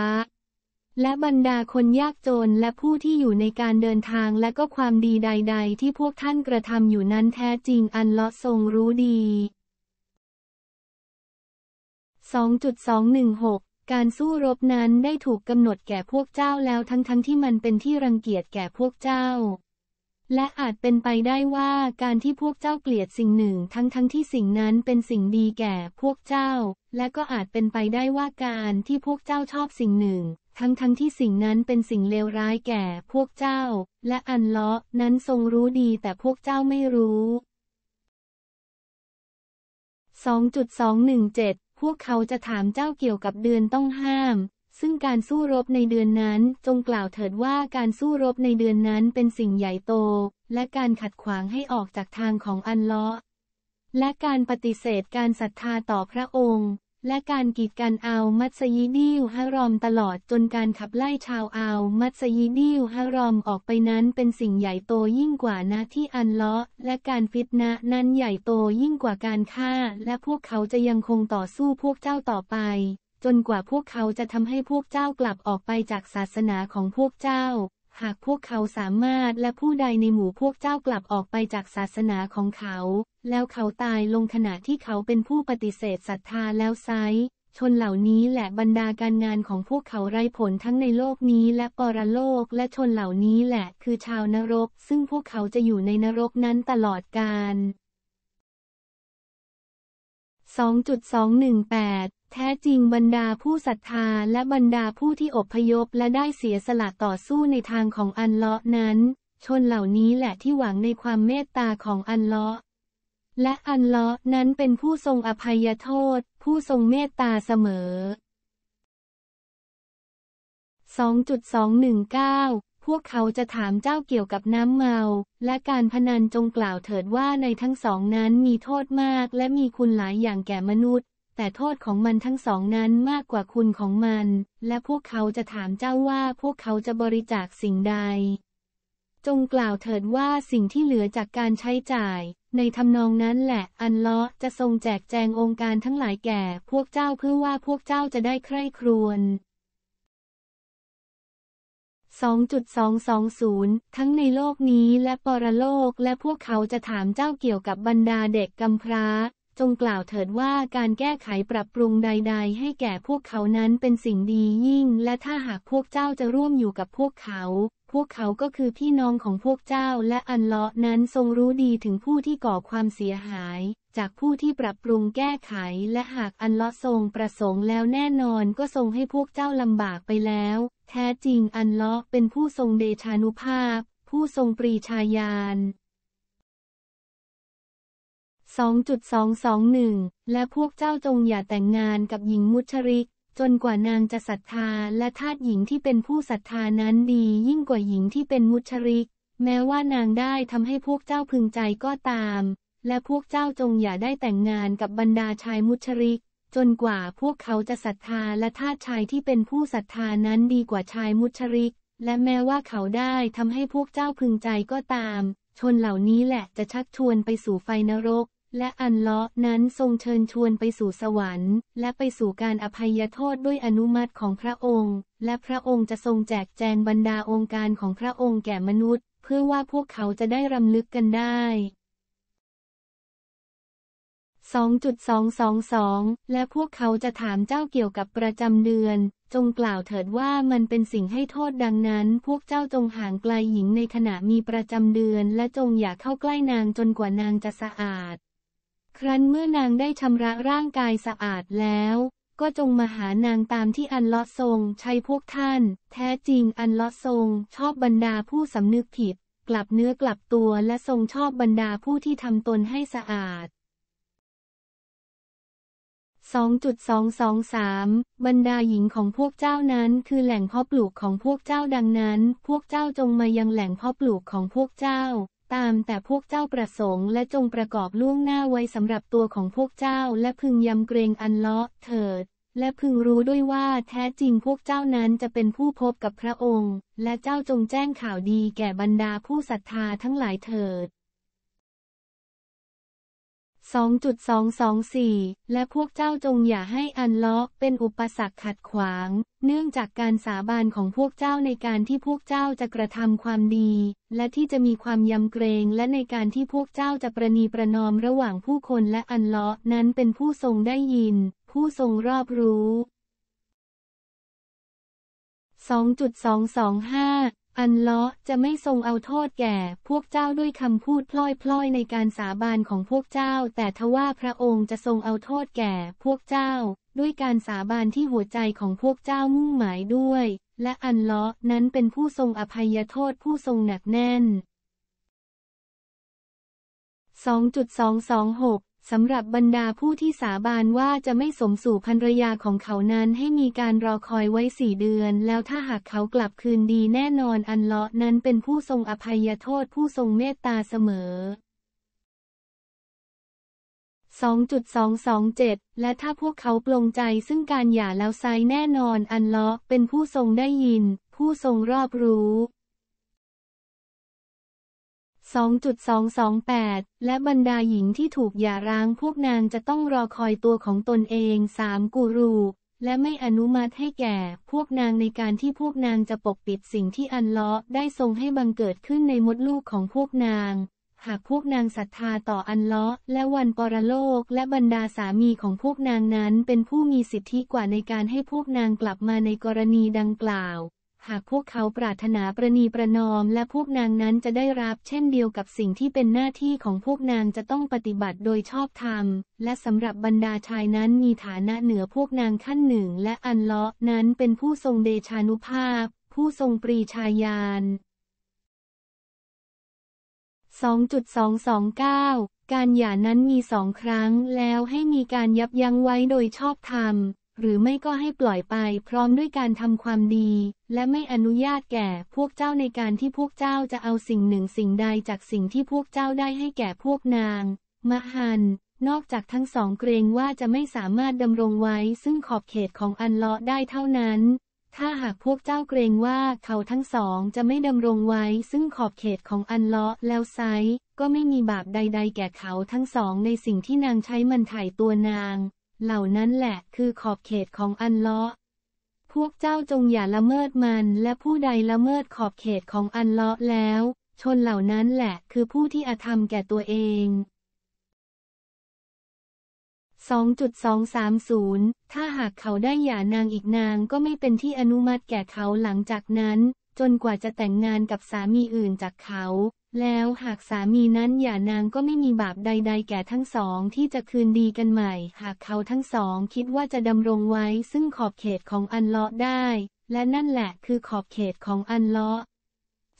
และบรรดาคนยากจนและผู้ที่อยู่ในการเดินทางและก็ความดีใด ๆ ที่พวกท่านกระทำอยู่นั้นแท้จริงอันเลาะทรงรู้ดี2.216 การสู้รบนั้นได้ถูกกำหนดแก่พวกเจ้า แล้วทั้งๆทที่มันเป็นที่รังเกียจแก่พวกเจ้า และอาจเป็นไปได้ว่าการที่พวกเจ้าเกลียดสิ่งหนึ่ง ทั้งๆทที่สิ่งนั้นเป็นสิ่งดีแก่พวกเจ้า และก็อาจเป็นไปได้ว่าการที่พวกเจ้าชอบสิ่งหนึ่ง ทั้งๆทที่สิ่งนั้นเป็นสิ่งเลวร้ายแก่พวกเจ้า และอันเลาะนั้นทรงรู้ดีแต่พวกเจ้าไม่รู้ 2.217พวกเขาจะถามเจ้าเกี่ยวกับเดือนต้องห้าม ซึ่งการสู้รบในเดือนนั้น จงกล่าวเถิดว่าการสู้รบในเดือนนั้นเป็นสิ่งใหญ่โต และการขัดขวางให้ออกจากทางของอันเลาะ และการปฏิเสธการศรัทธาต่อพระองค์และการกีดกันอาวมัสยิดิวฮารอมตลอดจนการขับไล่ชาวอาวมัสยิดิวฮารอมออกไปนั้นเป็นสิ่งใหญ่โตยิ่งกว่านะที่อันเลาะ และการฟิตนะนั้นใหญ่โตยิ่งกว่าการฆ่า และพวกเขาจะยังคงต่อสู้พวกเจ้าต่อไป จนกว่าพวกเขาจะทำให้พวกเจ้ากลับออกไปจากศาสนาของพวกเจ้า หากพวกเขาสามารถและผู้ใดในหมู่พวกเจ้ากลับออกไปจากศาสนาของเขาแล้วเขาตายลงขณะที่เขาเป็นผู้ปฏิเสธศรัทธาแล้วไซชนเหล่านี้แหละบรรดาการงานของพวกเขาไร้ผลทั้งในโลกนี้และปรโลกและชนเหล่านี้แหละคือชาวนรก ซึ่งพวกเขาจะอยู่ในนรกนั้นตลอดกาล2.218 แท้จริงบรรดาผู้ศรัทธาและบรรดาผู้ที่อบพยพและได้เสียสละต่อสู้ในทางของอันเลาะนั้น ชนเหล่านี้แหละที่หวังในความเมตตาของอันเลาะและอันเลาะนั้นเป็นผู้ทรงอภัยโทษ ผู้ทรงเมตตาเสมอ 2.219 พวกเขาจะถามเจ้าเกี่ยวกับน้ำเมา และการพนันจงกล่าวเถิดว่าในทั้งสองนั้นมีโทษมากและมีคุณหลายอย่างแก่มนุษย์ แต่โทษของมันทั้งสองนั้นมากกว่าคุณของมัน และพวกเขาจะถามเจ้าว่าพวกเขาจะบริจาคสิ่งใดจงกล่าวเถิดว่าสิ่งที่เหลือจากการใช้จ่าย ในทำนองนั้นแหละอันเลาะจะทรงแจกแจงองค์การทั้งหลายแก่พวกเจ้าเพื่อว่าพวกเจ้าจะได้ใคร่ครวญ2.220 ทั้งในโลกนี้และปรโลกและพวกเขาจะถามเจ้าเกี่ยวกับบรรดาเด็กกำพร้า จงกล่าวเถิดว่าการแก้ไขปรับปรุงใดๆ ให้แก่พวกเขานั้นเป็นสิ่งดียิ่งและถ้าหากพวกเจ้าจะร่วมอยู่กับพวกเขาพวกเขาก็คือ พี่น้องของพวกเจ้าและอันเลาะนั้นทรงรู้ดีถึงผู้ที่ก่อความเสียหาย จากผู้ที่ปรับปรุงแก้ไขและหากอันเลาะทรงประสงค์แล้วแน่นอนก็ทรงให้พวกเจ้าลำบากไปแล้ว แท้จริงอันเลาะเป็นผู้ทรงเดชานุภาพ ผู้ทรงปรีชาญาณ2.221 และพวกเจ้าจงอย่าแต่งงานกับหญิงมุชริกจนกว่านางจะศรัทธาและทาสหญิงที่เป็นผู้ศรัทธานั้นดียิ่งกว่าหญิงที่เป็นมุชริกแม้ว่านางได้ทำให้พวกเจ้าพึงใจก็ตามและพวกเจ้าจงอย่าได้แต่งงานกับบรรดาชายมุชริกจนกว่าพวกเขาจะศรัทธาและทาสชายที่เป็นผู้ศรัทธานั้นดีกว่าชายมุชริกและแม้ว่าเขาได้ทำให้พวกเจ้าพึงใจก็ตามชนเหล่านี้แหละจะชักชวนไปสู่ไฟนรกและอันเลาะนั้นทรงเชิญชวนไปสู่สวรรค์ และไปสู่การอภัยโทษด้วยอนุมัติของพระองค์ และพระองค์จะทรงแจกแจงบรรดาองค์การของพระองค์แก่มนุษย์ เพื่อว่าพวกเขาจะได้รำลึกกันได้2.222 และพวกเขาจะถามเจ้าเกี่ยวกับประจำเดือน จงกล่าวเถิดว่ามันเป็นสิ่งให้โทษดังนั้น พวกเจ้าจงห่างไกลหญิงในขณะมีประจำเดือน และจงอย่าเข้าใกล้นางจนกว่านางจะสะอาดครั้นเมื่อนางได้ชำระร่างกายสะอาดแล้ว ก็จงมาหานางตามที่อันลอทรง ใช้พวกท่าน แท้จริงอันลอทรง ชอบบรรดาผู้สำนึกผิดกลับเนื้อกลับตัวและทรงชอบบรรดาผู้ที่ทำตนให้สะอาด2.223บรรดาหญิงของพวกเจ้านั้นคือแหล่งพ่อปลูกของพวกเจ้าดังนั้น พวกเจ้าจงมายังแหล่งพ่อปลูกของพวกเจ้าตามแต่พวกเจ้าประสงค์และจงประกอบล่วงหน้าไว้สำหรับตัวของพวกเจ้าและพึงยำเกรงอันเลาะเถิดและพึงรู้ด้วยว่าแท้จริงพวกเจ้านั้นจะเป็นผู้พบกับพระองค์และเจ้าจงแจ้งข่าวดีแก่บรรดาผู้ศรัทธาทั้งหลายเถิด2.224 และพวกเจ้าจงอย่าให้อันล้อเป็นอุปสรรคขัดขวาง เนื่องจากการสาบานของพวกเจ้าในการที่พวกเจ้าจะกระทำความดี และที่จะมีความยำเกรงและในการที่พวกเจ้าจะประนีประนอมระหว่างผู้คนและอันล้อนั้นเป็นผู้ทรงได้ยิน ผู้ทรงรอบรู้ 2.225อันเลาะจะไม่ทรงเอาโทษแก่พวกเจ้าด้วยคำพูดพล่อย ๆในการสาบานของพวกเจ้าแต่ทว่าพระองค์จะทรงเอาโทษแก่พวกเจ้า ด้วยการสาบานที่หัวใจของพวกเจ้ามุ่งหมายด้วย และอันเลาะนั้นเป็นผู้ทรงอภัยโทษผู้ทรงหนักแน่น2.226สำหรับบรรดาผู้ที่สาบานว่าจะไม่สมสู่ภรรยาของเขานั้นให้มีการรอคอยไว้สี่เดือน แล้วถ้าหากเขากลับคืนดีแน่นอนอันเลาะนั้นเป็นผู้ทรงอภัยโทษผู้ทรงเมตตาเสมอ 2.227 และถ้าพวกเขาปลงใจซึ่งการหย่าแล้วไซแน่นอนอันเลาะเป็นผู้ทรงได้ยิน ผู้ทรงรอบรู้2.228 และบรรดาหญิงที่ถูกหย่าร้างพวกนางจะต้องรอคอยตัวของตนเอง 3 กูรู และไม่อนุมัติให้แก่ พวกนางในการที่พวกนางจะปกปิดสิ่งที่อันเลาะได้ทรงให้บังเกิดขึ้นในมดลูกของพวกนาง หากพวกนางศรัทธาต่ออันเลาะและวันปรโลก และบรรดาสามีของพวกนางนั้นเป็นผู้มีสิทธิกว่าในการให้พวกนางกลับมาในกรณีดังกล่าวหากพวกเขาปรารถนาประนีประนอมและพวกนางนั้นจะได้รับเช่นเดียวกับสิ่งที่เป็นหน้าที่ของพวกนางจะต้องปฏิบัติโดยชอบธรรม และสำหรับบรรดาชายนั้นมีฐานะเหนือพวกนางขั้นหนึ่ง และอันเลาะนั้นเป็นผู้ทรงเดชานุภาพ ผู้ทรงปรีชาญาณ2.229 การหย่านั้นมีสองครั้งแล้วให้มีการยับยั้งไว้โดยชอบธรรมหรือไม่ก็ให้ปล่อยไปพร้อมด้วยการทำความดี และไม่อนุญาตแก่พวกเจ้าในการที่พวกเจ้าจะเอาสิ่งหนึ่งสิ่งใดจากสิ่งที่พวกเจ้าได้ให้แก่พวกนาง มหัน นอกจากทั้งสองเกรงว่าจะไม่สามารถดำรงไว้ ซึ่งขอบเขตของอันเลาะได้เท่านั้น ถ้าหากพวกเจ้าเกรงว่าเขาทั้งสองจะไม่ดำรงไว้ ซึ่งขอบเขตของอันเลาะแล้วไซก็ไม่มีบาปใด ๆ แก่เขาทั้งสองในสิ่งที่นางใช้มันถ่ายตัวนางเหล่านั้นแหละคือขอบเขตของอันเลาะ พวกเจ้าจงอย่าละเมิดมันและผู้ใดละเมิดขอบเขตของอันเลาะแล้ว ชนเหล่านั้นแหละคือผู้ที่อธรรมแก่ตัวเอง 2.230 ถ้าหากเขาได้หย่านางอีกนางก็ไม่เป็นที่อนุมัติแก่เขาหลังจากนั้น จนกว่าจะแต่งงานกับสามีอื่นจากเขาแล้วหากสามีนั้นอย่านางก็ไม่มีบาปใดๆ แก่ทั้งสองที่จะคืนดีกันใหม่ หากเขาทั้งสองคิดว่าจะดำรงไว้ซึ่งขอบเขตของอันเลาะได้ และนั่นแหละคือขอบเขตของอันเลาะ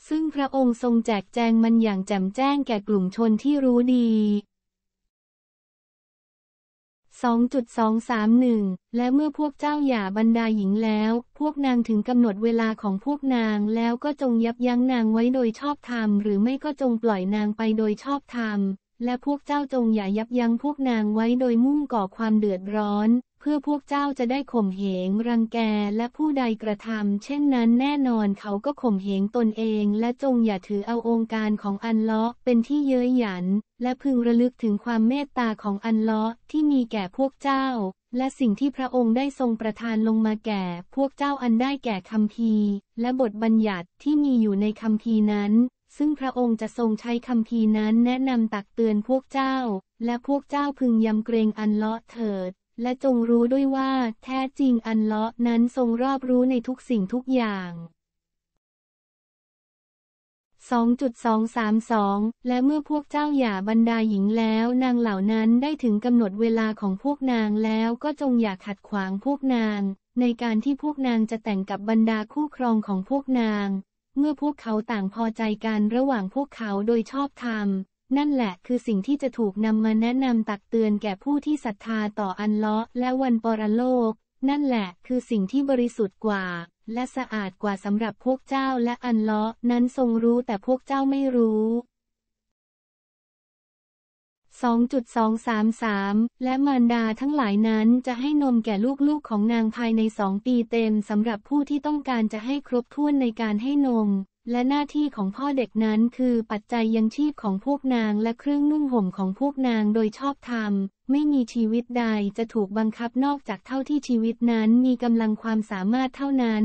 ซึ่งพระองค์ทรงแจกแจงมันอย่างแจ่มแจ้งแก่กลุ่มชนที่รู้ดี2.231 และเมื่อพวกเจ้าหย่าบรรดาหญิงแล้ว พวกนางถึงกำหนดเวลาของพวกนางแล้วก็จงยับยั้งนางไว้โดยชอบธรรม หรือไม่ก็จงปล่อยนางไปโดยชอบธรรมและพวกเจ้าจงอย่ายับยั้งพวกนางไว้โดยมุ่งก่อความเดือดร้อนเพื่อพวกเจ้าจะได้ข่มเหงรังแกและผู้ใดกระทำเช่นนั้นแน่นอนเขาก็ข่มเหงตนเอง และจงอย่าถือเอาองค์การของอันเลาะเป็นที่เย้ยหยัน และพึงระลึกถึงความเมตตาของอันเลาะ ที่มีแก่พวกเจ้า และสิ่งที่พระองค์ได้ทรงประทานลงมาแก่ พวกเจ้าอันได้แก่คำพีและบทบัญญัติที่มีอยู่ในคำพีนั้น ซึ่งพระองค์จะทรงใช้คำพีนั้น แนะนำตักเตือนพวกเจ้า และพวกเจ้าพึงยำเกรงอันเลาะเถิดและจงรู้ด้วยว่าแท้จริงอันเลาะนั้นทรงรอบรู้ในทุกสิ่งทุกอย่าง 2.232 และเมื่อพวกเจ้าหย่าบรรดาหญิงแล้วนางเหล่านั้นได้ถึงกำหนดเวลาของพวกนางแล้วก็จงอย่าขัดขวางพวกนาง ในการที่พวกนางจะแต่งกับบรรดาคู่ครองของพวกนาง เมื่อพวกเขาต่างพอใจกันระหว่างพวกเขาโดยชอบธรรมนั่นแหละ คือสิ่งที่จะถูกนำมาแนะนำตักเตือนแก่ผู้ที่ศรัทธาต่ออันเลาะและวันปรโลก นั่นแหละ คือสิ่งที่บริสุทธิ์กว่า และสะอาดกว่าสำหรับพวกเจ้าและอันเลาะนั้นทรงรู้แต่พวกเจ้าไม่รู้2.233และมารดาทั้งหลายนั้นจะให้นมแก่ลูกๆของนางภายในสองปีเต็มสำหรับผู้ที่ต้องการจะให้ครบถ้วนในการให้นมและหน้าที่ของพ่อเด็กนั้นคือปัจจัยยังชีพของพวกนางและเครื่องนุ่งห่มของพวกนางโดยชอบธรรม ไม่มีชีวิตใดจะถูกบังคับนอกจากเท่าที่ชีวิตนั้นมีกำลังความสามารถเท่านั้น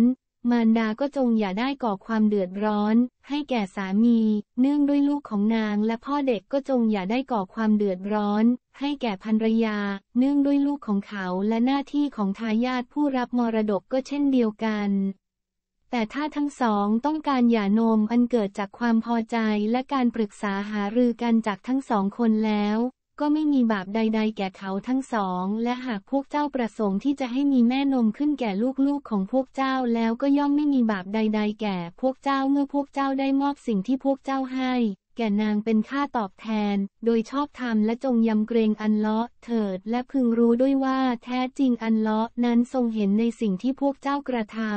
มารดาก็จงอย่าได้ก่อความเดือดร้อน ให้แก่สามี เนื่องด้วยลูกของนางและพ่อเด็กก็จงอย่าได้ก่อความเดือดร้อน ให้แก่ภรรยา เนื่องด้วยลูกของเขาและหน้าที่ของทายาทผู้รับมรดกก็เช่นเดียวกันแต่ถ้าทั้งสองต้องการหย่านม อันเกิดจากความพอใจและการปรึกษาหารือกันจากทั้งสองคนแล้ว ก็ไม่มีบาปใด ๆ แก่เขาทั้งสอง และหากพวกเจ้าประสงค์ที่จะให้มีแม่นมขึ้นแก่ลูกๆของพวกเจ้าแล้วก็ย่อมไม่มีบาปใด ๆแก่พวกเจ้าเมื่อพวกเจ้าได้มอบสิ่งที่พวกเจ้าให้ แก่นางเป็นค่าตอบแทน โดยชอบธรรมและจงยำเกรงอันเลาะเถิดและพึงรู้ด้วยว่าแท้จริงอันเลาะนั้นทรงเห็นในสิ่งที่พวกเจ้ากระทำ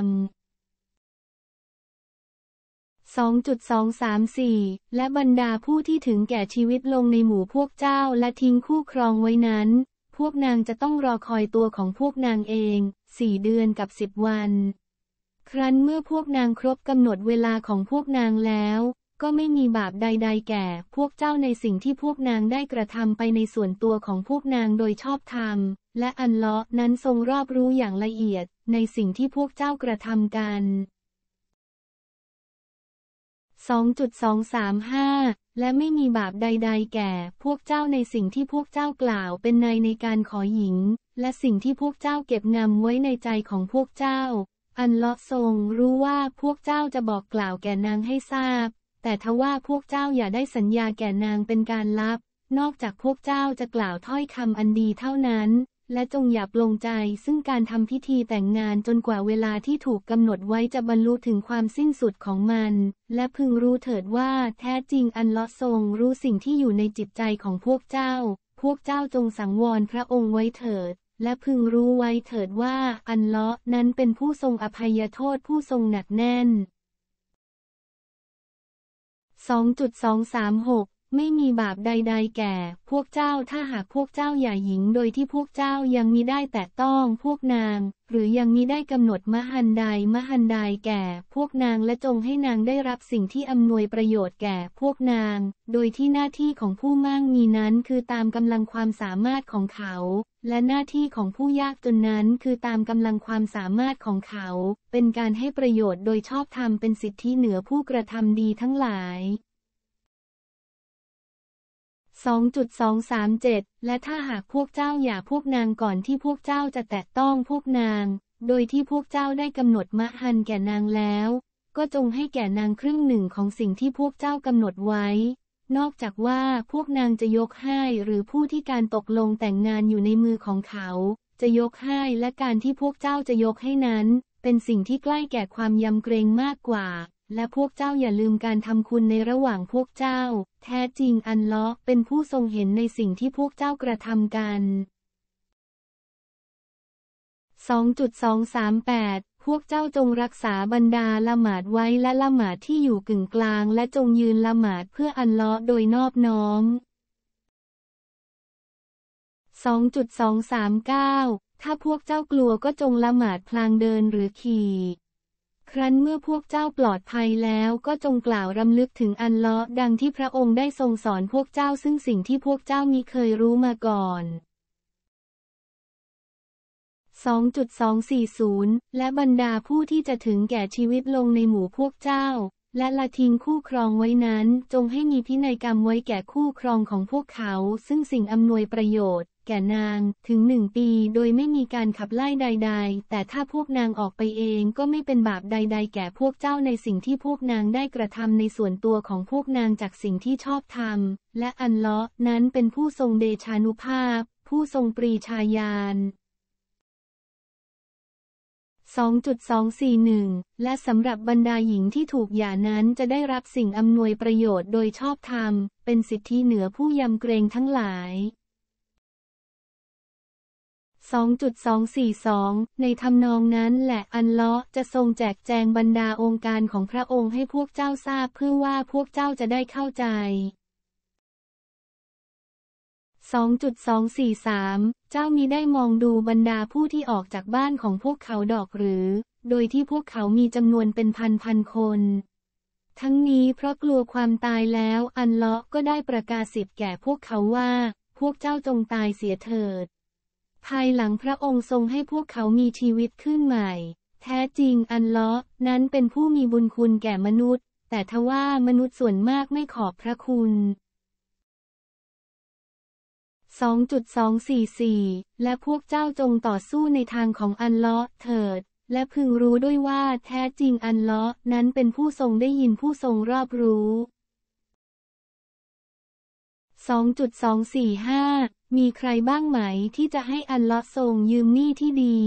2.234 และบรรดาผู้ที่ถึงแก่ชีวิตลงในหมู่พวกเจ้าและทิ้งคู่ครองไว้นั้น พวกนางจะต้องรอคอยตัวของพวกนางเองสี่เดือนกับสิบวันครั้นเมื่อพวกนางครบกำหนดเวลาของพวกนางแล้ว ก็ไม่มีบาปใด ๆ แก่พวกเจ้าในสิ่งที่พวกนางได้กระทำไปในส่วนตัวของพวกนางโดยชอบธรรม และอันเลาะนั้นทรงรอบรู้อย่างละเอียด ในสิ่งที่พวกเจ้ากระทำกัน2.235 และไม่มีบาปใด ๆ แก่พวกเจ้าในสิ่งที่พวกเจ้ากล่าวเป็นในในการขอหญิง และสิ่งที่พวกเจ้าเก็บงำไว้ในใจของพวกเจ้า อันเลาะทรงรู้ว่าพวกเจ้าจะบอกกล่าวแก่นางให้ทราบ แต่ทว่าพวกเจ้าอย่าได้สัญญาแก่นางเป็นการลับ นอกจากพวกเจ้าจะกล่าวถ้อยคำอันดีเท่านั้นและจงอย่าปลงใจซึ่งการทำพิธีแต่งงานจนกว่าเวลาที่ถูกกำหนดไว้ จะบรรลุถึงความสิ้นสุดของมัน และพึงรู้เถิดว่าแท้จริงอันลอทรง รู้สิ่งที่อยู่ในจิตใจของพวกเจ้า พวกเจ้าจงสังวรพระองค์ไว้เถิด และพึงรู้ไว้เถิดว่าอันเลาะนั้นเป็นผู้ทรงอภัยโทษผู้ทรงหนักแน่น2.236ไม่มีบาปใดๆ แก่ พวกเจ้า ถ้าหากพวกเจ้าอย่าหญิง โดยที่พวกเจ้ายังมิได้แต่ต้องพวกนาง หรือยังมิได้กำหนดมหันใดมหันใดแก่พวกนางและจงให้นางได้รับสิ่งที่อำนวยประโยชน์แก่พวกนาง โดยที่หน้าที่ของผู้มั่งมีนั้นคือตามกำลังความสามารถของเขา และหน้าที่ของผู้ยากจนนั้นคือตามกำลังความสามารถของเขา เป็นการให้ประโยชน์โดยชอบธรรมเป็นสิทธิเหนือผู้กระทำดีทั้งหลาย2.237 และถ้าหากพวกเจ้าอย่าพวกนางก่อนที่พวกเจ้าจะแตะต้องพวกนาง โดยที่พวกเจ้าได้กำหนดมะฮันแก่นางแล้ว ก็จงให้แก่นางครึ่งหนึ่งของสิ่งที่พวกเจ้ากำหนดไว้ นอกจากว่าพวกนางจะยกให้หรือผู้ที่การตกลงแต่งงานอยู่ในมือของเขา จะยกให้และการที่พวกเจ้าจะยกให้นั้น เป็นสิ่งที่ใกล้แก่ความยำเกรงมากกว่าและพวกเจ้าอย่าลืมการทำคุณในระหว่างพวกเจ้าแท้จริงอันเลาะเป็นผู้ทรงเห็นในสิ่งที่พวกเจ้ากระทำกัน2.238 พวกเจ้าจงรักษาบรรดาละหมาดไว้และละหมาดที่อยู่กึ่งกลางและจงยืนละหมาดเพื่ออันเลาะโดยนอบน้อม2.239ถ้าพวกเจ้ากลัวก็จงละหมาดพลางเดินหรือขี่ครั้นเมื่อพวกเจ้าปลอดภัยแล้วก็จงกล่าวรำลึกถึงอันเลาะดังที่พระองค์ได้ทรงสอนพวกเจ้าซึ่งสิ่งที่พวกเจ้ามีเคยรู้มาก่อน 2.240 และบรรดาผู้ที่จะถึงแก่ชีวิตลงในหมู่พวกเจ้าและละทิ้งคู่ครองไว้นั้น จงให้มีพินัยกรรมไว้แก่คู่ครองของพวกเขา ซึ่งสิ่งอำนวยประโยชน์แก่นางถึงหนึ่งปีโดยไม่มีการขับไล่ใด ๆ แต่ถ้าพวกนางออกไปเองก็ไม่เป็นบาปใด ๆ แก่พวกเจ้าในสิ่งที่พวกนางได้กระทำในส่วนตัวของพวกนางจากสิ่งที่ชอบทำและอันเลาะนั้นเป็นผู้ทรงเดชานุภาพ ผู้ทรงปรีชาญาณ2.241 และสำหรับบรรดาหญิงที่ถูกหย่านั้นจะได้รับสิ่งอำนวยประโยชน์โดยชอบธรรม เป็นสิทธิเหนือผู้ยำเกรงทั้งหลาย2.242 ในทำนองนั้นแหละอันเลาะจะทรงแจกแจงบรรดาองค์การของพระองค์ให้พวกเจ้าทราบเพื่อว่าพวกเจ้าจะได้เข้าใจ 2.243 เจ้ามีได้มองดูบรรดาผู้ที่ออกจากบ้านของพวกเขาดอกหรือ โดยที่พวกเขามีจำนวนเป็นพันพันคน ทั้งนี้เพราะกลัวความตายแล้ว อันเลาะก็ได้ประกาศสิบแก่พวกเขาว่า พวกเจ้าจงตายเสียเถิดภายหลังพระองค์ทรงให้พวกเขามีชีวิตขึ้นใหม่ แท้จริงอันเลาะนั้นเป็นผู้มีบุญคุณแก่มนุษย์ แต่ทว่ามนุษย์ส่วนมากไม่ขอบพระคุณ 2.244 และพวกเจ้าจงต่อสู้ในทางของอันเลาะเถิด และพึงรู้ด้วยว่าแท้จริงอันเลาะนั้นเป็นผู้ทรงได้ยินผู้ทรงรอบรู้ 2.245มีใครบ้างไหมที่จะให้อัลลอฮ์ทรงยืมหนี้ที่ดี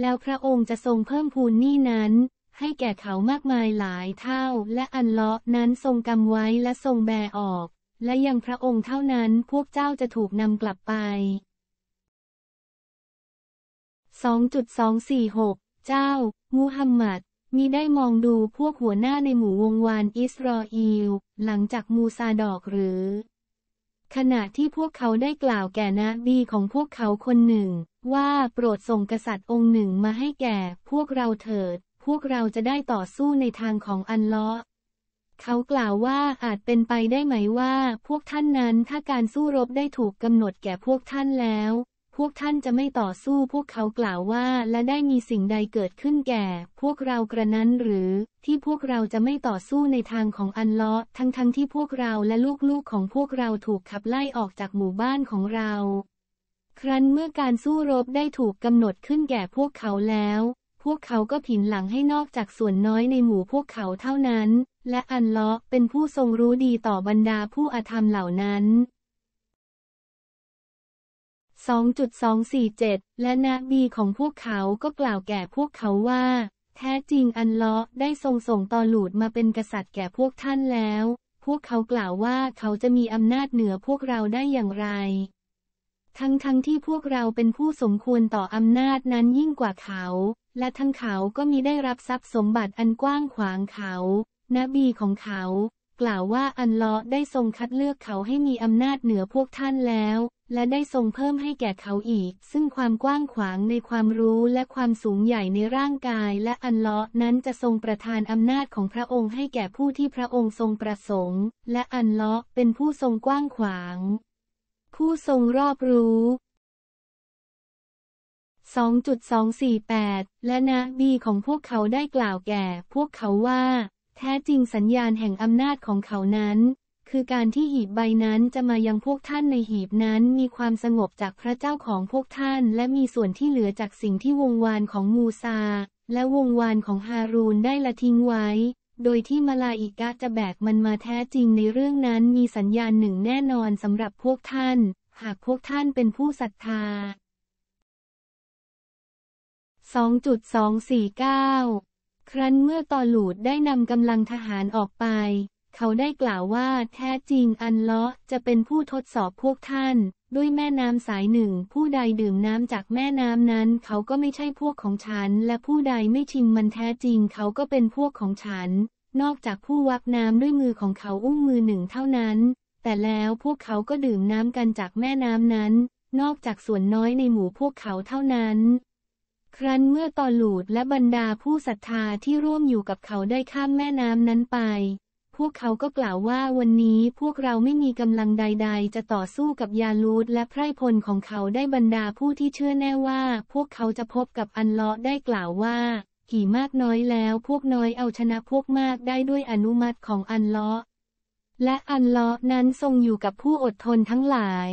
แล้วพระองค์จะทรงเพิ่มพูนหนี้นั้น ให้แก่เขามากมายหลายเท่าและอัลลอฮ์นั้นทรงกำไว้และทรงแบออก และยังพระองค์เท่านั้นพวกเจ้าจะถูกนำกลับไป 2.246 เจ้า มูฮัมหมัดมีได้มองดูพวกหัวหน้าในหมู่วงวานอิสราเอลหลังจากมูซาดอกหรือขณะที่พวกเขาได้กล่าวแก่นะบีของพวกเขาคนหนึ่ง ว่าโปรดส่งกษัตริย์องค์หนึ่งมาให้แก่พวกเราเถิด พวกเราจะได้ต่อสู้ในทางของอันเลาะเขากล่าวว่าอาจเป็นไปได้ไหมว่า พวกท่านนั้นถ้าการสู้รบได้ถูกกำหนดแก่พวกท่านแล้ววกท่านจะไม่ต่อสู้พวกเขากล่าวว่า และได้มีสิ่งใดเกิดขึ้นแก่ พวกเรากระนั้นหรือที่พวกเราจะไม่ต่อสู้ในทางของอันเลาะทั้งๆทที่พวกเราและลูกๆของพวกเราถูกขับไล่ออกจากหมู่บ้านของเรา ครั้นเมื่อการสู้รบได้ถูกกำหนดขึ้นแก่พวกเขาแล้ว พวกเขาก็ผินหลังให้นอกจากส่วนน้อยในหมู่พวกเขาเท่านั้น และอันเลาะเป็นผู้ทรงรู้ดีต่อบรรดาผู้อาธรรมเหล่านั้น2.247 และนาบีของพวกเขาก็กล่าวแก่พวกเขาว่า แท้จริงอันเลาะได้ทรงส่งตอหลูดมาเป็นกษัตริย์แก่พวกท่านแล้ว พวกเขากล่าวว่าเขาจะมีอำนาจเหนือพวกเราได้อย่างไร ทั้งทั้งที่พวกเราเป็นผู้สมควรต่ออำนาจนั้นยิ่งกว่าเขา และทั้งเขาก็มีได้รับทรัพย์สมบัติอันกว้างขวางเขานบีของเขา กล่าวว่าอันเลาะได้ทรงคัดเลือกเขาให้มีอำนาจเหนือพวกท่านแล้วและได้ทรงเพิ่มให้แก่เขาอีก ซึ่งความกว้างขวางในความรู้และความสูงใหญ่ในร่างกาย และอันเลาะนั้นจะทรงประทานอำนาจของพระองค์ให้แก่ผู้ที่พระองค์ทรงประสงค์ และอันเลาะเป็นผู้ทรงกว้างขวาง ผู้ทรงรอบรู้ 2.248 และนะบีของพวกเขาได้กล่าวแก่ พวกเขาว่า แท้จริงสัญญาณแห่งอำนาจของเขานั้นคือการที่หีบใบนั้นจะมายังพวกท่านในหีบนั้นมีความสงบจากพระเจ้าของพวกท่าน และมีส่วนที่เหลือจากสิ่งที่วงวานของมูซา และวงวานของฮารูนได้ละทิ้งไว้ โดยที่มาลาอิกะจะแบกมันมาแท้จริงในเรื่องนั้นมีสัญญาณหนึ่งแน่นอนสำหรับพวกท่าน หากพวกท่านเป็นผู้ศรัทธา 2.249 ครั้นเมื่อตอหลูดได้นำกำลังทหารออกไปเขาได้กล่าวว่าแท้จริงอันเลาะจะเป็นผู้ทดสอบพวกท่าน ด้วยแม่น้ำสายหนึ่ง ผู้ใดดื่มน้ำจากแม่น้ำนั้น เขาก็ไม่ใช่พวกของฉัน และผู้ใดไม่ชิมมันแท้จริงเขาก็เป็นพวกของฉัน นอกจากผู้วักน้ำด้วยมือของเขาอุ้งมือหนึ่งเท่านั้น แต่แล้วพวกเขาก็ดื่มน้ำกันจากแม่น้ำนั้น นอกจากส่วนน้อยในหมู่พวกเขาเท่านั้น ครั้นเมื่อตอลูดและบรรดาผู้ศรัทธาที่ร่วมอยู่กับเขาได้ข้ามแม่น้ำนั้นไปวกเขาก็กล่าวว่าวันนี้พวกเราไม่มีกำลังใด ๆ จะต่อสู้กับยาลูดและไพรพลของเขาได้บรรดาผู้ที่เชื่อแน่ว่าพวกเขาจะพบกับอันเลาะได้กล่าวว่า กี่มากน้อยแล้วพวกน้อยเอาชนะพวกมากได้ด้วยอนุมัติของอันเลาะ และอันเลาะนั้นทรงอยู่กับผู้อดทนทั้งหลาย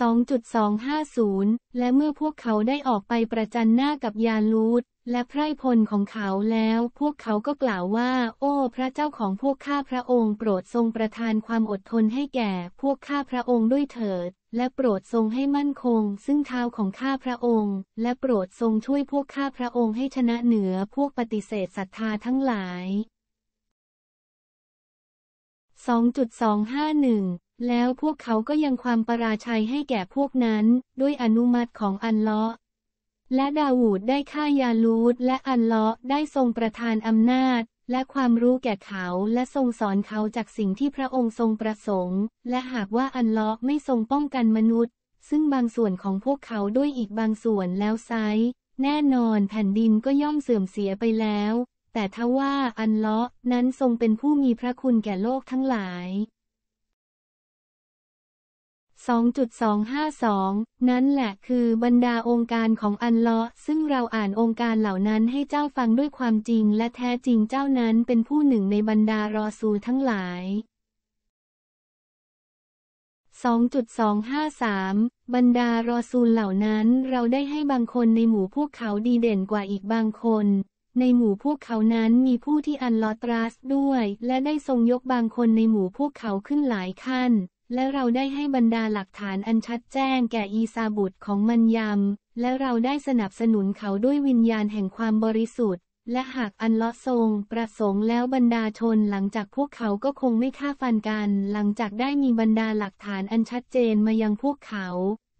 2.250 และเมื่อพวกเขาได้ออกไปประจันหน้ากับยาลูดและไพร่พลของเขาแล้วพวกเขาก็กล่าวว่า โอ้ พระเจ้าของพวกข้าพระองค์โปรดทรงประทานความอดทนให้แก่พวกข้าพระองค์ด้วยเถิด และโปรดทรงให้มั่นคง ซึ่งเท้าของข้าพระองค์และโปรดทรงช่วยพวกข้าพระองค์ให้ชนะเหนือพวกปฏิเสธศรัทธาทั้งหลาย2.251 แล้วพวกเขาก็ยังความประราชัยให้แก่พวกนั้น ด้วยอนุมัติของอันเลาะและดาวูดได้ฆ่ายาลูดและอัลเลาะได้ทรงประทานอำนาจ และความรู้แก่เขาและทรงสอนเขาจากสิ่งที่พระองค์ทรงประสงค์ และหากว่าอัลเลาะไม่ทรงป้องกันมนุษย์ ซึ่งบางส่วนของพวกเขาด้วยอีกบางส่วนแล้วไซ แน่นอนแผ่นดินก็ย่อมเสื่อมเสียไปแล้ว แต่ทว่าอันเลาะนั้นทรงเป็นผู้มีพระคุณแก่โลกทั้งหลาย2.252 นั้นแหละคือบรรดาองค์การของอันเลาะซึ่งเราอ่านองค์การเหล่านั้นให้เจ้าฟังด้วยความจริงและแท้จริงเจ้านั้นเป็นผู้หนึ่งในบรรดารอซูทั้งหลาย 2.253 บรรดารอซูลเหล่านั้นเราได้ให้บางคนในหมู่พวกเขาดีเด่นกว่าอีกบางคน ในหมู่พวกเขานั้นมีผู้ที่อันลอตรัสด้วย และได้ทรงยกบางคนในหมู่พวกเขาขึ้นหลายขั้นและเราได้ให้บรรดาหลักฐานอันชัดแจ้งแก่อีซาบุตรของมันยำ และเราได้สนับสนุนเขาด้วยวิญญาณแห่งความบริสุทธิ์ และหากอันลอะทรง ประสงค์แล้วบรรดาชนหลังจากพวกเขาก็คงไม่ฆ่าฟันกัน หลังจากได้มีบรรดาหลักฐานอันชัดเจนมายังพวกเขา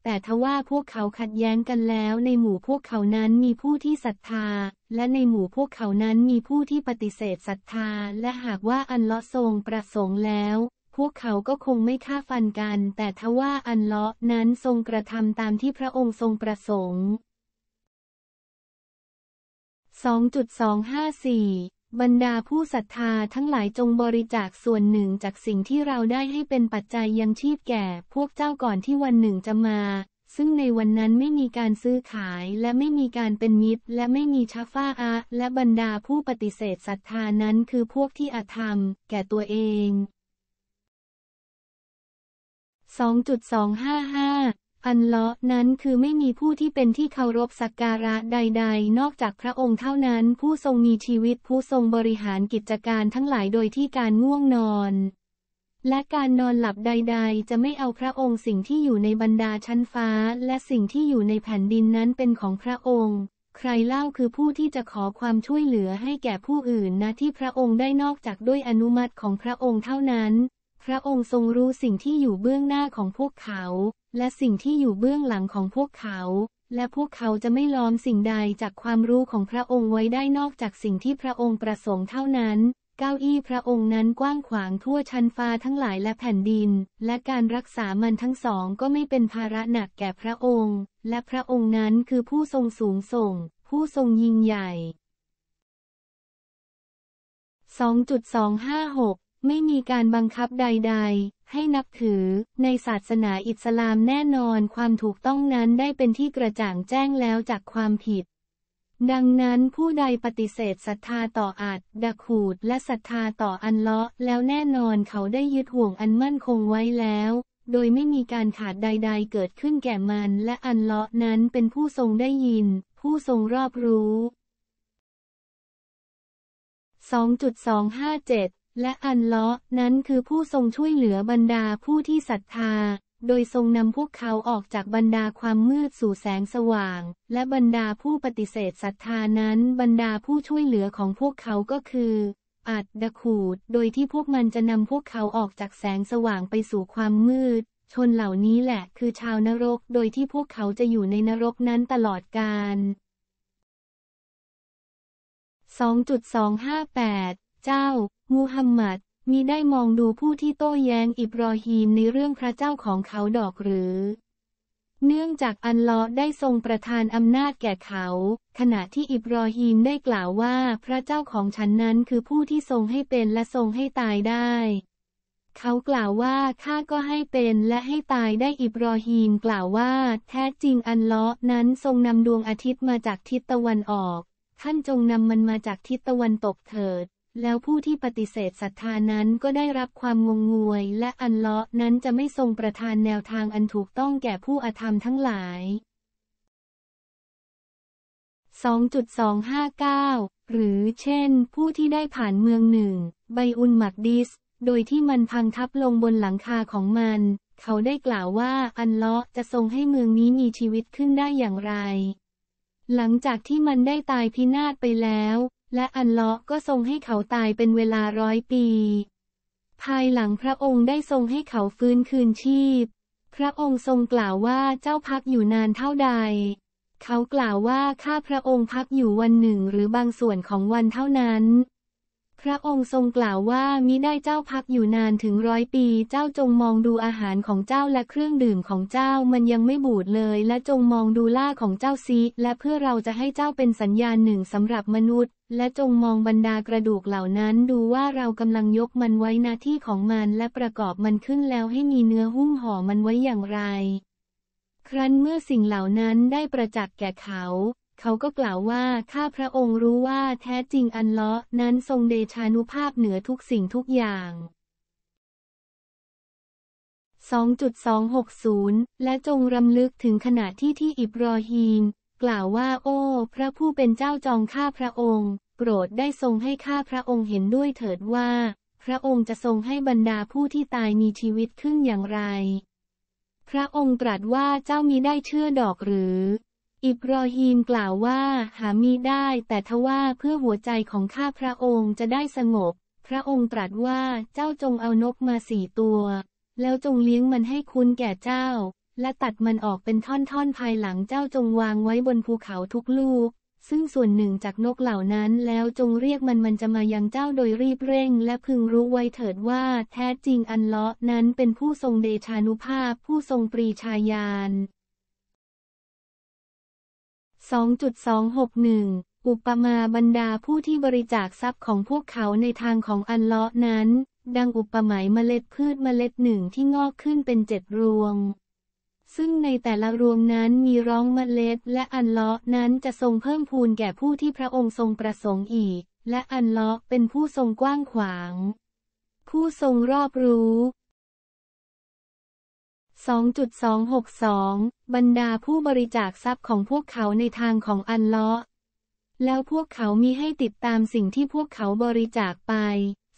แต่ทว่าพวกเขาขัดแย้งกันแล้ว ในหมู่พวกเขานั้นมีผู้ที่ศรัทธา และในหมู่พวกเขานั้นมีผู้ที่ปฏิเสธศรัทธา และหากว่าอันลอะทรงประสงค์แล้วพวกเขาก็คงไม่ฆ่าฟันกัน แต่ทว่าอันเลาะนั้นทรงกระทำตามที่พระองค์ทรงประสงค์ 2.254 บรรดาผู้ศรัทธาทั้งหลายจงบริจาคส่วนหนึ่งจากสิ่งที่เราได้ให้เป็นปัจจัยยังชีพแก่พวกเจ้าก่อนที่วันหนึ่งจะมา ซึ่งในวันนั้นไม่มีการซื้อขายและไม่มีการเป็นมิตร และไม่มีชาฟ้าอะและบรรดาผู้ปฏิเสธศรัทธานั้นคือพวกที่อาธรรม แก่ตัวเอง2.255อันเลาะนั้นคือไม่มีผู้ที่เป็นที่เคารพสักการะใด ๆ นอกจากพระองค์เท่านั้น ผู้ทรงมีชีวิตผู้ทรงบริหารกิจการทั้งหลายโดยที่การง่วงนอน และการนอนหลับใดๆ จะไม่เอาพระองค์สิ่งที่อยู่ในบรรดาชั้นฟ้า และสิ่งที่อยู่ในแผ่นดินนั้นเป็นของพระองค์ ใครเล่าคือผู้ที่จะขอความช่วยเหลือให้แก่ผู้อื่นนะที่พระองค์ได้นอกจากด้วยอนุมัติของพระองค์เท่านั้นพระองค์ทรงรู้สิ่งที่อยู่เบื้องหน้าของพวกเขา และสิ่งที่อยู่เบื้องหลังของพวกเขา และพวกเขาจะไม่ล้อมสิ่งใดจากความรู้ของพระองค์ไว้ได้นอกจากสิ่งที่พระองค์ประสงค์เท่านั้น เก้าอี้พระองค์นั้นกว้างขวางทั่วชั้นฟ้าทั้งหลายและแผ่นดิน และการรักษามันทั้งสองก็ไม่เป็นภาระหนักแก่พระองค์ และพระองค์นั้นคือผู้ทรงสูงส่ง ผู้ทรงยิ่งใหญ่2.256ไม่มีการบังคับใดๆ ให้นับถือในศาสนาอิสลามแน่นอนความถูกต้องนั้นได้เป็นที่กระจ่างแจ้งแล้วจากความผิด ดังนั้นผู้ใดปฏิเสธศรัทธาต่ออาจดะขูดและศรัทธาต่ออันเลาะแล้วแน่นอนเขาได้ยึดห่วงอันมั่นคงไว้แล้วโดยไม่มีการขาดใดๆเกิดขึ้นแก่มันและอันเลาะนั้นเป็นผู้ทรงได้ยินผู้ทรงรอบรู้2.257และอันเลาะนั้นคือผู้ทรงช่วยเหลือบรรดาผู้ที่ศรัทธา โดยทรงนำพวกเขาออกจากบรรดาความมืดสู่แสงสว่าง และบรรดาผู้ปฏิเสธศรัทธานั้นบรรดาผู้ช่วยเหลือของพวกเขาก็คืออัดดะขูดโดยที่พวกมันจะนำพวกเขาออกจากแสงสว่างไปสู่ความมืด ชนเหล่านี้แหละ คือชาวนรกโดยที่พวกเขาจะอยู่ในนรกนั้นตลอดกาล2.258เจ้ามูฮัมหมัดมีได้มองดูผู้ที่โต้แย้งอิบรอฮีมในเรื่องพระเจ้าของเขาดอกหรือ เนื่องจากอันลอได้ทรงประทานอำนาจแก่เขา ขณะที่อิบรอฮีมได้กล่าวว่า พระเจ้าของฉันนั้นคือผู้ที่ทรงให้เป็นและทรงให้ตายได้ เขากล่าวว่าข้าก็ให้เป็นและให้ตายได้อิบรอฮีมกล่าวว่า แท้จริงอันลอนั้นทรงนำดวงอาทิตย์มาจากทิศตะวันออกท่านจงนำมันมาจากทิศตะวันตกเถิดแล้วผู้ที่ปฏิเสธศรัทธานั้นก็ได้รับความงงงวย และอันเลาะนั้นจะไม่ทรงประทานแนวทางอันถูกต้องแก่ผู้อธรรมทั้งหลาย 2.259 หรือเช่นผู้ที่ได้ผ่านเมืองหนึ่ง ใบอุนมักดิส โดยที่มันพังทับลงบนหลังคาของมัน เขาได้กล่าวว่าอันเลาะจะทรงให้เมืองนี้มีชีวิตขึ้นได้อย่างไร หลังจากที่มันได้ตายพินาศไปแล้วและอันเลาะก็ทรงให้เขาตายเป็นเวลาร้อยปี ภายหลังพระองค์ได้ทรงให้เขาฟื้นคืนชีพ พระองค์ทรงกล่าวว่าเจ้าพักอยู่นานเท่าใด เขากล่าวว่าข้าพระองค์พักอยู่วันหนึ่งหรือบางส่วนของวันเท่านั้นพระองค์ทรงกล่าวว่ามิได้เจ้าพักอยู่นานถึงร้อยปี เจ้าจงมองดูอาหารของเจ้าและเครื่องดื่มของเจ้ามันยังไม่บูดเลย และจงมองดูล่าของเจ้าซีและเพื่อเราจะให้เจ้าเป็นสัญญาณหนึ่งสำหรับมนุษย์ และจงมองบรรดากระดูกเหล่านั้นดูว่าเรากำลังยกมันไว้นาที่ของมันและประกอบมันขึ้นแล้วให้มีเนื้อหุ้มห่อมันไว้อย่างไร ครั้นเมื่อสิ่งเหล่านั้นได้ประจักษ์แก่เขาเขาก็กล่าวว่าข้าพระองค์รู้ว่าแท้จริงอันเลาะนั้นทรงเดชานุภาพเหนือทุกสิ่งทุกอย่าง2.260และจงรำลึกถึงขณะที่ที่อิบรอฮีมกล่าวว่าโอ้ พระผู้เป็นเจ้าจองข้าพระองค์โปรดได้ทรงให้ข้าพระองค์เห็นด้วยเถิดว่า พระองค์จะทรงให้บรรดาผู้ที่ตายมีชีวิตขึ้นอย่างไร พระองค์ตรัสว่าเจ้ามีได้เชื่อดอกหรืออิบรอฮีมกล่าวว่าหามีได้ แต่ทว่าเพื่อหัวใจของข้าพระองค์จะได้สงบ พระองค์ตรัสว่าเจ้าจงเอานกมาสี่ตัว แล้วจงเลี้ยงมันให้คุณแก่เจ้า และตัดมันออกเป็นท่อนๆภายหลังเจ้าจงวางไว้บนภูเขาทุกลูก ซึ่งส่วนหนึ่งจากนกเหล่านั้นแล้วจงเรียกมันมันจะมายังเจ้าโดยรีบเร่ง และพึงรู้ไว้เถิดว่าแท้จริงอันเลาะนั้นเป็นผู้ทรงเดชานุภาพผู้ทรงปรีชาญาณ2.261 อุปมาบรรดาผู้ที่บริจาคทรัพย์ของพวกเขาในทางของอันเลาะนั้น ดังอุปมาเมล็ดพืชเมล็ดหนึ่งที่งอกขึ้นเป็นเจ็ดรวง ซึ่งในแต่ละรวงนั้นมีร้องเมล็ด และอันเลาะนั้นจะทรงเพิ่มพูนแก่ผู้ที่พระองค์ทรงประสงค์อีก และอันเลาะเป็นผู้ทรงกว้างขวาง ผู้ทรงรอบรู้2.262 บรรดาผู้บริจาคทรัพย์ของพวกเขาในทางของอันเลาะ แล้วพวกเขามีให้ติดตามสิ่งที่พวกเขาบริจาคไป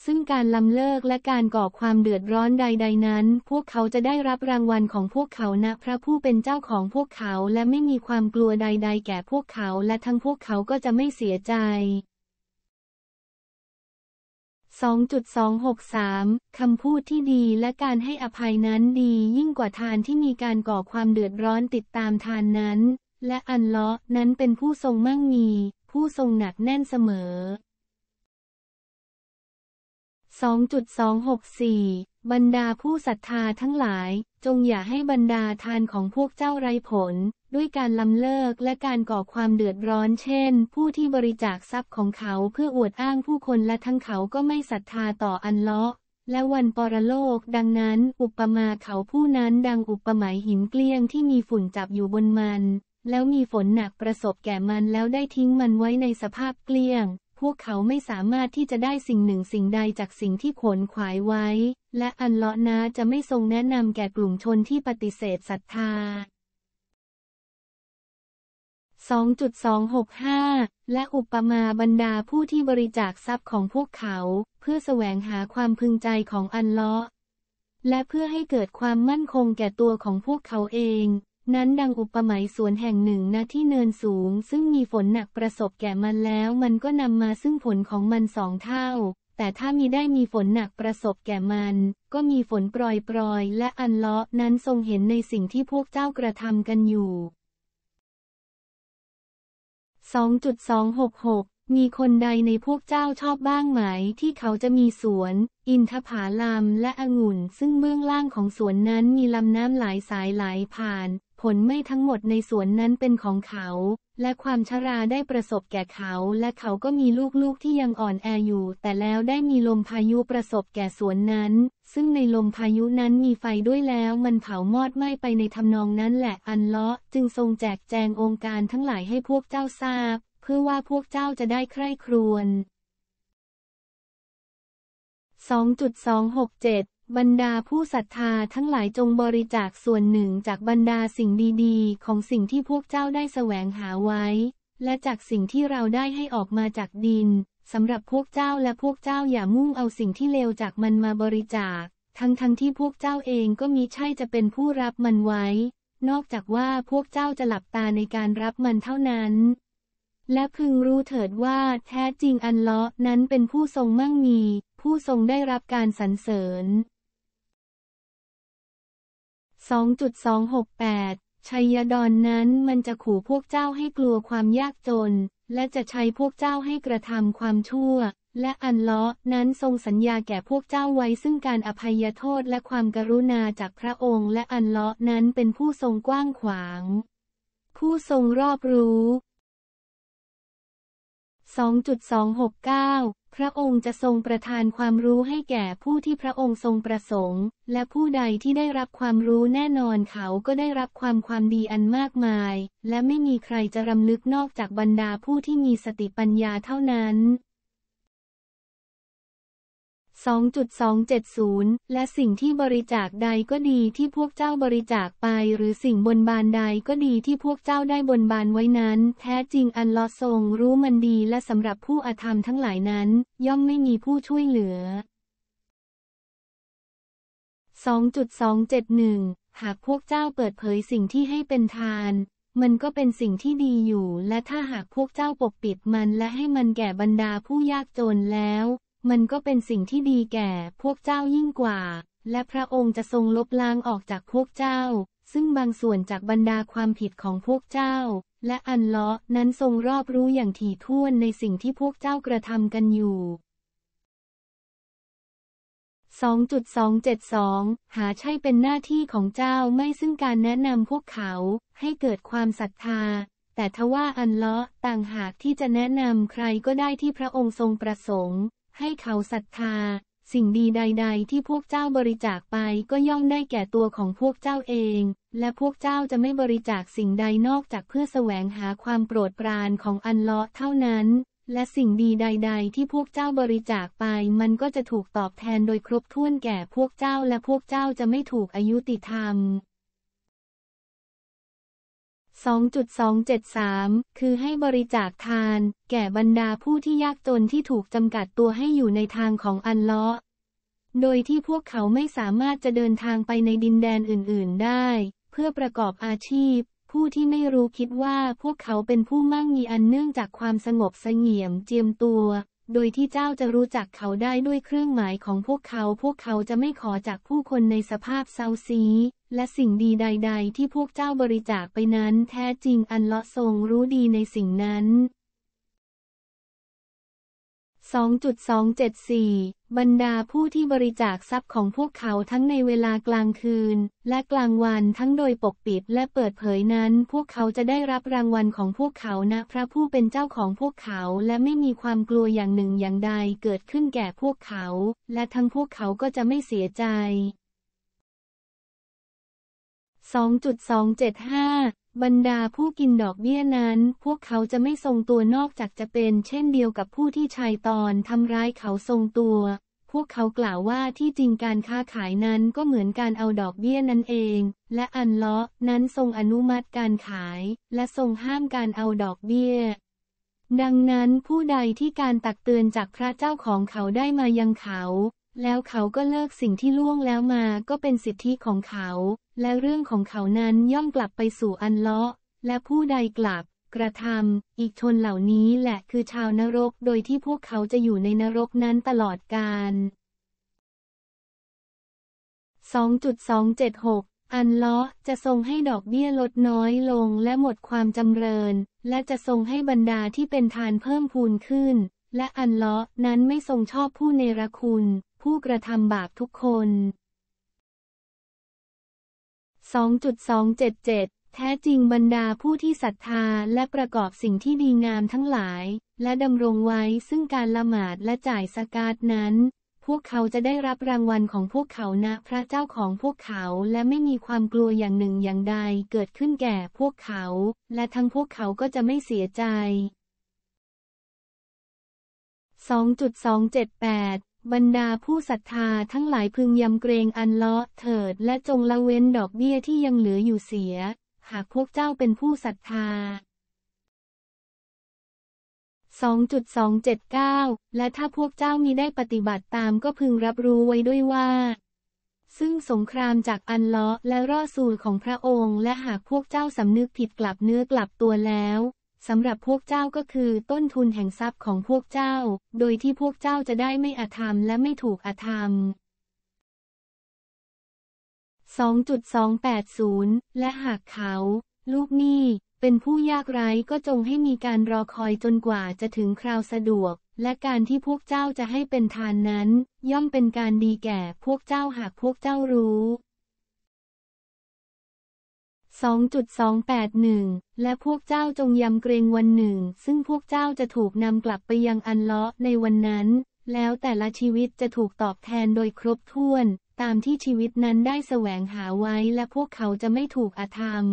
ซึ่งการลำเลิกและการก่อความเดือดร้อนใดๆนั้น พวกเขาจะได้รับรางวัลของพวกเขาณนะพระผู้เป็นเจ้าของพวกเขา และไม่มีความกลัวใดๆแก่พวกเขา และทั้งพวกเขาก็จะไม่เสียใจ2.263 คำพูดที่ดีและการให้อภัยนั้นดียิ่งกว่าทานที่มีการก่อความเดือดร้อนติดตามทานนั้น และอันเลาะนั้นเป็นผู้ทรงมั่งมี ผู้ทรงหนักแน่นเสมอ 2.264 บรรดาผู้ศรัทธาทั้งหลาย จงอย่าให้บรรดาทานของพวกเจ้าไรผลด้วยการล้ำเลิกและการก่อความเดือดร้อน เช่น ผู้ที่บริจาคทรัพย์ของเขาเพื่ออวดอ้างผู้คนและทั้งเขาก็ไม่ศรัทธาต่ออันเลาะ และวันปรโลก ดังนั้นอุปมาเขาผู้นั้นดังอุปมาหินเกลี้ยงที่มีฝุ่นจับอยู่บนมัน แล้วมีฝนหนักประสบแก่มันแล้วได้ทิ้งมันไว้ในสภาพเกลี้ยง พวกเขาไม่สามารถที่จะได้สิ่งหนึ่งสิ่งใดจากสิ่งที่ขนขวายไว้ และอันเลาะนาจะไม่ทรงแนะนำแก่กลุ่มชนที่ปฏิเสธศรัทธา2.265 และอุปมาบรรดาผู้ที่บริจาคทรัพย์ของพวกเขา เพื่อแสวงหาความพึงใจของอันเลาะ และเพื่อให้เกิดความมั่นคงแก่ตัวของพวกเขาเอง นั้นดังอุปมาสวนแห่งหนึ่งณที่เนินสูงซึ่งมีฝนหนักประสบแก่มันแล้วมันก็นำมาซึ่งผลของมันสองเท่า แต่ถ้ามีได้มีฝนหนักประสบแก่มัน ก็มีฝนปลอยยและอันเลาะนั้นทรงเห็นในสิ่งที่พวกเจ้ากระทำกันอยู่2.266 มีคนใดในพวกเจ้าชอบบ้างไหมที่เขาจะมีสวน อินทผาลัมและองุ่น ซึ่งเบื้องล่างของสวนนั้นมีลำน้ำหลายสายไหลผ่านผลไม่ทั้งหมดในสวนนั้นเป็นของเขา และความชราได้ประสบแก่เขา และเขาก็มีลูกๆ ที่ยังอ่อนแออยู่ แต่แล้วได้มีลมพายุประสบแก่สวนนั้น ซึ่งในลมพายุนั้นมีไฟด้วยแล้ว มันเผามอดไหม้ไปในทำนองนั้นแหละ อันเลาะ จึงทรงแจกแจงองค์การทั้งหลายให้พวกเจ้าทราบ เพื่อว่าพวกเจ้าจะได้ใคร่ครวญ2.267บรรดาผู้ศรัทธาทั้งหลายจงบริจาคส่วนหนึ่งจากบรรดาสิ่งดี ๆ ของสิ่งที่พวกเจ้าได้แสวงหาไว้ และจากสิ่งที่เราได้ให้ออกมาจากดินสำหรับพวกเจ้าและพวกเจ้าอย่ามุ่งเอาสิ่งที่เลวจากมันมาบริจาค ทั้งทที่พวกเจ้าเองก็มิใช่จะเป็นผู้รับมันไว้ นอกจากว่าพวกเจ้าจะหลับตาในการรับมันเท่านั้น และพึงรู้เถิดว่าแท้จริงอันเลาะนั้นเป็นผู้ทรงมั่งมี ผู้ทรงได้รับการสรรเสริญ2.268ชัยดอนนั้นมันจะขู่พวกเจ้าให้กลัวความยากจน และจะใช้พวกเจ้าให้กระทำความชั่ว และอันเลาะนั้นทรงสัญญาแก่พวกเจ้าไว้ซึ่งการอภัยโทษและความกรุณาจากพระองค์ และอันเลาะนั้นเป็นผู้ทรงกว้างขวาง ผู้ทรงรอบรู้ 2.269พระองค์จะทรงประทานความรู้ให้แก่ผู้ที่พระองค์ทรงประสงค์ และผู้ใดที่ได้รับความรู้แน่นอนเขาก็ได้รับความความดีอันมากมาย และไม่มีใครจะรำลึกนอกจากบรรดาผู้ที่มีสติปัญญาเท่านั้น2.270 และสิ่งที่บริจาคใดก็ดีที่พวกเจ้าบริจาคไป หรือสิ่งบนบานใดก็ดีที่พวกเจ้าได้บนบานไว้นั้น แท้จริงอันลอทรงรู้มันดีและสำหรับผู้อธรรมทั้งหลายนั้น ย่อมไม่มีผู้ช่วยเหลือ 2.271 หากพวกเจ้าเปิดเผยสิ่งที่ให้เป็นทาน มันก็เป็นสิ่งที่ดีอยู่ และถ้าหากพวกเจ้าปกปิดมันและให้มันแก่บรรดาผู้ยากจนแล้วมันก็เป็นสิ่งที่ดีแก่พวกเจ้ายิ่งกว่า และพระองค์จะทรงลบล้างออกจากพวกเจ้า ซึ่งบางส่วนจากบรรดาความผิดของพวกเจ้า และอันเลาะนั้นทรงรอบรู้อย่างถี่ถ้วนในสิ่งที่พวกเจ้ากระทำกันอยู่ 2.272 หาใช่เป็นหน้าที่ของเจ้าไม่ซึ่งการแนะนำพวกเขาให้เกิดความศรัทธา แต่ทว่าอันเลาะต่างหากที่จะแนะนำใครก็ได้ที่พระองค์ทรงประสงค์ให้เขาศรัทธา สิ่งดีใด ๆ ที่พวกเจ้าบริจาคไปก็ย่อมได้แก่ตัวของพวกเจ้าเอง และพวกเจ้าจะไม่บริจาคสิ่งใดนอกจากเพื่อแสวงหาความโปรดปรานของอันเลาะเท่านั้น และสิ่งดีใดๆ ที่พวกเจ้าบริจาคไป มันก็จะถูกตอบแทนโดยครบถ้วนแก่พวกเจ้า และพวกเจ้าจะไม่ถูกอายุติธรรม2.273 คือให้บริจาคทาน แก่บรรดาผู้ที่ยากจนที่ถูกจำกัดตัวให้อยู่ในทางของอันเลาะ โดยที่พวกเขาไม่สามารถจะเดินทางไปในดินแดนอื่นๆได้ เพื่อประกอบอาชีพ ผู้ที่ไม่รู้คิดว่าพวกเขาเป็นผู้มั่งมีอันเนื่องจากความสงบเสงี่ยมเจียมตัว โดยที่เจ้าจะรู้จักเขาได้ด้วยเครื่องหมายของพวกเขาพวกเขาจะไม่ขอจากผู้คนในสภาพเซาซีและสิ่งดีใด ๆ ที่พวกเจ้าบริจาคไปนั้นแท้จริงอันเลาะทรงรู้ดีในสิ่งนั้น 2.274 บรรดาผู้ที่บริจาคทรัพย์ของพวกเขาทั้งในเวลากลางคืน และกลางวันทั้งโดยปกปิดและเปิดเผยนั้น พวกเขาจะได้รับรางวัลของพวกเขาณนะพระผู้เป็นเจ้าของพวกเขาและไม่มีความกลัวอย่างหนึ่งอย่างใดเกิดขึ้นแก่พวกเขา และทั้งพวกเขาก็จะไม่เสียใจ2.275 บรรดาผู้กินดอกเบี้ยนั้น พวกเขาจะไม่ทรงตัวนอกจากจะเป็นเช่นเดียวกับผู้ที่ชายตอนทำร้ายเขาทรงตัว พวกเขากล่าวว่าที่จริงการค้าขายนั้นก็เหมือนการเอาดอกเบี้ยนั่นเอง และอันเลาะนั้นทรงอนุมัติการขาย และทรงห้ามการเอาดอกเบี้ย ดังนั้นผู้ใดที่การตักเตือนจากพระเจ้าของเขาได้มายังเขา แล้วเขาก็เลิกสิ่งที่ล่วงแล้วมา ก็เป็นสิทธิของเขาและเรื่องของเขานั้นย่อมกลับไปสู่อันเลาะและผู้ใดกลับกระทำอีกชนเหล่านี้แหละคือชาวนรกโดยที่พวกเขาจะอยู่ในนรกนั้นตลอดกาล2.276 อันเลาะจะทรงให้ดอกเบี้ยลดน้อยลงและหมดความจำเริญ และจะทรงให้บรรดาที่เป็นทานเพิ่มพูนขึ้น และอันเลาะนั้นไม่ทรงชอบผู้ เนรคุณ ผู้กระทำบาปทุกคน2.277 แท้จริงบรรดาผู้ที่ศรัทธาและประกอบสิ่งที่ดีงามทั้งหลาย และดำรงไว้ซึ่งการละหมาดและจ่ายสกาดนั้น พวกเขาจะได้รับรางวัลของพวกเขาณนะ พระเจ้าของพวกเขาและไม่มีความกลัวอย่างหนึ่งอย่างใดเกิดขึ้นแก่พวกเขา และทั้งพวกเขาก็จะไม่เสียใจ 2.278บรรดาผู้ศรัทธาทั้งหลายพึงยำเกรงอันเลาะ เถิดและจงละเว้นดอกเบี้ยที่ยังเหลืออยู่เสีย หากพวกเจ้าเป็นผู้ศรัทธา 2.279 และถ้าพวกเจ้ามีได้ปฏิบัติตามก็พึงรับรู้ไว้ด้วยว่า ซึ่งสงครามจากอันเลาะและรอดสูลของพระองค์และหากพวกเจ้าสำนึกผิดกลับเนื้อกลับตัวแล้วสำหรับพวกเจ้าก็คือต้นทุนแห่งทรัพย์ของพวกเจ้า โดยที่พวกเจ้าจะได้ไม่อาธรรมและไม่ถูกอาธรรม 2.280 และหากเขา ลูกหนี้เป็นผู้ยากไร้ก็จงให้มีการรอคอยจนกว่าจะถึงคราวสะดวก และการที่พวกเจ้าจะให้เป็นทานนั้น ย่อมเป็นการดีแก่พวกเจ้าหากพวกเจ้ารู้2.281 และพวกเจ้าจงยำเกรงวันหนึ่ง ซึ่งพวกเจ้าจะถูกนำกลับไปยังอันเลาะในวันนั้น แล้วแต่ละชีวิตจะถูกตอบแทนโดยครบถ้วน ตามที่ชีวิตนั้นได้แสวงหาไว้และพวกเขาจะไม่ถูกอาธรรม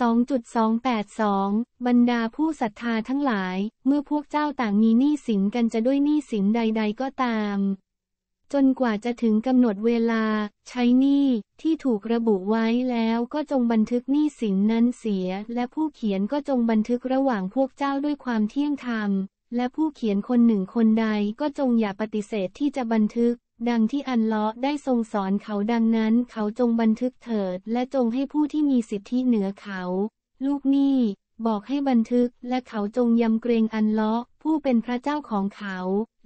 2.282 บรรดาผู้ศรัทธาทั้งหลาย เมื่อพวกเจ้าต่างมีหนี้สินกันจะด้วยหนี้สินใด ๆก็ตามจนกว่าจะถึงกำหนดเวลา ใช้หนี้ที่ถูกระบุไว้แล้วก็จงบันทึกหนี้สินนั้นเสีย และผู้เขียนก็จงบันทึกระหว่างพวกเจ้าด้วยความเที่ยงธรรมและผู้เขียนคนหนึ่งคนใด ก็จงอย่าปฏิเสธที่จะบันทึก ดังที่อันเลาะได้ทรงสอนเขาดังนั้นเขาจงบันทึกเถิดและจงให้ผู้ที่มีสิทธิเหนือเขา ลูกหนี้บอกให้บันทึกและเขาจงยำเกรงอันเลาะผู้เป็นพระเจ้าของเขา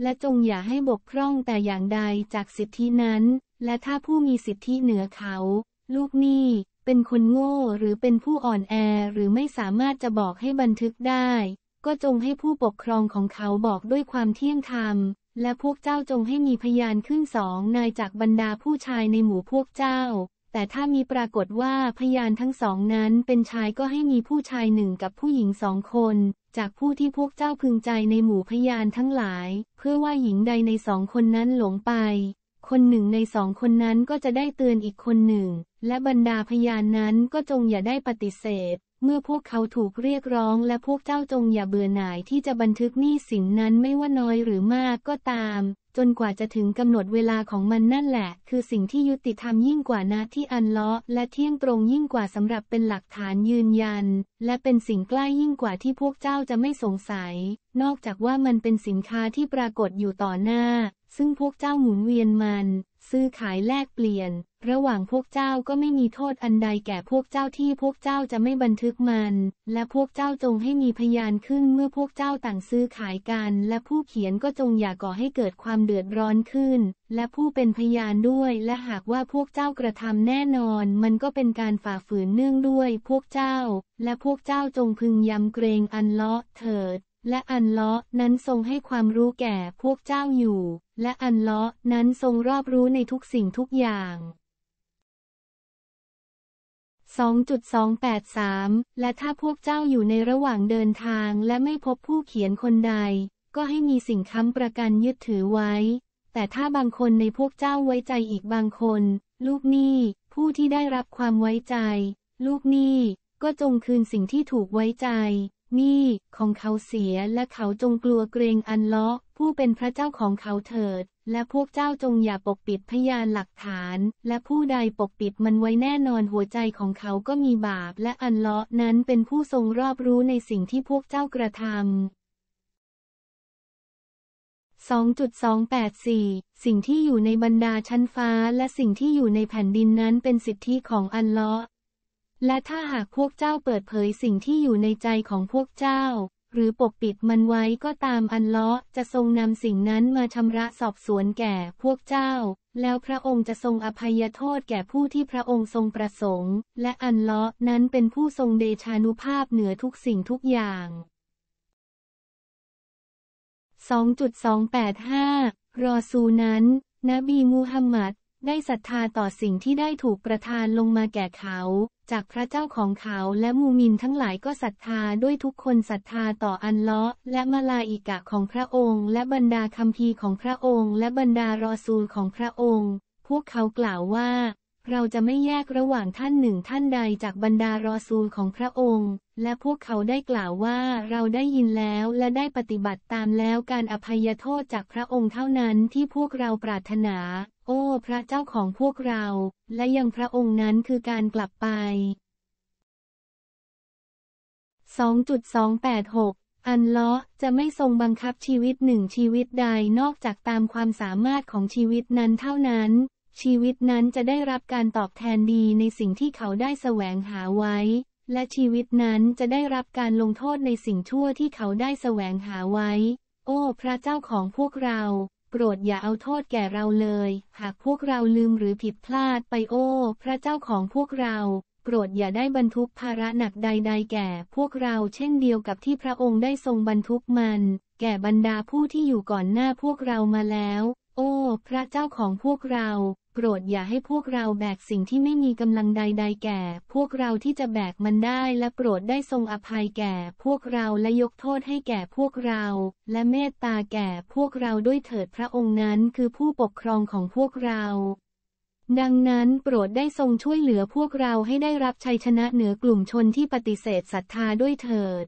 และจงอย่าให้บกพร่องแต่อย่างใดจากสิทธินั้น และถ้าผู้มีสิทธิเหนือเขา ลูกหนี้เป็นคนโง่หรือเป็นผู้อ่อนแอหรือไม่สามารถจะบอกให้บันทึกได้ ก็จงให้ผู้ปกครองของเขาบอกด้วยความเที่ยงธรรมและพวกเจ้าจงให้มีพยานขึ้นสองนายจากบรรดาผู้ชายในหมู่พวกเจ้า แต่ถ้ามีปรากฏว่าพยานทั้งสองนั้นเป็นชายก็ให้มีผู้ชายหนึ่งกับผู้หญิงสองคนจากผู้ที่พวกเจ้าพึงใจในหมู่พยานทั้งหลาย เพื่อว่าหญิงใดในสองคนนั้นหลงไป คนหนึ่งในสองคนนั้นก็จะได้เตือนอีกคนหนึ่ง และบรรดาพยานนั้นก็จงอย่าได้ปฏิเสธ เมื่อพวกเขาถูกเรียกร้อง และพวกเจ้าจงอย่าเบื่อหน่ายที่จะบันทึกหนี้สินนั้นไม่ว่าน้อยหรือมากก็ตามจนกว่าจะถึงกำหนดเวลาของมันนั่นแหละ คือสิ่งที่ยุติธรรมยิ่งกว่านะที่อันเลาะและเที่ยงตรงยิ่งกว่าสำหรับเป็นหลักฐานยืนยัน และเป็นสิ่งใกล้ยิ่งกว่าที่พวกเจ้าจะไม่สงสัย นอกจากว่ามันเป็นสินค้าที่ปรากฏอยู่ต่อหน้าซึ่งพวกเจ้าหมุนเวียนมัน ซื้อขายแลกเปลี่ยน ระหว่างพวกเจ้าก็ไม่มีโทษอันใดแก่พวกเจ้าที่พวกเจ้าจะไม่บันทึกมัน และพวกเจ้าจงให้มีพยานขึ้นเมื่อพวกเจ้าต่างซื้อขายกัน และผู้เขียนก็จงอย่าก่อให้เกิดความเดือดร้อนขึ้น และผู้เป็นพยานด้วย และหากว่าพวกเจ้ากระทำแน่นอน มันก็เป็นการฝ่าฝืนเนื่องด้วยพวกเจ้า และพวกเจ้าจงพึงยำเกรงอันเลาะ เถิด และอันเลาะนั้นทรงให้ความรู้แก่พวกเจ้าอยู่และอันเลาะนั้นทรงรอบรู้ในทุกสิ่งทุกอย่าง 2.283 และถ้าพวกเจ้าอยู่ในระหว่างเดินทางและไม่พบผู้เขียนคนใด ก็ให้มีสิ่งค้ำประกันยึดถือไว้ แต่ถ้าบางคนในพวกเจ้าไว้ใจอีกบางคน ลูกหนี้ผู้ที่ได้รับความไว้ใจ ลูกหนี้ก็จงคืนสิ่งที่ถูกไว้ใจนี่ ของเขาเสียและเขาจงกลัวเกรงอันเลาะ ผู้เป็นพระเจ้าของเขาเถิด และพวกเจ้าจงอย่าปกปิดพยานหลักฐาน และผู้ใดปกปิดมันไว้แน่นอนหัวใจของเขาก็มีบาปและอันเลาะนั้นเป็นผู้ทรงรอบรู้ในสิ่งที่พวกเจ้ากระทำ 2.284 สิ่งที่อยู่ในบรรดาชั้นฟ้า และสิ่งที่อยู่ในแผ่นดินนั้นเป็นสิทธิของอันเลาะและถ้าหากพวกเจ้าเปิดเผยสิ่งที่อยู่ในใจของพวกเจ้า หรือปกปิดมันไว้ก็ตามอันเลาะจะทรงนำสิ่งนั้นมาชำระสอบสวนแก่พวกเจ้า แล้วพระองค์จะทรงอภัยโทษแก่ผู้ที่พระองค์ทรงประสงค์ และอันเลาะนั้นเป็นผู้ทรงเดชานุภาพเหนือทุกสิ่งทุกอย่าง2.285 รอซูนั้น นบีมูฮัมหมัดได้ศรัทธาต่อสิ่งที่ได้ถูกประทานลงมาแก่เขา จากพระเจ้าของเขาและมูมินทั้งหลายก็ศรัทธาด้วยทุกคนศรัทธาต่ออันเลาะและมาลาอิกะของพระองค์ และบรรดาคัมภีร์ของพระองค์และบรรดารอซูลของพระองค์ พวกเขากล่าวว่า เราจะไม่แยกระหว่างท่านหนึ่งท่านใดจากบรรดารอซูลของพระองค์ และพวกเขาได้กล่าวว่าเราได้ยินแล้วและได้ปฏิบัติตามแล้วการอภัยโทษจากพระองค์เท่านั้นที่พวกเราปรารถนาโอ้ พระเจ้าของพวกเรา และยังพระองค์นั้นคือการกลับไป 2.286 อันล้อจะไม่ทรงบังคับชีวิตหนึ่งชีวิตใดนอกจากตามความสามารถของชีวิตนั้นเท่านั้น ชีวิตนั้นจะได้รับการตอบแทนดีในสิ่งที่เขาได้แสวงหาไว้ และชีวิตนั้นจะได้รับการลงโทษในสิ่งชั่วที่เขาได้แสวงหาไว้ โอ้พระเจ้าของพวกเราโกรธอย่าเอาโทษแก่เราเลย หากพวกเราลืมหรือผิดพลาดไปโอ้ พระเจ้าของพวกเราโกรธอย่าได้บรรทุกภาระหนักใดๆแก่พวกเรา เช่นเดียวกับที่พระองค์ได้ทรงบรรทุกมัน แก่บรรดาผู้ที่อยู่ก่อนหน้าพวกเรามาแล้ว โอ้ พระเจ้าของพวกเราโปรดอย่าให้พวกเราแบกสิ่งที่ไม่มีกำลังใดๆแก่ พวกเราที่จะแบกมันได้ และโปรดได้ทรงอภัยแก่ พวกเราและยกโทษให้แก่พวกเรา และเมตตาแก่พวกเราด้วยเถิดพระองค์นั้น คือผู้ปกครองของพวกเรา ดังนั้นโปรดได้ทรงช่วยเหลือพวกเราให้ได้รับชัยชนะเหนือกลุ่มชนที่ปฏิเสธศรัทธาด้วยเถิด